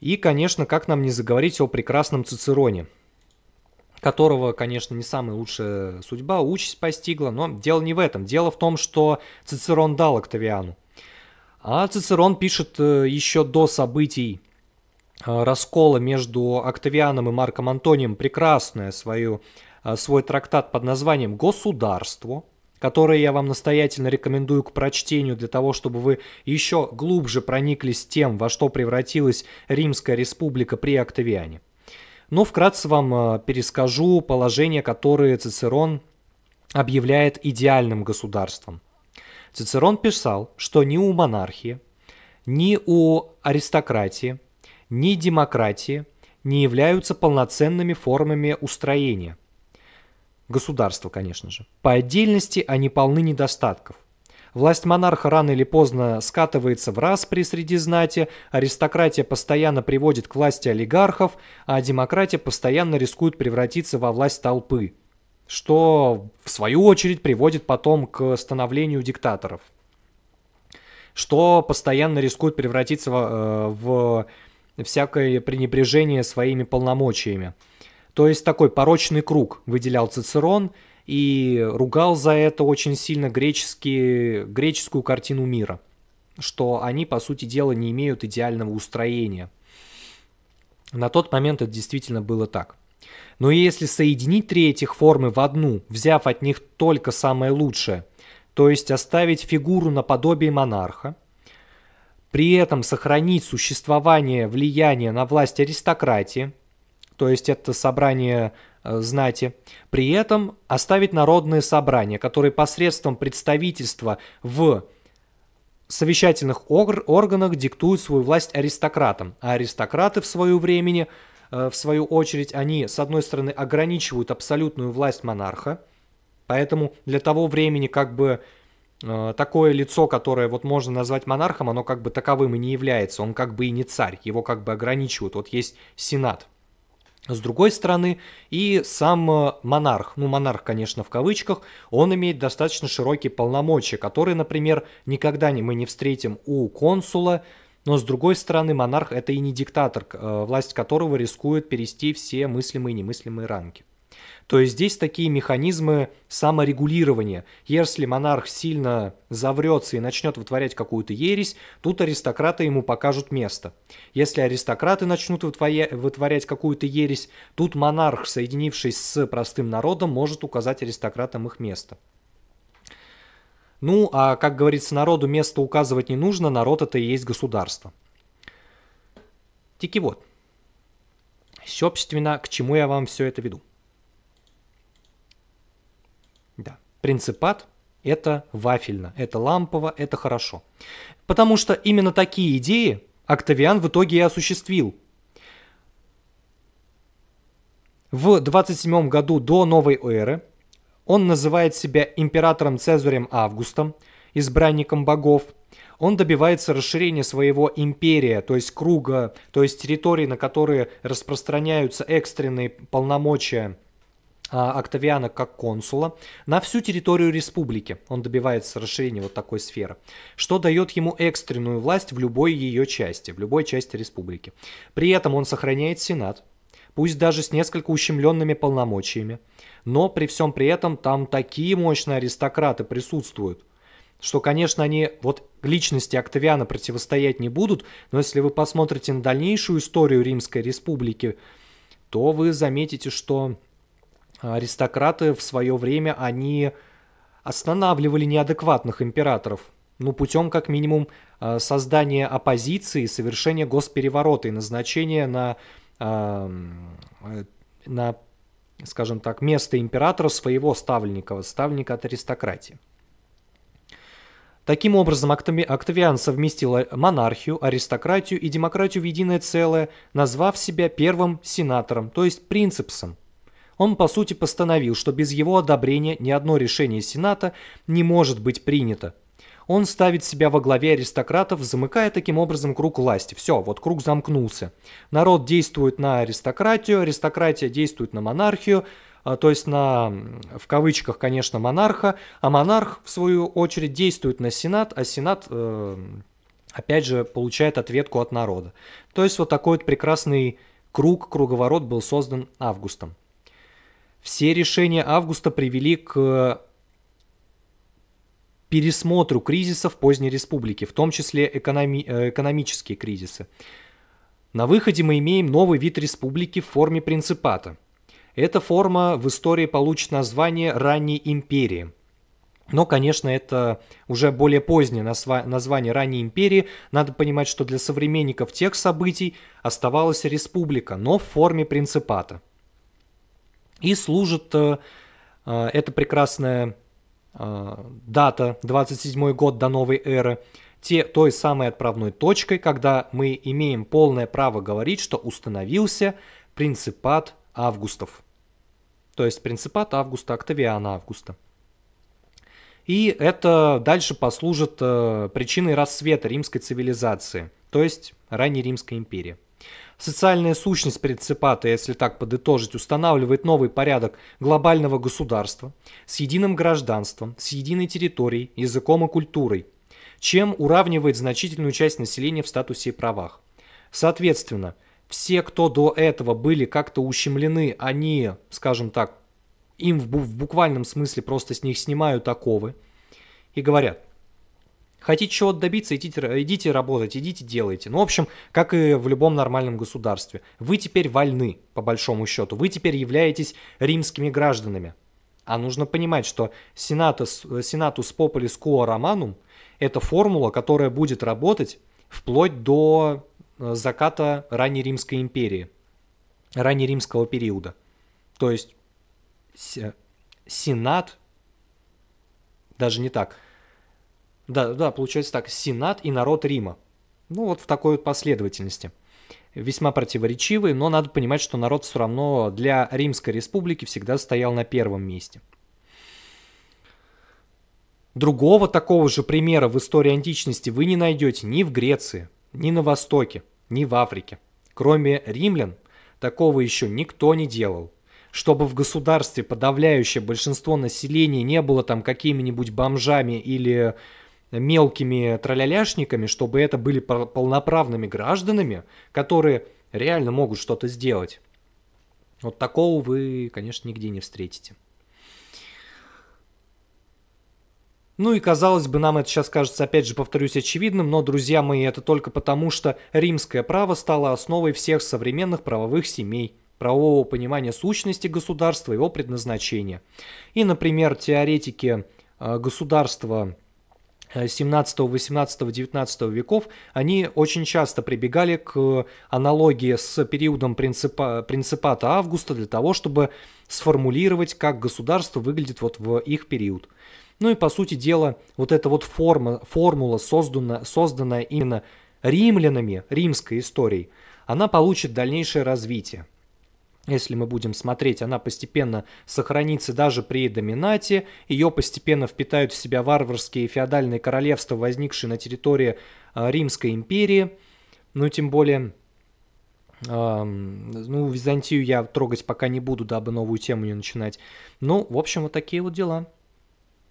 И, конечно, как нам не заговорить о прекрасном Цицероне, которого, конечно, не самая лучшая судьба, участь постигла, но дело не в этом. Дело в том, что Цицерон дал Октавиану а Цицерон пишет э, еще до событий э, раскола между Октавианом и Марком Антонием прекрасное свою, э, свой трактат под названием «Государство», который я вам настоятельно рекомендую к прочтению для того, чтобы вы еще глубже прониклись тем, во что превратилась Римская республика при Октавиане. Но ну, вкратце вам перескажу положение, которое Цицерон объявляет идеальным государством – Цицерон писал, что ни у монархии, ни у аристократии, ни демократии не являются полноценными формами устроения. Государства, конечно же. По отдельности они полны недостатков. Власть монарха рано или поздно скатывается в распри среди знати, аристократия постоянно приводит к власти олигархов, а демократия постоянно рискует превратиться во власть толпы – что в свою очередь приводит потом к становлению диктаторов, что постоянно рискует превратиться в, э, в всякое пренебрежение своими полномочиями. То есть такой порочный круг выделял Цицерон и ругал за это очень сильно греческие, греческую картину мира, что они, по сути дела, не имеют идеального устроения. На тот момент это действительно было так. Но если соединить три этих формы в одну, взяв от них только самое лучшее, то есть оставить фигуру наподобие монарха, при этом сохранить существование влияния на власть аристократии, то есть это собрание э, знати, при этом оставить народные собрания, которые посредством представительства в совещательных органах диктуют свою власть аристократам, а аристократы в свое время – Э, в свою очередь, они, с одной стороны, ограничивают абсолютную власть монарха, поэтому для того времени как бы э, такое лицо, которое вот можно назвать монархом, оно как бы таковым и не является, он как бы и не царь, его как бы ограничивают, вот есть сенат. С другой стороны, и сам э, монарх, ну монарх, конечно, в кавычках, он имеет достаточно широкие полномочия, которые, например, никогда не, мы не встретим у консула, но с другой стороны, монарх это и не диктатор, э, власть которого рискует перейти все мыслимые и немыслимые рамки. То есть здесь такие механизмы саморегулирования. Если монарх сильно заврется и начнет вытворять какую-то ересь, тут аристократы ему покажут место. Если аристократы начнут вытворять какую-то ересь, тут монарх, соединившись с простым народом, может указать аристократам их место. Ну, а как говорится, народу место указывать не нужно, народ это и есть государство. Тики вот. Собственно, к чему я вам все это веду. Да, принципат – это вафельно, это лампово, это хорошо. Потому что именно такие идеи Октавиан в итоге и осуществил. В 27 году до новой эры он называет себя императором Цезарем Августом, избранником богов. Он добивается расширения своего империя, то есть круга, то есть территории, на которые распространяются экстренные полномочия а, Октавиана как консула на всю территорию республики. Он добивается расширения вот такой сферы, что дает ему экстренную власть в любой ее части, в любой части республики. При этом он сохраняет Сенат, пусть даже с несколько ущемленными полномочиями но при всем при этом там такие мощные аристократы присутствуют, что, конечно, они вот личности Октавиана противостоять не будут, но если вы посмотрите на дальнейшую историю Римской Республики, то вы заметите, что а, аристократы в свое время, они останавливали неадекватных императоров, ну, путем, как минимум, а, создания оппозиции, совершения госпереворота и назначения на, э, на скажем так, место императора своего ставленника, ставленника от аристократии. Таким образом, Октавиан совместил монархию, аристократию и демократию в единое целое, назвав себя первым сенатором, то есть принципсом. Он, по сути, постановил, что без его одобрения ни одно решение Сената не может быть принято, он ставит себя во главе аристократов, замыкая таким образом круг власти. Все, вот круг замкнулся. Народ действует на аристократию, аристократия действует на монархию, а, то есть на, в кавычках, конечно, монарха, а монарх, в свою очередь, действует на сенат, а сенат, э, опять же, получает ответку от народа. То есть вот такой вот прекрасный круг, круговорот был создан Августом. Все решения Августа привели к пересмотру кризисов поздней республики, в том числе экономи э, экономические кризисы. На выходе мы имеем новый вид республики в форме принципата. Эта форма в истории получит название «ранней империи». Но, конечно, это уже более позднее название ранней империи. Надо понимать, что для современников тех событий оставалась республика, но в форме принципата. И служит э, э эта прекрасная а, дата, 27 год до новой эры, те, той самой отправной точкой, когда мы имеем полное право говорить, что установился принципат Августов. То есть принципат Августа, Октавиана Августа. И это дальше послужит э, причиной расцвета римской цивилизации, то есть ранней Римской империи. Социальная сущность принципата, если так подытожить, устанавливает новый порядок глобального государства с единым гражданством, с единой территорией, языком и культурой, чем уравнивает значительную часть населения в статусе и правах. Соответственно, все, кто до этого были как-то ущемлены, они, скажем так, им в буквальном смысле просто с них снимают оковы и говорят – Хотите чего-то добиться, идите, идите работать, идите делайте. Ну, в общем, как и в любом нормальном государстве. Вы теперь вольны, по большому счету. Вы теперь являетесь римскими гражданами. А нужно понимать, что сенатус, сенатус популис quo romanum – это формула, которая будет работать вплоть до э, заката ранней Римской империи, ранней римского периода. То есть сенат, даже не так – да, да, получается так, Сенат и народ Рима. Ну вот в такой вот последовательности. Весьма противоречивые, но надо понимать, что народ все равно для Римской республики всегда стоял на первом месте. Другого такого же примера в истории античности вы не найдете ни в Греции, ни на Востоке, ни в Африке. Кроме римлян, такого еще никто не делал. Чтобы в государстве подавляющее большинство населения не было там какими-нибудь бомжами или мелкими тролляляшниками, чтобы это были полноправными гражданами, которые реально могут что-то сделать. Вот такого вы, конечно, нигде не встретите. Ну и казалось бы, нам это сейчас кажется, опять же, повторюсь, очевидным, но, друзья мои, это только потому, что римское право стало основой всех современных правовых семей правового понимания сущности государства, его предназначения. И, например, теоретики э, государства 17, 18, 19 веков, они очень часто прибегали к аналогии с периодом принципа, принципата Августа для того, чтобы сформулировать, как государство выглядит вот в их период. Ну и по сути дела, вот эта вот форма, формула, создана, созданная именно римлянами, римской историей, она получит дальнейшее развитие если мы будем смотреть, она постепенно сохранится даже при доминате, ее постепенно впитают в себя варварские феодальные королевства, возникшие на территории а, Римской империи, ну тем более, ну Византию я трогать пока не буду, дабы новую тему не начинать. Ну, в общем, вот такие вот дела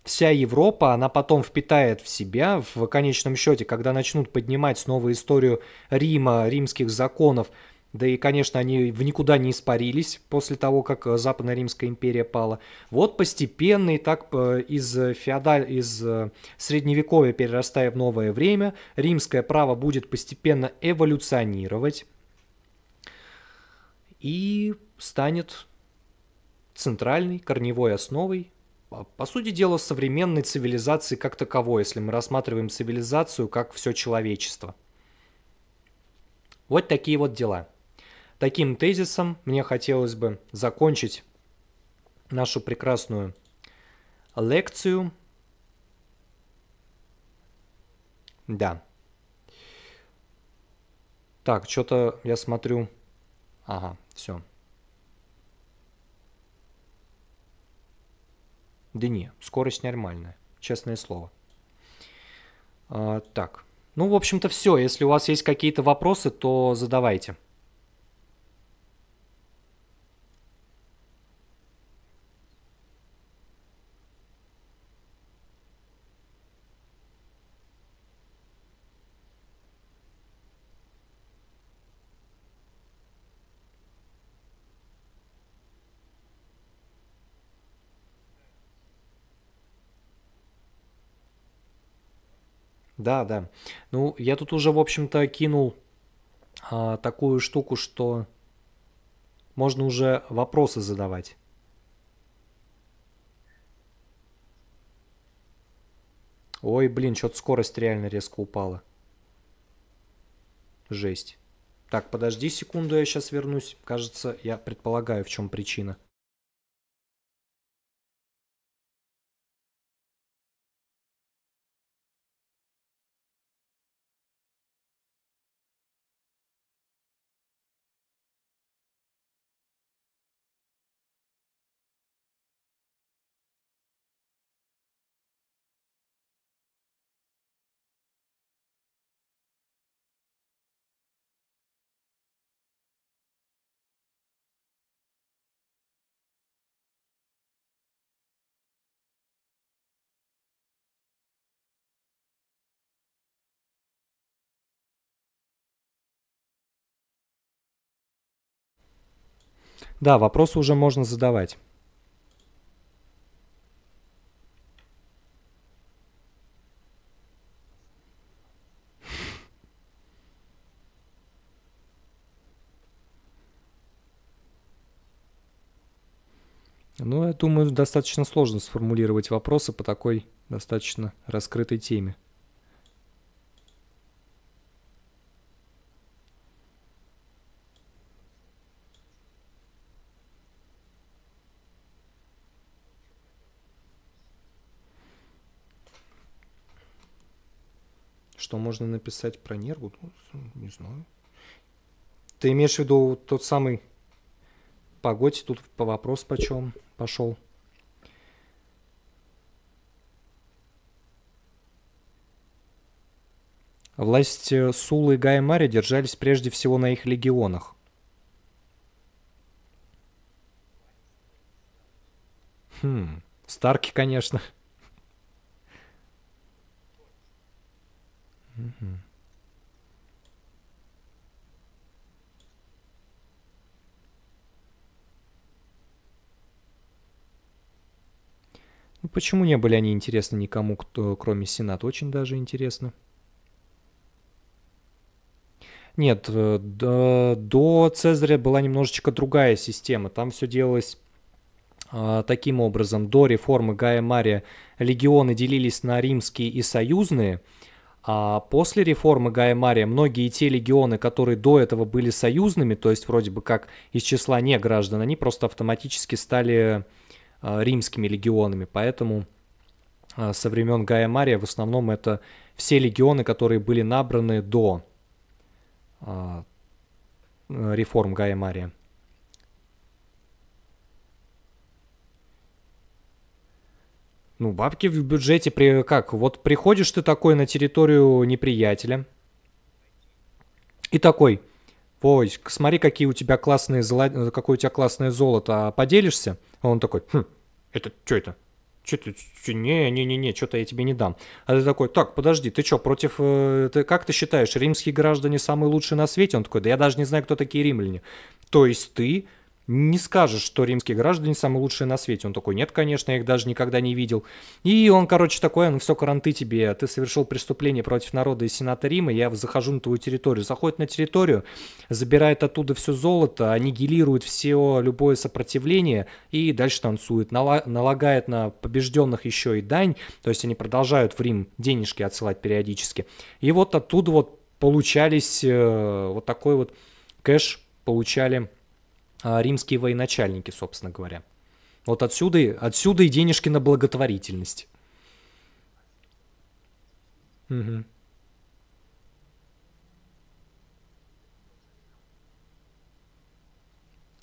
вся Европа, она потом впитает в себя, в конечном счете, когда начнут поднимать снова историю Рима, римских законов, да и, конечно, они в никуда не испарились после того, как э, Западная Римская империя пала. Вот постепенно и так э, из, феодаль... из э, Средневековья, перерастая в новое время, римское право будет постепенно эволюционировать и станет центральной корневой основой, а, по сути дела, современной цивилизации как таковой, если мы рассматриваем цивилизацию как все человечество. Вот такие вот дела таким тезисом мне хотелось бы закончить нашу прекрасную лекцию. Да. Так, что-то я смотрю. Ага, все. Да не, скорость нормальная, честное слово. А, так. Ну, в общем-то, все. Если у вас есть какие-то вопросы, то задавайте. Да, да. Ну, я тут уже, в общем-то, кинул а, такую штуку, что можно уже вопросы задавать. Ой, блин, что-то скорость реально резко упала. Жесть. Так, подожди секунду, я сейчас вернусь. Кажется, я предполагаю, в чем причина. Да, вопросы уже можно задавать. Ну, я думаю, достаточно сложно сформулировать вопросы по такой достаточно раскрытой теме. Что можно написать про нерву? Ну, не знаю. Ты имеешь в виду тот самый Погодь, тут по вопрос почем пошел. Власть э, Сулы и Гаймари держались прежде всего на их легионах. Хм, Старки, конечно. Ну, почему не были они интересны никому, кто, кроме Сената? Очень даже интересно. Нет, э, до, до Цезаря была немножечко другая система. Там все делалось э, таким образом. До реформы Гая Мария легионы делились на римские и союзные – а после реформы Гая Мария многие те легионы, которые до этого были союзными, то есть вроде бы как из числа не граждан, они просто автоматически стали а, римскими легионами. Поэтому а, со времен Гая Мария в основном это все легионы, которые были набраны до а, реформ Гая Мария. Ну, бабки в бюджете при... как? Вот приходишь ты такой на территорию неприятеля и такой, ой, смотри, какие у тебя классные золо... какое у тебя классное золото, а поделишься? А он такой, хм, это что это? Че ты, не-не-не-не, что-то я тебе не дам. А ты такой, так, подожди, ты что, против, э, ты, как ты считаешь, римские граждане самые лучшие на свете? Он такой, да я даже не знаю, кто такие римляне. То есть ты не скажешь, что римские граждане самые лучшие на свете. Он такой, нет, конечно, я их даже никогда не видел. И он, короче, такой, ну все, каранты тебе, ты совершил преступление против народа и сената Рима, я захожу на твою территорию. Заходит на территорию, забирает оттуда все золото, аннигилирует все любое сопротивление и дальше танцует. Налагает на побежденных еще и дань, то есть они продолжают в Рим денежки отсылать периодически. И вот оттуда вот получались э, вот такой вот кэш получали а, римские военачальники, собственно говоря. Вот отсюда, отсюда и денежки на благотворительность. Угу.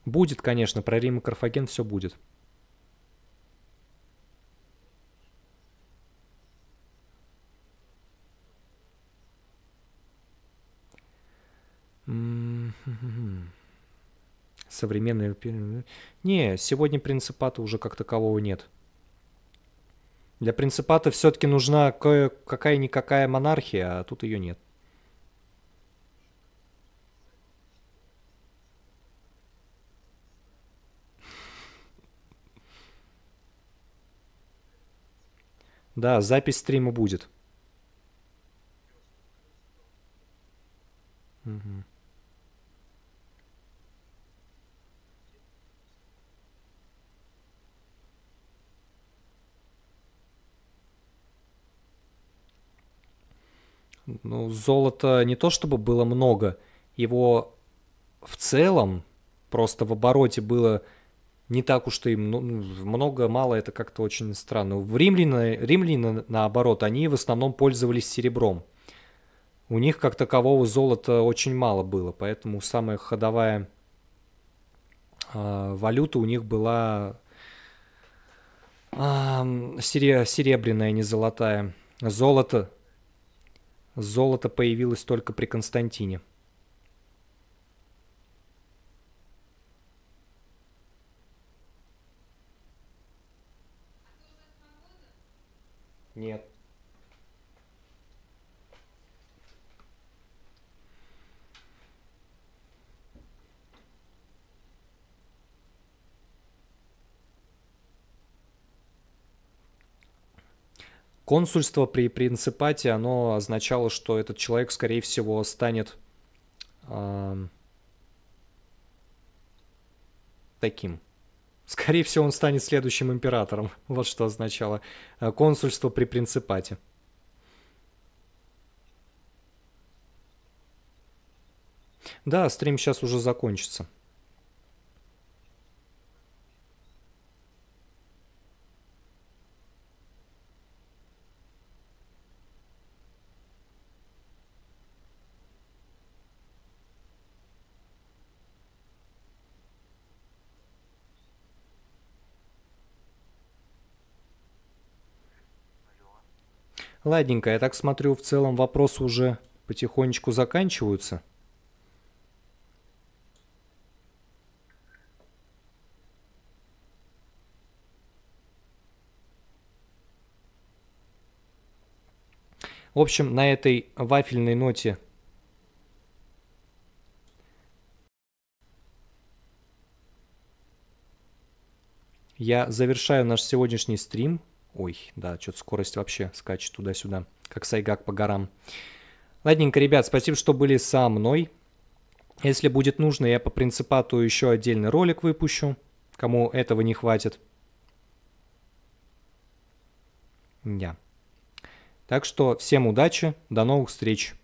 Будет, конечно, про Рим и Карфаген все будет. Современный Не, сегодня принципата уже как такового нет. Для принципата все-таки нужна какая-никакая монархия, а тут ее нет. Да, запись стрима будет. Угу. Ну, золота не то чтобы было много, его в целом просто в обороте было не так уж и ну, много, мало, это как-то очень странно. В римляне, римляне, наоборот, они в основном пользовались серебром. У них как такового золота очень мало было, поэтому самая ходовая э, валюта у них была э, серебряная, а не золотая. Золото Золото появилось только при Константине. Нет. консульство при принципате, оно означало, что этот человек, скорее всего, станет э, таким. Скорее всего, он станет следующим императором. Вот что означало э, консульство при принципате. Да, стрим сейчас уже закончится. Ладненько, я так смотрю, в целом вопросы уже потихонечку заканчиваются. В общем, на этой вафельной ноте я завершаю наш сегодняшний стрим. Ой, да, что-то скорость вообще скачет туда-сюда, как сайгак по горам. Ладненько, ребят, спасибо, что были со мной. Если будет нужно, я по принципату еще отдельный ролик выпущу, кому этого не хватит. Да. Так что всем удачи, до новых встреч.